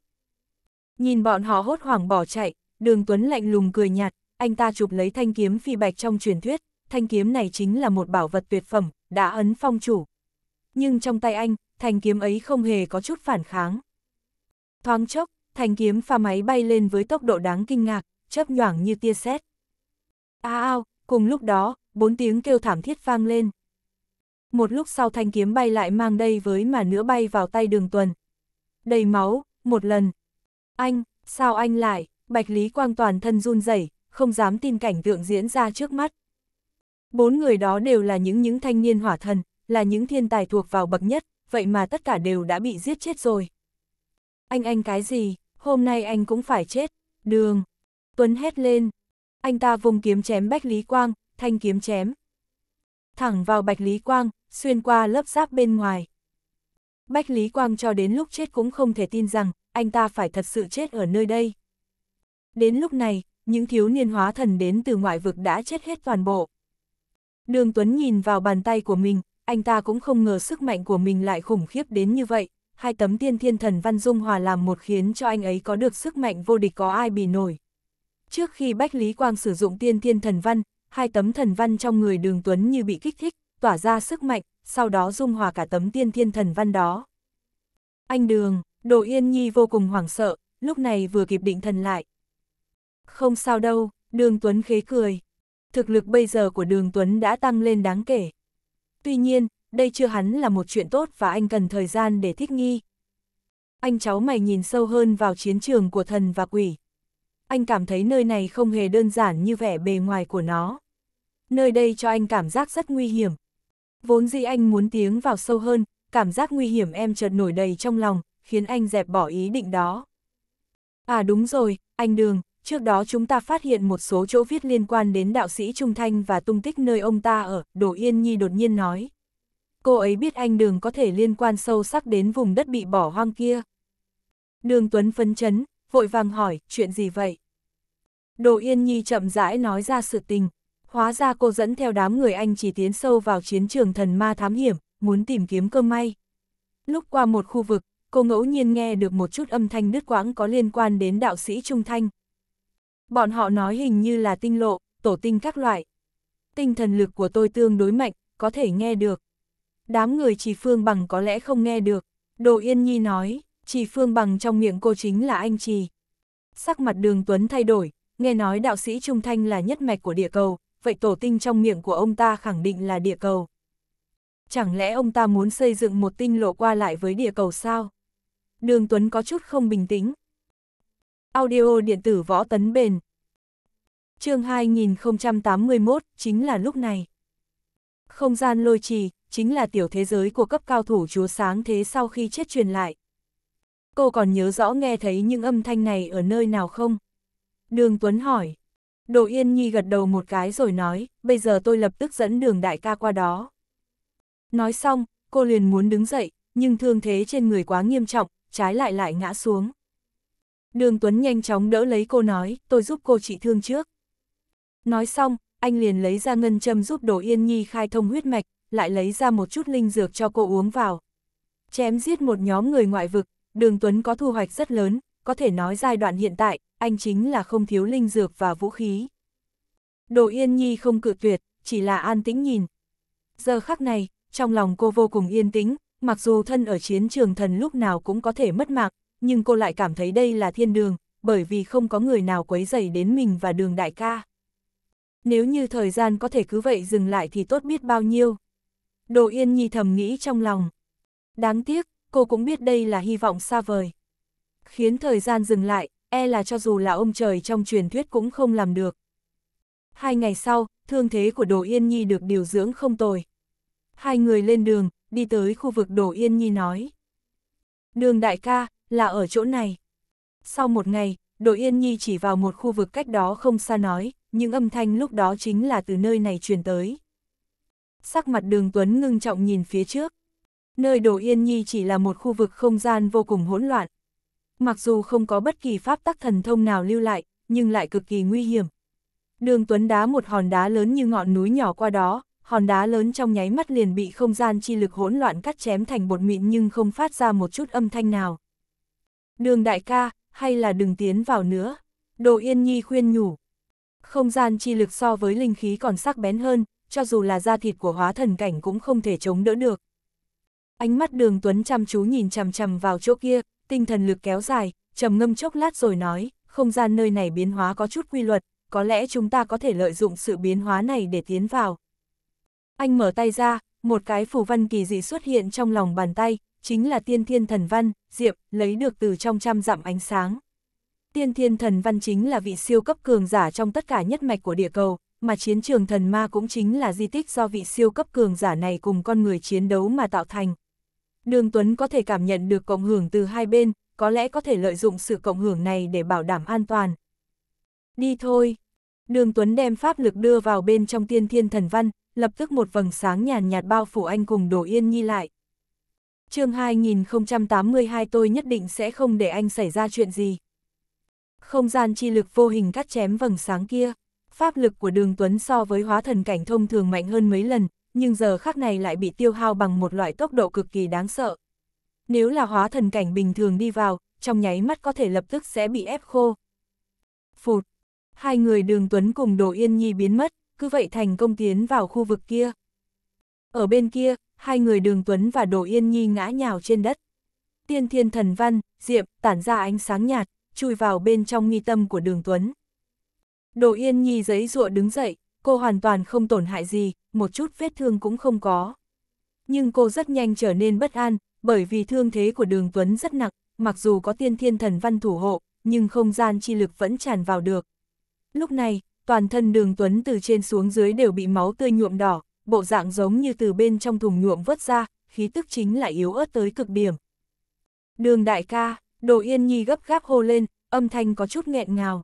Nhìn bọn họ hốt hoảng bỏ chạy, đường Tuấn lạnh lùng cười nhạt, anh ta chụp lấy thanh kiếm phi bạch trong truyền thuyết, thanh kiếm này chính là một bảo vật tuyệt phẩm, đã ấn phong chủ. Nhưng trong tay anh, Thanh kiếm ấy không hề có chút phản kháng. Thoáng chốc, thanh kiếm pha máy bay lên với tốc độ đáng kinh ngạc, chớp nhoảng như tia sét. A ao, cùng lúc đó, bốn tiếng kêu thảm thiết vang lên. Một lúc sau thanh kiếm bay lại mang đây với mà nữa bay vào tay đường tuần. Đầy máu, một lần. Anh, sao anh lại, Bạch Lý Quang toàn thân run rẩy, không dám tin cảnh tượng diễn ra trước mắt. Bốn người đó đều là những những thanh niên hỏa thần, là những thiên tài thuộc vào bậc nhất, vậy mà tất cả đều đã bị giết chết rồi. Anh anh cái gì, hôm nay anh cũng phải chết, đường. Tuấn hét lên. Anh ta vùng kiếm chém Bách Lý Quang, thanh kiếm chém. Thẳng vào Bạch Lý Quang, xuyên qua lớp giáp bên ngoài. Bách Lý Quang cho đến lúc chết cũng không thể tin rằng, anh ta phải thật sự chết ở nơi đây. Đến lúc này, những thiếu niên hóa thần đến từ ngoại vực đã chết hết toàn bộ. Đường Tuấn nhìn vào bàn tay của mình, anh ta cũng không ngờ sức mạnh của mình lại khủng khiếp đến như vậy, hai tấm tiên thiên thần văn dung hòa làm một khiến cho anh ấy có được sức mạnh vô địch có ai bì nổi. Trước khi Bách Lý Quang sử dụng tiên thiên thần văn, hai tấm thần văn trong người đường Tuấn như bị kích thích, tỏa ra sức mạnh, sau đó dung hòa cả tấm tiên thiên thần văn đó. Anh Đường, Đồ Yên Nhi vô cùng hoảng sợ, lúc này vừa kịp định thần lại. Không sao đâu, Đường Tuấn khế cười. Thực lực bây giờ của Đường Tuấn đã tăng lên đáng kể. Tuy nhiên, đây chưa hắn là một chuyện tốt và anh cần thời gian để thích nghi. Anh cháu mày nhìn sâu hơn vào chiến trường của thần và quỷ. Anh cảm thấy nơi này không hề đơn giản như vẻ bề ngoài của nó. Nơi đây cho anh cảm giác rất nguy hiểm. Vốn dĩ anh muốn tiếng vào sâu hơn, cảm giác nguy hiểm em chợt nổi đầy trong lòng, khiến anh dẹp bỏ ý định đó. À đúng rồi, anh Đường, trước đó chúng ta phát hiện một số chỗ viết liên quan đến đạo sĩ Trung Thanh và tung tích nơi ông ta ở, Đỗ Yên Nhi đột nhiên nói. Cô ấy biết anh Đường có thể liên quan sâu sắc đến vùng đất bị bỏ hoang kia. Đường Tuấn phấn chấn, vội vàng hỏi, chuyện gì vậy? Đỗ Yên Nhi chậm rãi nói ra sự tình, hóa ra cô dẫn theo đám người anh chỉ tiến sâu vào chiến trường thần ma thám hiểm, muốn tìm kiếm cơ may. Lúc qua một khu vực, cô ngẫu nhiên nghe được một chút âm thanh đứt quãng có liên quan đến đạo sĩ Trung Thanh, Bọn họ nói hình như là tinh lộ, tổ tinh các loại. Tinh thần lực của tôi tương đối mạnh, có thể nghe được. Đám người Trì Phương Bằng có lẽ không nghe được. Đồ Yên Nhi nói, Trì Phương Bằng trong miệng cô chính là anh Trì. Sắc mặt đường Tuấn thay đổi, nghe nói đạo sĩ Trung Thanh là nhất mạch của địa cầu, vậy tổ tinh trong miệng của ông ta khẳng định là địa cầu. Chẳng lẽ ông ta muốn xây dựng một tinh lộ qua lại với địa cầu sao? Đường Tuấn có chút không bình tĩnh, Audio điện tử võ tấn bền. chương 2081 chính là lúc này. Không gian lôi trì, chính là tiểu thế giới của cấp cao thủ chúa sáng thế sau khi chết truyền lại. Cô còn nhớ rõ nghe thấy những âm thanh này ở nơi nào không? Đường Tuấn hỏi. Đồ Yên Nhi gật đầu một cái rồi nói, bây giờ tôi lập tức dẫn đường đại ca qua đó. Nói xong, cô liền muốn đứng dậy, nhưng thương thế trên người quá nghiêm trọng, trái lại lại ngã xuống. Đường Tuấn nhanh chóng đỡ lấy cô nói, tôi giúp cô trị thương trước. Nói xong, anh liền lấy ra ngân châm giúp Đỗ Yên Nhi khai thông huyết mạch, lại lấy ra một chút linh dược cho cô uống vào. Chém giết một nhóm người ngoại vực, Đường Tuấn có thu hoạch rất lớn, có thể nói giai đoạn hiện tại, anh chính là không thiếu linh dược và vũ khí. Đỗ Yên Nhi không cự tuyệt, chỉ là an tĩnh nhìn. Giờ khắc này, trong lòng cô vô cùng yên tĩnh, mặc dù thân ở chiến trường thần lúc nào cũng có thể mất mạng, nhưng cô lại cảm thấy đây là thiên đường, bởi vì không có người nào quấy rầy đến mình và đường đại ca. Nếu như thời gian có thể cứ vậy dừng lại thì tốt biết bao nhiêu. Đồ Yên Nhi thầm nghĩ trong lòng. Đáng tiếc, cô cũng biết đây là hy vọng xa vời. Khiến thời gian dừng lại, e là cho dù là ông trời trong truyền thuyết cũng không làm được. Hai ngày sau, thương thế của Đồ Yên Nhi được điều dưỡng không tồi. Hai người lên đường, đi tới khu vực Đồ Yên Nhi nói. Đường đại ca, là ở chỗ này. Sau một ngày, đội Yên Nhi chỉ vào một khu vực cách đó không xa nói, những âm thanh lúc đó chính là từ nơi này truyền tới. Sắc mặt đường Tuấn ngưng trọng nhìn phía trước. Nơi đồ Yên Nhi chỉ là một khu vực không gian vô cùng hỗn loạn. Mặc dù không có bất kỳ pháp tắc thần thông nào lưu lại, nhưng lại cực kỳ nguy hiểm. Đường Tuấn đá một hòn đá lớn như ngọn núi nhỏ qua đó, hòn đá lớn trong nháy mắt liền bị không gian chi lực hỗn loạn cắt chém thành bột mịn nhưng không phát ra một chút âm thanh nào. Đường đại ca, hay là đừng tiến vào nữa. Đồ Yên Nhi khuyên nhủ. Không gian chi lực so với linh khí còn sắc bén hơn, cho dù là da thịt của hóa thần cảnh cũng không thể chống đỡ được. Ánh mắt đường Tuấn chăm chú nhìn chằm chằm vào chỗ kia, tinh thần lực kéo dài, trầm ngâm chốc lát rồi nói, không gian nơi này biến hóa có chút quy luật, có lẽ chúng ta có thể lợi dụng sự biến hóa này để tiến vào. Anh mở tay ra, một cái phù văn kỳ dị xuất hiện trong lòng bàn tay, chính là tiên thiên thần văn, diệp, lấy được từ trong trăm dặm ánh sáng. Tiên thiên thần văn chính là vị siêu cấp cường giả trong tất cả nhất mạch của địa cầu, mà chiến trường thần ma cũng chính là di tích do vị siêu cấp cường giả này cùng con người chiến đấu mà tạo thành. Đường Tuấn có thể cảm nhận được cộng hưởng từ hai bên, có lẽ có thể lợi dụng sự cộng hưởng này để bảo đảm an toàn. Đi thôi. Đường Tuấn đem pháp lực đưa vào bên trong tiên thiên thần văn, lập tức một vầng sáng nhàn nhạt bao phủ anh cùng đổ Yên Nhi lại chương 2082 tôi nhất định sẽ không để anh xảy ra chuyện gì. Không gian chi lực vô hình cắt chém vầng sáng kia, pháp lực của đường Tuấn so với hóa thần cảnh thông thường mạnh hơn mấy lần, nhưng giờ khắc này lại bị tiêu hao bằng một loại tốc độ cực kỳ đáng sợ. Nếu là hóa thần cảnh bình thường đi vào, trong nháy mắt có thể lập tức sẽ bị ép khô. Phụt, hai người đường Tuấn cùng Đồ Yên Nhi biến mất, cứ vậy thành công tiến vào khu vực kia. Ở bên kia, hai người đường Tuấn và Đỗ Yên Nhi ngã nhào trên đất. Tiên thiên thần văn, diệp, tản ra ánh sáng nhạt, chui vào bên trong nghi tâm của đường Tuấn. Đỗ Yên Nhi giấy ruộng đứng dậy, cô hoàn toàn không tổn hại gì, một chút vết thương cũng không có. Nhưng cô rất nhanh trở nên bất an, bởi vì thương thế của đường Tuấn rất nặng, mặc dù có tiên thiên thần văn thủ hộ, nhưng không gian chi lực vẫn tràn vào được. Lúc này, toàn thân đường Tuấn từ trên xuống dưới đều bị máu tươi nhuộm đỏ, bộ dạng giống như từ bên trong thùng nhuộm vớt ra, khí tức chính là yếu ớt tới cực điểm. Đường đại ca, đồ yên nhi gấp gáp hô lên, âm thanh có chút nghẹn ngào.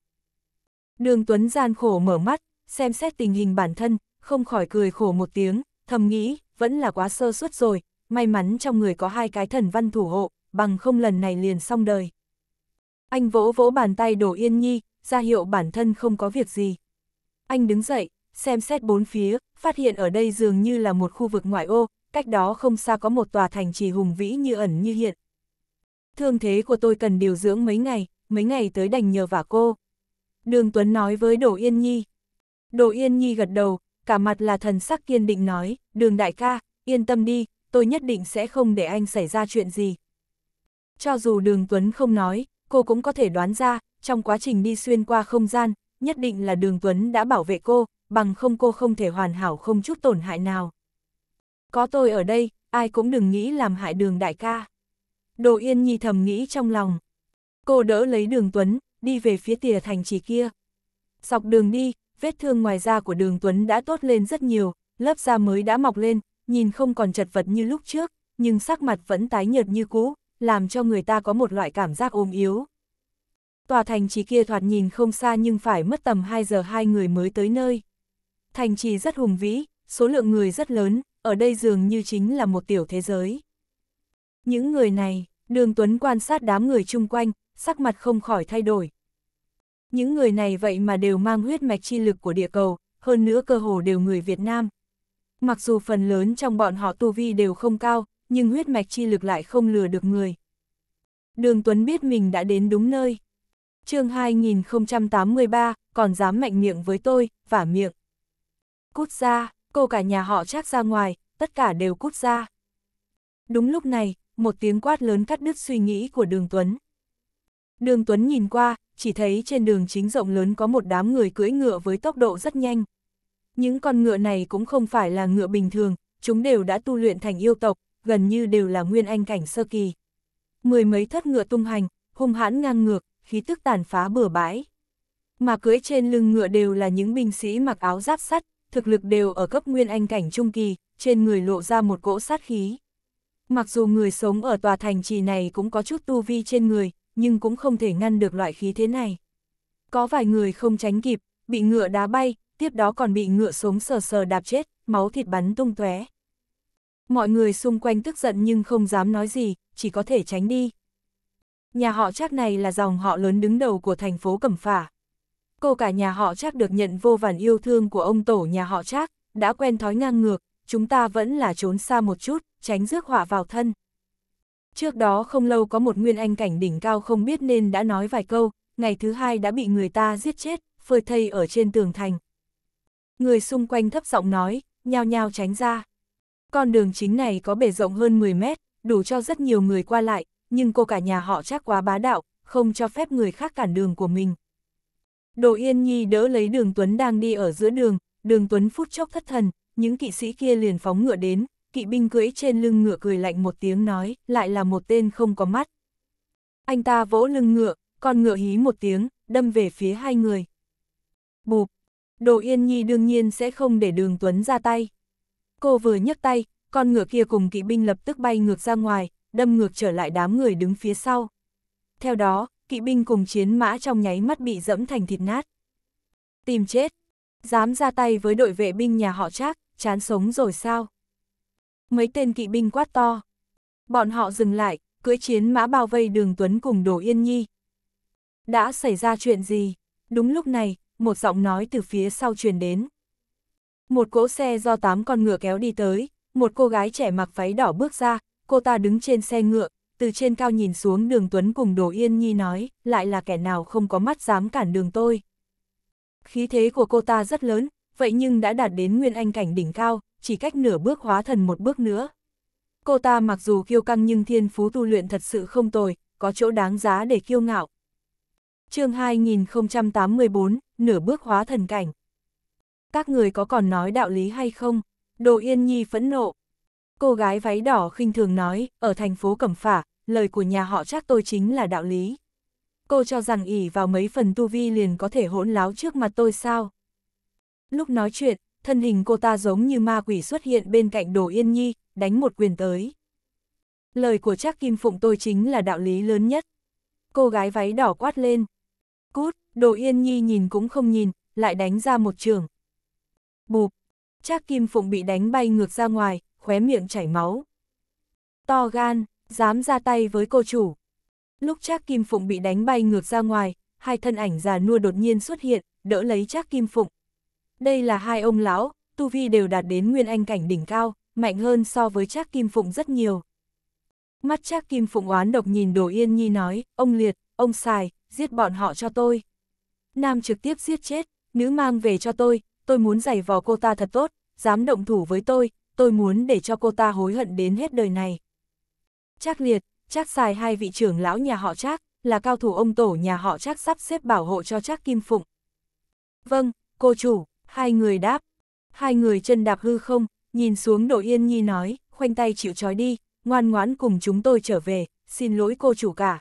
Đường Tuấn gian khổ mở mắt, xem xét tình hình bản thân, không khỏi cười khổ một tiếng, thầm nghĩ, vẫn là quá sơ suất rồi, may mắn trong người có hai cái thần văn thủ hộ, bằng không lần này liền xong đời. Anh vỗ vỗ bàn tay đồ yên nhi, ra hiệu bản thân không có việc gì. Anh đứng dậy, xem xét bốn phía, phát hiện ở đây dường như là một khu vực ngoại ô, cách đó không xa có một tòa thành trì hùng vĩ như ẩn như hiện. Thương thế của tôi cần điều dưỡng mấy ngày, mấy ngày tới đành nhờ vả cô. Đường Tuấn nói với Đỗ Yên Nhi. Đỗ Yên Nhi gật đầu, cả mặt là thần sắc kiên định nói, đường đại ca, yên tâm đi, tôi nhất định sẽ không để anh xảy ra chuyện gì. Cho dù đường Tuấn không nói, cô cũng có thể đoán ra, trong quá trình đi xuyên qua không gian, nhất định là đường Tuấn đã bảo vệ cô, bằng không cô không thể hoàn hảo không chút tổn hại nào. Có tôi ở đây, ai cũng đừng nghĩ làm hại đường đại ca. Đồ Yên Nhi thầm nghĩ trong lòng. Cô đỡ lấy đường Tuấn, đi về phía tìa thành trì kia. Dọc đường đi, vết thương ngoài da của đường Tuấn đã tốt lên rất nhiều, lớp da mới đã mọc lên, nhìn không còn chật vật như lúc trước, nhưng sắc mặt vẫn tái nhợt như cũ, làm cho người ta có một loại cảm giác ôm yếu. Tòa thành trì kia thoạt nhìn không xa nhưng phải mất tầm 2 giờ hai người mới tới nơi thành trì rất hùng vĩ, số lượng người rất lớn, ở đây dường như chính là một tiểu thế giới. Những người này, đường Tuấn quan sát đám người chung quanh, sắc mặt không khỏi thay đổi. Những người này vậy mà đều mang huyết mạch chi lực của địa cầu, hơn nữa cơ hồ đều người Việt Nam. Mặc dù phần lớn trong bọn họ tu vi đều không cao, nhưng huyết mạch chi lực lại không lừa được người. Đường Tuấn biết mình đã đến đúng nơi. chương 2083, còn dám mạnh miệng với tôi, vả miệng. Cút ra, cô cả nhà họ chắc ra ngoài, tất cả đều cút ra. Đúng lúc này, một tiếng quát lớn cắt đứt suy nghĩ của đường Tuấn. Đường Tuấn nhìn qua, chỉ thấy trên đường chính rộng lớn có một đám người cưỡi ngựa với tốc độ rất nhanh. Những con ngựa này cũng không phải là ngựa bình thường, chúng đều đã tu luyện thành yêu tộc, gần như đều là nguyên anh cảnh sơ kỳ. Mười mấy thất ngựa tung hành, hung hãn ngang ngược, khí tức tàn phá bừa bãi. Mà cưỡi trên lưng ngựa đều là những binh sĩ mặc áo giáp sắt, thực lực đều ở cấp nguyên anh cảnh trung kỳ, trên người lộ ra một cỗ sát khí. Mặc dù người sống ở tòa thành trì này cũng có chút tu vi trên người, nhưng cũng không thể ngăn được loại khí thế này. Có vài người không tránh kịp, bị ngựa đá bay, tiếp đó còn bị ngựa sống sờ sờ đạp chết, máu thịt bắn tung tóe. Mọi người xung quanh tức giận nhưng không dám nói gì, chỉ có thể tránh đi. Nhà họ chắc này là dòng họ lớn đứng đầu của thành phố Cẩm Phả cô cả nhà họ chắc được nhận vô vàn yêu thương của ông tổ nhà họ chắc, đã quen thói ngang ngược, chúng ta vẫn là trốn xa một chút, tránh rước họa vào thân. Trước đó không lâu có một nguyên anh cảnh đỉnh cao không biết nên đã nói vài câu, ngày thứ hai đã bị người ta giết chết, phơi thây ở trên tường thành. Người xung quanh thấp giọng nói, nhao nhao tránh ra. Con đường chính này có bề rộng hơn 10 mét, đủ cho rất nhiều người qua lại, nhưng cô cả nhà họ chắc quá bá đạo, không cho phép người khác cản đường của mình. Đồ Yên Nhi đỡ lấy đường Tuấn đang đi ở giữa đường, đường Tuấn phút chốc thất thần, những kỵ sĩ kia liền phóng ngựa đến, kỵ binh cưỡi trên lưng ngựa cười lạnh một tiếng nói, lại là một tên không có mắt. Anh ta vỗ lưng ngựa, con ngựa hí một tiếng, đâm về phía hai người. Bụp, Đồ Yên Nhi đương nhiên sẽ không để đường Tuấn ra tay. Cô vừa nhấc tay, con ngựa kia cùng kỵ binh lập tức bay ngược ra ngoài, đâm ngược trở lại đám người đứng phía sau. Theo đó, kỵ binh cùng chiến mã trong nháy mắt bị dẫm thành thịt nát. Tìm chết, dám ra tay với đội vệ binh nhà họ Trác, chán sống rồi sao? Mấy tên kỵ binh quát to. Bọn họ dừng lại, cưỡi chiến mã bao vây đường Tuấn cùng Đồ Yên Nhi. Đã xảy ra chuyện gì? Đúng lúc này, một giọng nói từ phía sau truyền đến. Một cỗ xe do tám con ngựa kéo đi tới, một cô gái trẻ mặc váy đỏ bước ra, cô ta đứng trên xe ngựa, từ trên cao nhìn xuống đường Tuấn cùng Đồ Yên Nhi nói, lại là kẻ nào không có mắt dám cản đường tôi. Khí thế của cô ta rất lớn, vậy nhưng đã đạt đến nguyên anh cảnh đỉnh cao, chỉ cách nửa bước hóa thần một bước nữa. Cô ta mặc dù kiêu căng nhưng thiên phú tu luyện thật sự không tồi, có chỗ đáng giá để kiêu ngạo. chương 2084, nửa bước hóa thần cảnh. Các người có còn nói đạo lý hay không? Đồ Yên Nhi phẫn nộ. Cô gái váy đỏ khinh thường nói, ở thành phố Cẩm Phả, lời của nhà họ chắc tôi chính là đạo lý. Cô cho rằng ỉ vào mấy phần tu vi liền có thể hỗn láo trước mặt tôi sao? Lúc nói chuyện, thân hình cô ta giống như ma quỷ xuất hiện bên cạnh đồ yên nhi, đánh một quyền tới. Lời của chắc kim phụng tôi chính là đạo lý lớn nhất. Cô gái váy đỏ quát lên. Cút, đồ yên nhi nhìn cũng không nhìn, lại đánh ra một trường. Bụp, chắc kim phụng bị đánh bay ngược ra ngoài, khóe miệng chảy máu. To gan, dám ra tay với cô chủ. Lúc Trác Kim Phụng bị đánh bay ngược ra ngoài, hai thân ảnh già nua đột nhiên xuất hiện, đỡ lấy Trác Kim Phụng. Đây là hai ông lão, tu vi đều đạt đến nguyên anh cảnh đỉnh cao, mạnh hơn so với Trác Kim Phụng rất nhiều. Mắt Trác Kim Phụng oán độc nhìn Đồ Yên Nhi nói, ông Liệt, ông xài, giết bọn họ cho tôi. Nam trực tiếp giết chết, nữ mang về cho tôi, tôi muốn giày vò cô ta thật tốt, dám động thủ với tôi, tôi muốn để cho cô ta hối hận đến hết đời này. Trác Liệt, Trác Xài hai vị trưởng lão nhà họ Trác, là cao thủ ông tổ nhà họ Trác sắp xếp bảo hộ cho Trác Kim Phụng. Vâng, cô chủ, hai người đáp. Hai người chân đạp hư không, nhìn xuống Đỗ Yên Nhi nói, khoanh tay chịu trói đi, ngoan ngoãn cùng chúng tôi trở về, xin lỗi cô chủ cả.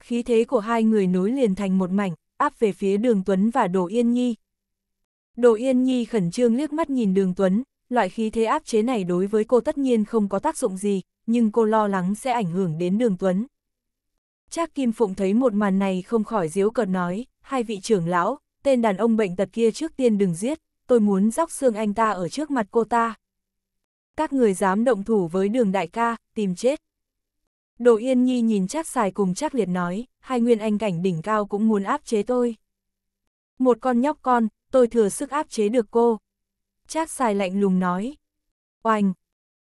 Khí thế của hai người nối liền thành một mảnh, áp về phía Đường Tuấn và Đỗ Yên Nhi. Đỗ Yên Nhi khẩn trương liếc mắt nhìn Đường Tuấn, loại khí thế áp chế này đối với cô tất nhiên không có tác dụng gì, nhưng cô lo lắng sẽ ảnh hưởng đến đường Tuấn. Trác Kim Phụng thấy một màn này không khỏi diếu cợt nói, hai vị trưởng lão, tên đàn ông bệnh tật kia trước tiên đừng giết, tôi muốn róc xương anh ta ở trước mặt cô ta. Các người dám động thủ với đường đại ca, tìm chết. Đồ Yên Nhi nhìn Trác Sài cùng Trác Liệt nói, hai nguyên anh cảnh đỉnh cao cũng muốn áp chế tôi. Một con nhóc con, tôi thừa sức áp chế được cô, Trác xài lạnh lùng nói. Oanh!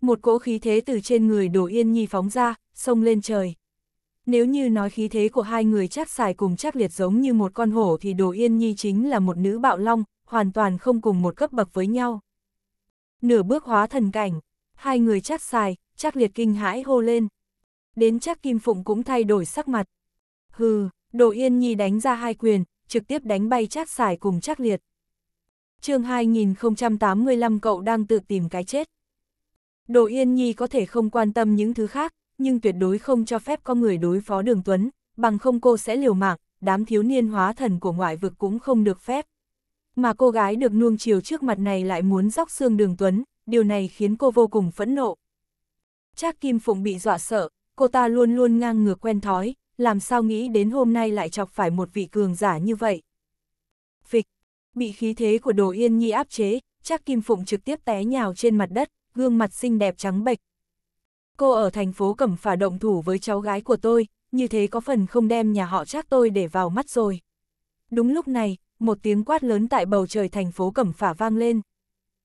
Một cỗ khí thế từ trên người đổ yên nhi phóng ra, sông lên trời. Nếu như nói khí thế của hai người Trác xài cùng Trác liệt giống như một con hổ thì đồ yên nhi chính là một nữ bạo long, hoàn toàn không cùng một cấp bậc với nhau. Nửa bước hóa thần cảnh, hai người Trác xài, Trác liệt kinh hãi hô lên. Đến Trác kim phụng cũng thay đổi sắc mặt. Hừ, đồ yên nhi đánh ra hai quyền, trực tiếp đánh bay Trác xài cùng Trác liệt chương 2085 cậu đang tự tìm cái chết. Đồ Yên Nhi có thể không quan tâm những thứ khác, nhưng tuyệt đối không cho phép có người đối phó Đường Tuấn, bằng không cô sẽ liều mạng, đám thiếu niên hóa thần của ngoại vực cũng không được phép. Mà cô gái được nuông chiều trước mặt này lại muốn róc xương Đường Tuấn, điều này khiến cô vô cùng phẫn nộ. Trác Kim Phụng bị dọa sợ, cô ta luôn luôn ngang ngược quen thói, làm sao nghĩ đến hôm nay lại chọc phải một vị cường giả như vậy. Phịch, Bị khí thế của Đồ Yên Nhi áp chế, chắc Kim Phụng trực tiếp té nhào trên mặt đất, gương mặt xinh đẹp trắng bệch. Cô ở thành phố Cẩm Phả động thủ với cháu gái của tôi, như thế có phần không đem nhà họ chắc tôi để vào mắt rồi. Đúng lúc này, một tiếng quát lớn tại bầu trời thành phố Cẩm Phả vang lên.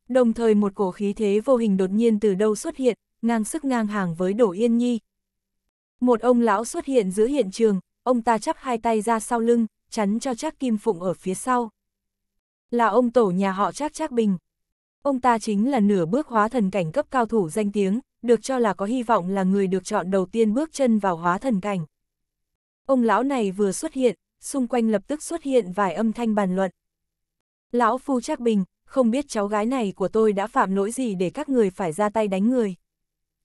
Đồng thời một cổ khí thế vô hình đột nhiên từ đâu xuất hiện, ngang sức ngang hàng với Đỗ Yên Nhi. Một ông lão xuất hiện giữa hiện trường, ông ta chắp hai tay ra sau lưng, chắn cho chắc Kim Phụng ở phía sau là ông tổ nhà họ Trác Trác Bình. Ông ta chính là nửa bước hóa thần cảnh cấp cao thủ danh tiếng, được cho là có hy vọng là người được chọn đầu tiên bước chân vào hóa thần cảnh. Ông lão này vừa xuất hiện, xung quanh lập tức xuất hiện vài âm thanh bàn luận. Lão Phu Trác Bình, không biết cháu gái này của tôi đã phạm lỗi gì để các người phải ra tay đánh người.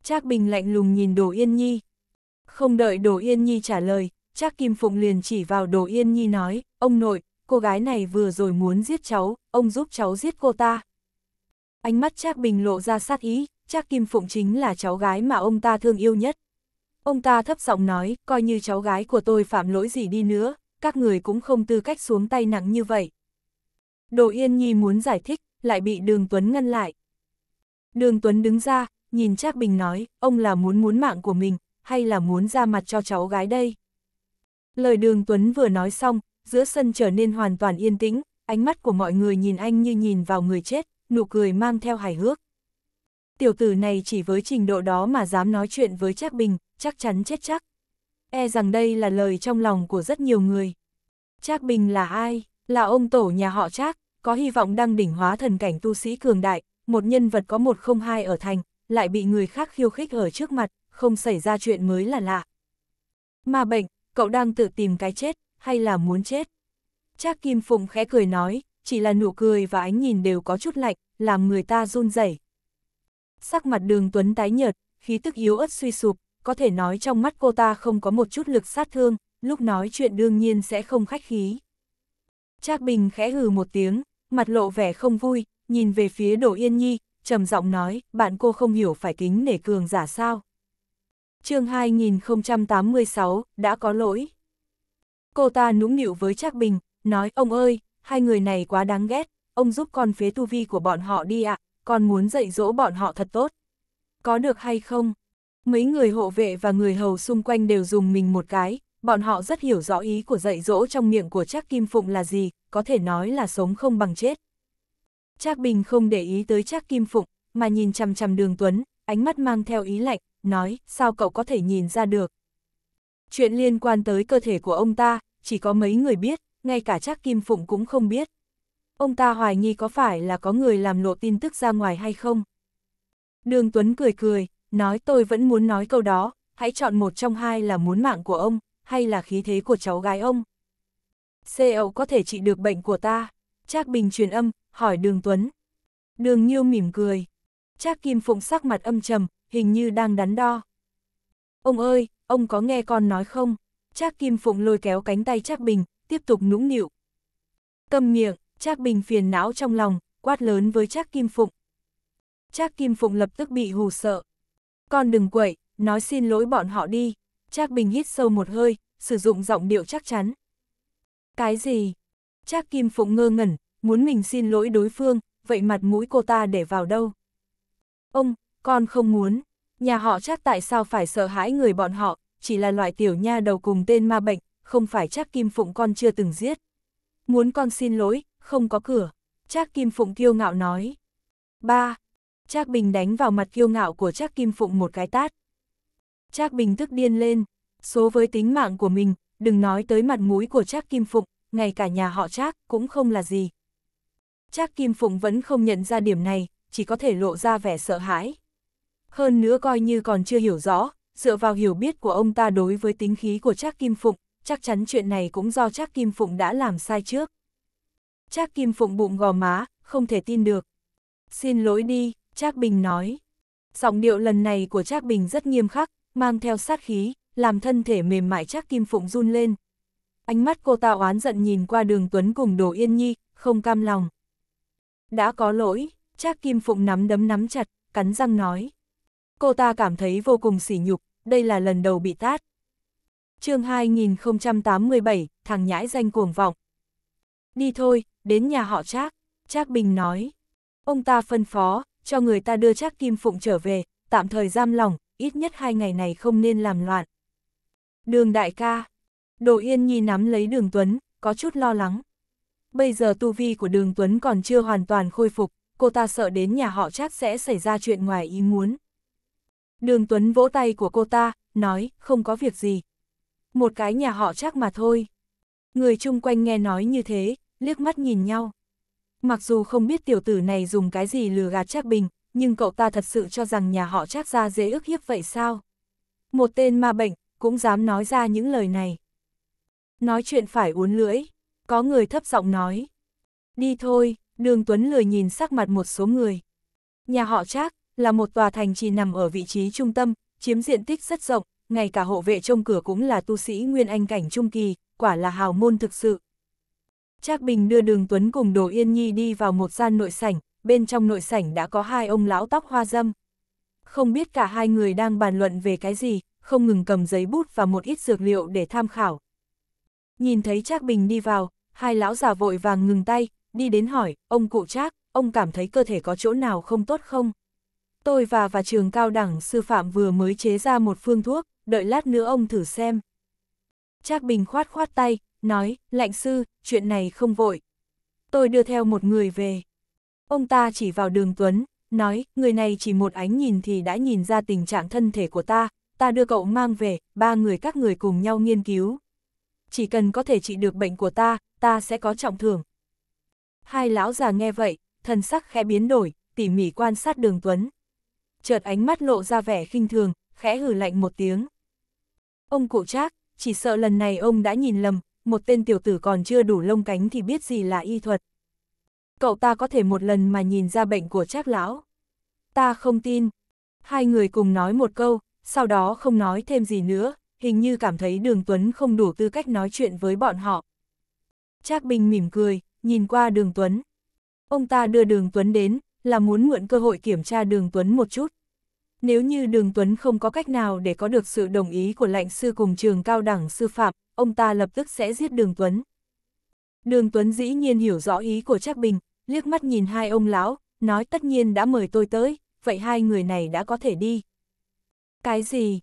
Trác Bình lạnh lùng nhìn Đồ Yên Nhi. Không đợi Đồ Yên Nhi trả lời, Trác Kim Phụng liền chỉ vào Đồ Yên Nhi nói, ông nội, cô gái này vừa rồi muốn giết cháu, ông giúp cháu giết cô ta. Ánh mắt Trác Bình lộ ra sát ý, Trác Kim Phụng chính là cháu gái mà ông ta thương yêu nhất. Ông ta thấp giọng nói, coi như cháu gái của tôi phạm lỗi gì đi nữa, các người cũng không tư cách xuống tay nặng như vậy. Đồ Yên Nhi muốn giải thích, lại bị Đường Tuấn ngăn lại. Đường Tuấn đứng ra, nhìn Trác Bình nói, ông là muốn muốn mạng của mình, hay là muốn ra mặt cho cháu gái đây? Lời Đường Tuấn vừa nói xong, giữa sân trở nên hoàn toàn yên tĩnh, ánh mắt của mọi người nhìn anh như nhìn vào người chết, nụ cười mang theo hài hước. Tiểu tử này chỉ với trình độ đó mà dám nói chuyện với Trác Bình, chắc chắn chết chắc. E rằng đây là lời trong lòng của rất nhiều người. Trác Bình là ai? Là ông tổ nhà họ Trác, có hy vọng đăng đỉnh hóa thần cảnh tu sĩ cường đại, một nhân vật có một không hai ở thành, lại bị người khác khiêu khích ở trước mặt, không xảy ra chuyện mới là lạ. Mà bệnh, cậu đang tự tìm cái chết, hay là muốn chết? Trác Kim Phụng khẽ cười nói, chỉ là nụ cười và ánh nhìn đều có chút lạnh, làm người ta run rẩy. Sắc mặt đường Tuấn tái nhợt, khí tức yếu ớt suy sụp, có thể nói trong mắt cô ta không có một chút lực sát thương, lúc nói chuyện đương nhiên sẽ không khách khí. Trác Bình khẽ hừ một tiếng, mặt lộ vẻ không vui, nhìn về phía Đỗ Yên Nhi, trầm giọng nói, bạn cô không hiểu phải kính nể cường giả sao. chương 2086, đã có lỗi. Cô ta nũng nịu với Trác Bình, nói ông ơi, hai người này quá đáng ghét, ông giúp con phế tu vi của bọn họ đi ạ, à, con muốn dạy dỗ bọn họ thật tốt. Có được hay không? Mấy người hộ vệ và người hầu xung quanh đều dùng mình một cái, bọn họ rất hiểu rõ ý của dạy dỗ trong miệng của Trác Kim Phụng là gì, có thể nói là sống không bằng chết. Trác Bình không để ý tới Trác Kim Phụng, mà nhìn chằm chằm Đường Tuấn, ánh mắt mang theo ý lạnh, nói, sao cậu có thể nhìn ra được? Chuyện liên quan tới cơ thể của ông ta, chỉ có mấy người biết, ngay cả Trác Kim Phụng cũng không biết. Ông ta hoài nghi có phải là có người làm lộ tin tức ra ngoài hay không. Đường Tuấn cười cười, nói tôi vẫn muốn nói câu đó, hãy chọn một trong hai là muốn mạng của ông, hay là khí thế của cháu gái ông. CEO có thể trị được bệnh của ta. Trác Bình truyền âm, hỏi Đường Tuấn. Đường Nhiêu mỉm cười. Trác Kim Phụng sắc mặt âm trầm, hình như đang đắn đo. Ông ơi, ông có nghe con nói không? Trác Kim Phụng lôi kéo cánh tay Trác Bình, tiếp tục nũng nịu. Cầm miệng, Trác Bình phiền não trong lòng, quát lớn với Trác Kim Phụng. Trác Kim Phụng lập tức bị hù sợ. Con đừng quậy, nói xin lỗi bọn họ đi. Trác Bình hít sâu một hơi, sử dụng giọng điệu chắc chắn. Cái gì? Trác Kim Phụng ngơ ngẩn, muốn mình xin lỗi đối phương, vậy mặt mũi cô ta để vào đâu? Ông, con không muốn. Nhà họ chắc tại sao phải sợ hãi người bọn họ, chỉ là loại tiểu nha đầu cùng tên ma bệnh, không phải Trác Kim Phụng con chưa từng giết. Muốn con xin lỗi, không có cửa. Trác Kim Phụng kiêu ngạo nói. Ba. Trác Bình đánh vào mặt kiêu ngạo của Trác Kim Phụng một cái tát. Trác Bình tức điên lên, số với tính mạng của mình, đừng nói tới mặt mũi của Trác Kim Phụng, ngay cả nhà họ Trác cũng không là gì. Trác Kim Phụng vẫn không nhận ra điểm này, chỉ có thể lộ ra vẻ sợ hãi. Hơn nữa coi như còn chưa hiểu rõ, dựa vào hiểu biết của ông ta đối với tính khí của Trác Kim Phụng, chắc chắn chuyện này cũng do Trác Kim Phụng đã làm sai trước. Trác Kim Phụng bụng gò má, không thể tin được. Xin lỗi đi, Trác Bình nói. Giọng điệu lần này của Trác Bình rất nghiêm khắc, mang theo sát khí, làm thân thể mềm mại Trác Kim Phụng run lên. Ánh mắt cô ta oán giận nhìn qua đường Tuấn cùng Đồ Yên Nhi, không cam lòng. Đã có lỗi, Trác Kim Phụng nắm đấm nắm chặt, cắn răng nói. Cô ta cảm thấy vô cùng sỉ nhục, đây là lần đầu bị tát. chương 2087, thằng nhãi danh cuồng vọng. Đi thôi, đến nhà họ Trác, Trác Bình nói. Ông ta phân phó, cho người ta đưa Trác Kim Phụng trở về, tạm thời giam lòng, ít nhất hai ngày này không nên làm loạn. Đường đại ca. Đồ Yên Nhi nắm lấy đường Tuấn, có chút lo lắng. Bây giờ tu vi của đường Tuấn còn chưa hoàn toàn khôi phục, cô ta sợ đến nhà họ Trác sẽ xảy ra chuyện ngoài ý muốn. Đường Tuấn vỗ tay của cô ta, nói, không có việc gì. Một cái nhà họ chắc mà thôi. Người chung quanh nghe nói như thế, liếc mắt nhìn nhau. Mặc dù không biết tiểu tử này dùng cái gì lừa gạt Trác Bình, nhưng cậu ta thật sự cho rằng nhà họ Trác ra dễ ức hiếp vậy sao? Một tên ma bệnh, cũng dám nói ra những lời này. Nói chuyện phải uốn lưỡi, có người thấp giọng nói. Đi thôi, đường Tuấn lười nhìn sắc mặt một số người. Nhà họ Trác, là một tòa thành trì nằm ở vị trí trung tâm, chiếm diện tích rất rộng, ngay cả hộ vệ trông cửa cũng là tu sĩ nguyên anh cảnh trung kỳ, quả là hào môn thực sự. Trác Bình đưa Đường Tuấn cùng Đồ Yên Nhi đi vào một gian nội sảnh, bên trong nội sảnh đã có hai ông lão tóc hoa dâm. Không biết cả hai người đang bàn luận về cái gì, không ngừng cầm giấy bút và một ít dược liệu để tham khảo. Nhìn thấy Trác Bình đi vào, hai lão già vội vàng ngừng tay, đi đến hỏi, ông cụ Trác, ông cảm thấy cơ thể có chỗ nào không tốt không? tôi và và trường cao đẳng sư phạm vừa mới chế ra một phương thuốc, đợi lát nữa ông thử xem. Trác Bình khoát khoát tay, nói, lạnh sư, chuyện này không vội. Tôi đưa theo một người về. Ông ta chỉ vào đường Tuấn, nói, người này chỉ một ánh nhìn thì đã nhìn ra tình trạng thân thể của ta, ta đưa cậu mang về, ba người các người cùng nhau nghiên cứu. Chỉ cần có thể trị được bệnh của ta, ta sẽ có trọng thưởng. Hai lão già nghe vậy, thần sắc khẽ biến đổi, tỉ mỉ quan sát đường Tuấn, chợt ánh mắt lộ ra vẻ khinh thường, khẽ hử lạnh một tiếng. Ông cụ trác, chỉ sợ lần này ông đã nhìn lầm, một tên tiểu tử còn chưa đủ lông cánh thì biết gì là y thuật. Cậu ta có thể một lần mà nhìn ra bệnh của trác lão. Ta không tin. Hai người cùng nói một câu, sau đó không nói thêm gì nữa, hình như cảm thấy đường Tuấn không đủ tư cách nói chuyện với bọn họ. Trác Bình mỉm cười, nhìn qua đường Tuấn. Ông ta đưa đường Tuấn đến, là muốn mượn cơ hội kiểm tra đường Tuấn một chút. Nếu như đường Tuấn không có cách nào để có được sự đồng ý của lãnh sư cùng trường cao đẳng sư phạm, ông ta lập tức sẽ giết đường Tuấn. Đường Tuấn dĩ nhiên hiểu rõ ý của Trác Bình, liếc mắt nhìn hai ông lão, nói tất nhiên đã mời tôi tới, vậy hai người này đã có thể đi. Cái gì?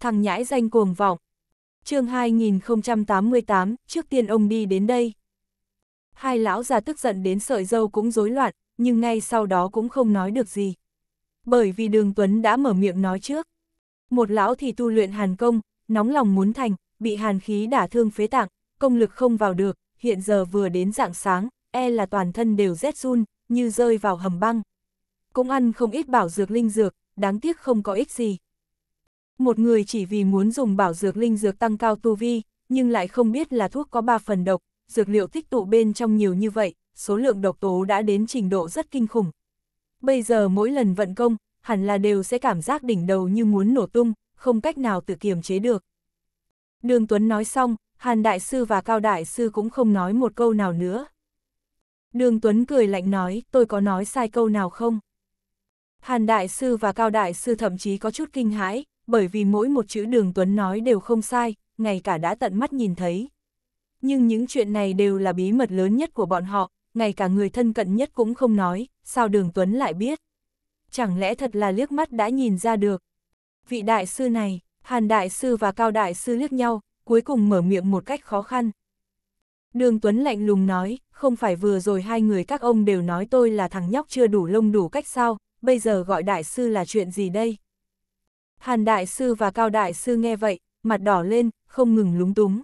Thằng nhãi danh cuồng vọng. chương 2088, trước tiên ông đi đến đây. Hai lão già tức giận đến sợi dâu cũng rối loạn, nhưng ngay sau đó cũng không nói được gì. Bởi vì Đường Tuấn đã mở miệng nói trước. Một lão thì tu luyện hàn công, nóng lòng muốn thành, bị hàn khí đả thương phế tạng, công lực không vào được, hiện giờ vừa đến dạng sáng, e là toàn thân đều rét run, như rơi vào hầm băng. Cũng ăn không ít bảo dược linh dược, đáng tiếc không có ích gì. Một người chỉ vì muốn dùng bảo dược linh dược tăng cao tu vi, nhưng lại không biết là thuốc có ba phần độc, dược liệu tích tụ bên trong nhiều như vậy, số lượng độc tố đã đến trình độ rất kinh khủng. Bây giờ mỗi lần vận công, hẳn là đều sẽ cảm giác đỉnh đầu như muốn nổ tung, không cách nào tự kiềm chế được. Đường Tuấn nói xong, Hàn Đại Sư và Cao Đại Sư cũng không nói một câu nào nữa. Đường Tuấn cười lạnh nói, tôi có nói sai câu nào không? Hàn Đại Sư và Cao Đại Sư thậm chí có chút kinh hãi, bởi vì mỗi một chữ Đường Tuấn nói đều không sai, ngay cả đã tận mắt nhìn thấy. Nhưng những chuyện này đều là bí mật lớn nhất của bọn họ, ngay cả người thân cận nhất cũng không nói, sao đường Tuấn lại biết. Chẳng lẽ thật là liếc mắt đã nhìn ra được. Vị đại sư này, Hàn đại sư và Cao đại sư liếc nhau, cuối cùng mở miệng một cách khó khăn. Đường Tuấn lạnh lùng nói, không phải vừa rồi hai người các ông đều nói tôi là thằng nhóc chưa đủ lông đủ cách sao, bây giờ gọi đại sư là chuyện gì đây? Hàn đại sư và Cao đại sư nghe vậy, mặt đỏ lên, không ngừng lúng túng.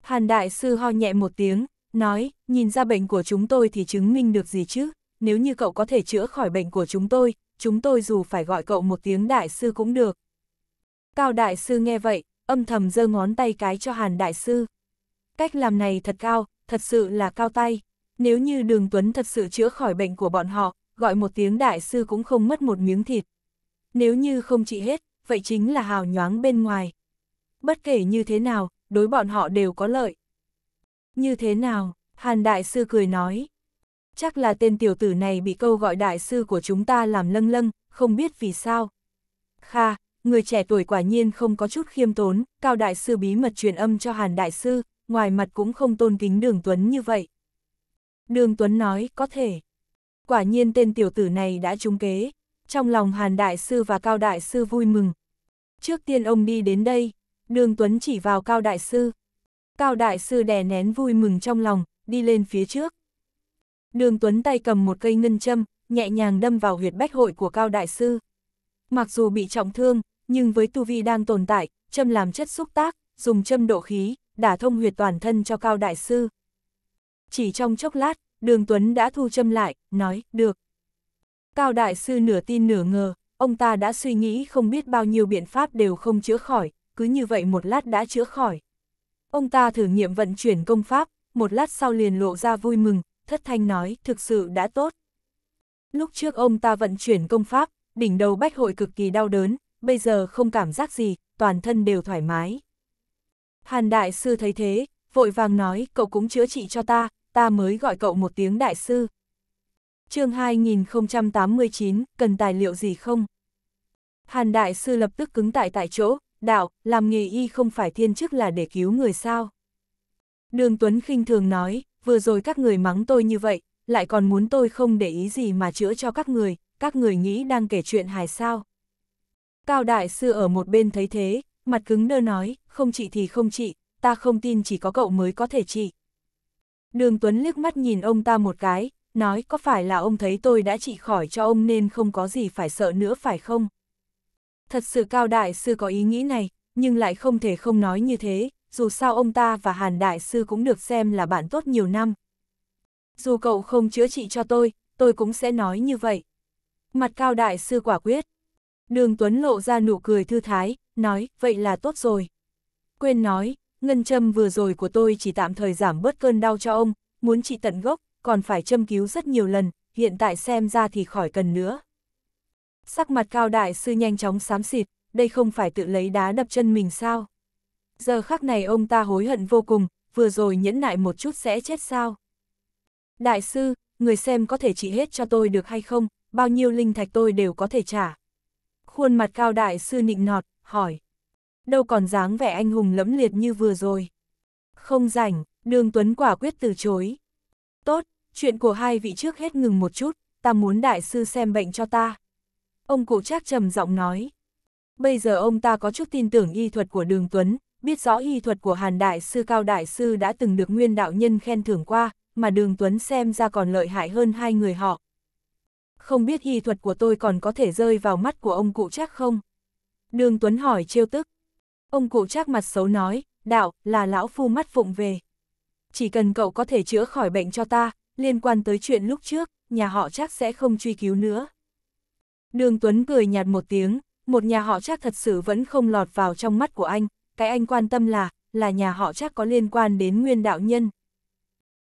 Hàn đại sư ho nhẹ một tiếng, nói, nhìn ra bệnh của chúng tôi thì chứng minh được gì chứ, nếu như cậu có thể chữa khỏi bệnh của chúng tôi, chúng tôi dù phải gọi cậu một tiếng đại sư cũng được. Cao đại sư nghe vậy, âm thầm giơ ngón tay cái cho Hàn đại sư. Cách làm này thật cao, thật sự là cao tay. Nếu như Đường Tuấn thật sự chữa khỏi bệnh của bọn họ, gọi một tiếng đại sư cũng không mất một miếng thịt. Nếu như không trị hết, vậy chính là hào nhoáng bên ngoài. Bất kể như thế nào, đối bọn họ đều có lợi. Như thế nào? Hàn đại sư cười nói. Chắc là tên tiểu tử này bị câu gọi đại sư của chúng ta làm lâng lâng, không biết vì sao. Kha, người trẻ tuổi quả nhiên không có chút khiêm tốn, cao đại sư bí mật truyền âm cho Hàn đại sư, ngoài mặt cũng không tôn kính đường Tuấn như vậy. Đường Tuấn nói, có thể. Quả nhiên tên tiểu tử này đã trúng kế. Trong lòng Hàn Đại Sư và Cao Đại Sư vui mừng. Trước tiên ông đi đến đây, Đường Tuấn chỉ vào Cao Đại Sư. Cao Đại Sư đè nén vui mừng trong lòng, đi lên phía trước. Đường Tuấn tay cầm một cây ngân châm, nhẹ nhàng đâm vào huyệt bách hội của Cao Đại Sư. Mặc dù bị trọng thương, nhưng với tu vi đang tồn tại, châm làm chất xúc tác, dùng châm độ khí, đả thông huyệt toàn thân cho Cao Đại Sư. Chỉ trong chốc lát, Đường Tuấn đã thu châm lại, nói, được. Cao Đại Sư nửa tin nửa ngờ, ông ta đã suy nghĩ không biết bao nhiêu biện pháp đều không chữa khỏi, cứ như vậy một lát đã chữa khỏi. Ông ta thử nghiệm vận chuyển công pháp, một lát sau liền lộ ra vui mừng, thất thanh nói thực sự đã tốt. Lúc trước ông ta vận chuyển công pháp, đỉnh đầu bách hội cực kỳ đau đớn, bây giờ không cảm giác gì, toàn thân đều thoải mái. Hàn đại sư thấy thế, vội vàng nói cậu cũng chữa trị cho ta, ta mới gọi cậu một tiếng đại sư. chương 2089, cần tài liệu gì không? Hàn đại sư lập tức cứng tại tại chỗ, đạo, làm nghề y không phải thiên chức là để cứu người sao. Đường Tuấn khinh thường nói, vừa rồi các người mắng tôi như vậy, lại còn muốn tôi không để ý gì mà chữa cho các người, các người nghĩ đang kể chuyện hài sao. Cao đại sư ở một bên thấy thế, mặt cứng đơ nói, không trị thì không trị, ta không tin chỉ có cậu mới có thể trị. Đường Tuấn liếc mắt nhìn ông ta một cái, nói có phải là ông thấy tôi đã trị khỏi cho ông nên không có gì phải sợ nữa phải không? Thật sự Cao Đại Sư có ý nghĩ này, nhưng lại không thể không nói như thế, dù sao ông ta và Hàn Đại Sư cũng được xem là bạn tốt nhiều năm. Dù cậu không chữa trị cho tôi, tôi cũng sẽ nói như vậy. Mặt Cao Đại Sư quả quyết. Đường Tuấn lộ ra nụ cười thư thái, nói, vậy là tốt rồi. Quên nói, ngân châm vừa rồi của tôi chỉ tạm thời giảm bớt cơn đau cho ông, muốn trị tận gốc, còn phải châm cứu rất nhiều lần, hiện tại xem ra thì khỏi cần nữa. Sắc mặt cao đại sư nhanh chóng xám xịt, đây không phải tự lấy đá đập chân mình sao? Giờ khắc này ông ta hối hận vô cùng, vừa rồi nhẫn nại một chút sẽ chết sao? Đại sư, người xem có thể trị hết cho tôi được hay không? Bao nhiêu linh thạch tôi đều có thể trả. Khuôn mặt cao đại sư nịnh nọt, hỏi. Đâu còn dáng vẻ anh hùng lẫm liệt như vừa rồi. Không rảnh, đường Tuấn quả quyết từ chối. Tốt, chuyện của hai vị trước hết ngừng một chút, ta muốn đại sư xem bệnh cho ta. Ông cụ trác trầm giọng nói. Bây giờ ông ta có chút tin tưởng y thuật của Đường Tuấn, biết rõ y thuật của Hàn Đại Sư Cao Đại Sư đã từng được nguyên đạo nhân khen thưởng qua, mà Đường Tuấn xem ra còn lợi hại hơn hai người họ. Không biết y thuật của tôi còn có thể rơi vào mắt của ông cụ trác không? Đường Tuấn hỏi trêu tức. Ông cụ trác mặt xấu nói, đạo, là lão phu mắt phụng về. Chỉ cần cậu có thể chữa khỏi bệnh cho ta, liên quan tới chuyện lúc trước, nhà họ chắc sẽ không truy cứu nữa. Đường Tuấn cười nhạt một tiếng, một nhà họ chắc thật sự vẫn không lọt vào trong mắt của anh, cái anh quan tâm là, là nhà họ chắc có liên quan đến nguyên đạo nhân.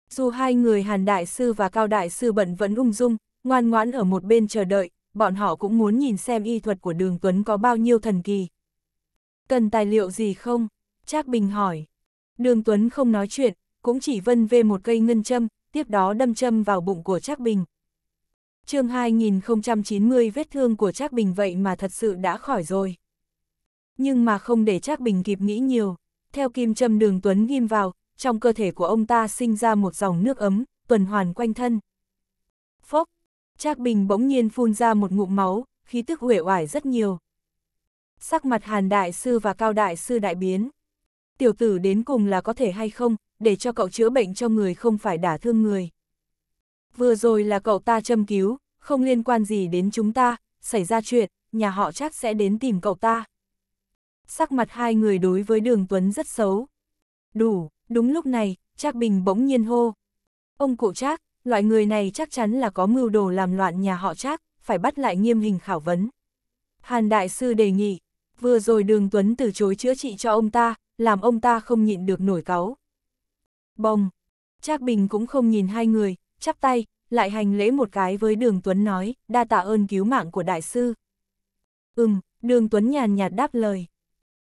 Dù hai người Hàn Đại Sư và Cao Đại Sư bận vẫn ung dung, ngoan ngoãn ở một bên chờ đợi, bọn họ cũng muốn nhìn xem y thuật của đường Tuấn có bao nhiêu thần kỳ. Cần tài liệu gì không? Trác Bình hỏi. Đường Tuấn không nói chuyện, cũng chỉ vân về một cây ngân châm, tiếp đó đâm châm vào bụng của Trác Bình chương 2090 vết thương của Trác Bình vậy mà thật sự đã khỏi rồi. Nhưng mà không để Trác Bình kịp nghĩ nhiều, theo kim châm đường Tuấn ghim vào, trong cơ thể của ông ta sinh ra một dòng nước ấm, tuần hoàn quanh thân. Phốc, Trác Bình bỗng nhiên phun ra một ngụm máu, khí tức uể oải rất nhiều. Sắc mặt Hàn Đại Sư và Cao Đại Sư đại biến. Tiểu tử đến cùng là có thể hay không, để cho cậu chữa bệnh cho người không phải đả thương người vừa rồi là cậu ta châm cứu, không liên quan gì đến chúng ta, xảy ra chuyện, nhà họ chắc sẽ đến tìm cậu ta. Sắc mặt hai người đối với đường Tuấn rất xấu. Đủ, đúng lúc này, Trác Bình bỗng nhiên hô. Ông cụ Trác, loại người này chắc chắn là có mưu đồ làm loạn nhà họ Trác, phải bắt lại nghiêm hình khảo vấn. Hàn Đại Sư đề nghị, vừa rồi đường Tuấn từ chối chữa trị cho ông ta, làm ông ta không nhịn được nổi cáu. Bông, Trác Bình cũng không nhìn hai người, chắp tay, lại hành lễ một cái với Đường Tuấn nói, đa tạ ơn cứu mạng của đại sư. Ừm, Đường Tuấn nhàn nhạt đáp lời.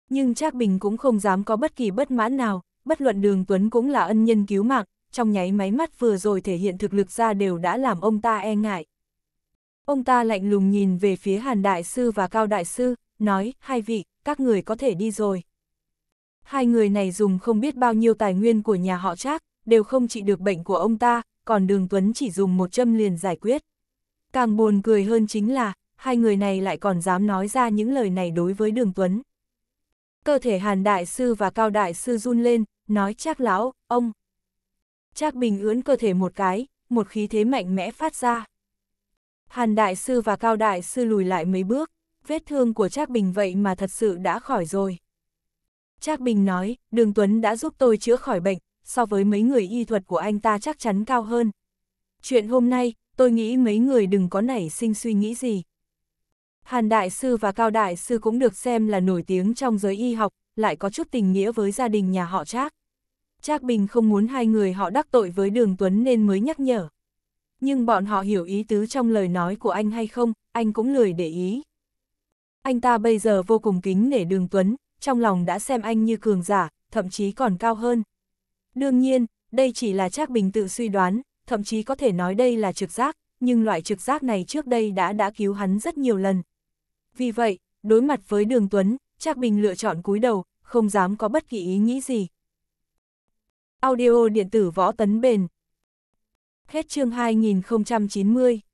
Nhưng Trác Bình cũng không dám có bất kỳ bất mãn nào, bất luận Đường Tuấn cũng là ân nhân cứu mạng, trong nháy máy mắt vừa rồi thể hiện thực lực ra đều đã làm ông ta e ngại. Ông ta lạnh lùng nhìn về phía Hàn Đại Sư và Cao Đại Sư, nói, hai vị, các người có thể đi rồi. Hai người này dùng không biết bao nhiêu tài nguyên của nhà họ Trác, đều không trị được bệnh của ông ta, còn Đường Tuấn chỉ dùng một châm liền giải quyết. Càng buồn cười hơn chính là, hai người này lại còn dám nói ra những lời này đối với Đường Tuấn. Cơ thể Hàn Đại Sư và Cao Đại Sư run lên, nói chắc lão, ông. Trác Bình ưỡn cơ thể một cái, một khí thế mạnh mẽ phát ra. Hàn Đại Sư và Cao Đại Sư lùi lại mấy bước, vết thương của Trác Bình vậy mà thật sự đã khỏi rồi. Trác Bình nói, Đường Tuấn đã giúp tôi chữa khỏi bệnh, so với mấy người y thuật của anh ta chắc chắn cao hơn. Chuyện hôm nay, tôi nghĩ mấy người đừng có nảy sinh suy nghĩ gì. Hàn Đại Sư và Cao Đại Sư cũng được xem là nổi tiếng trong giới y học, lại có chút tình nghĩa với gia đình nhà họ Trác. Trác Bình không muốn hai người họ đắc tội với Đường Tuấn nên mới nhắc nhở. Nhưng bọn họ hiểu ý tứ trong lời nói của anh hay không, anh cũng lười để ý. Anh ta bây giờ vô cùng kính nể Đường Tuấn, trong lòng đã xem anh như cường giả, thậm chí còn cao hơn. Đương nhiên, đây chỉ là Trác Bình tự suy đoán, thậm chí có thể nói đây là trực giác, nhưng loại trực giác này trước đây đã đã cứu hắn rất nhiều lần. Vì vậy, đối mặt với Đường Tuấn, Trác Bình lựa chọn cúi đầu, không dám có bất kỳ ý nghĩ gì. Audio điện tử võ tấn bền. Hết chương 2090.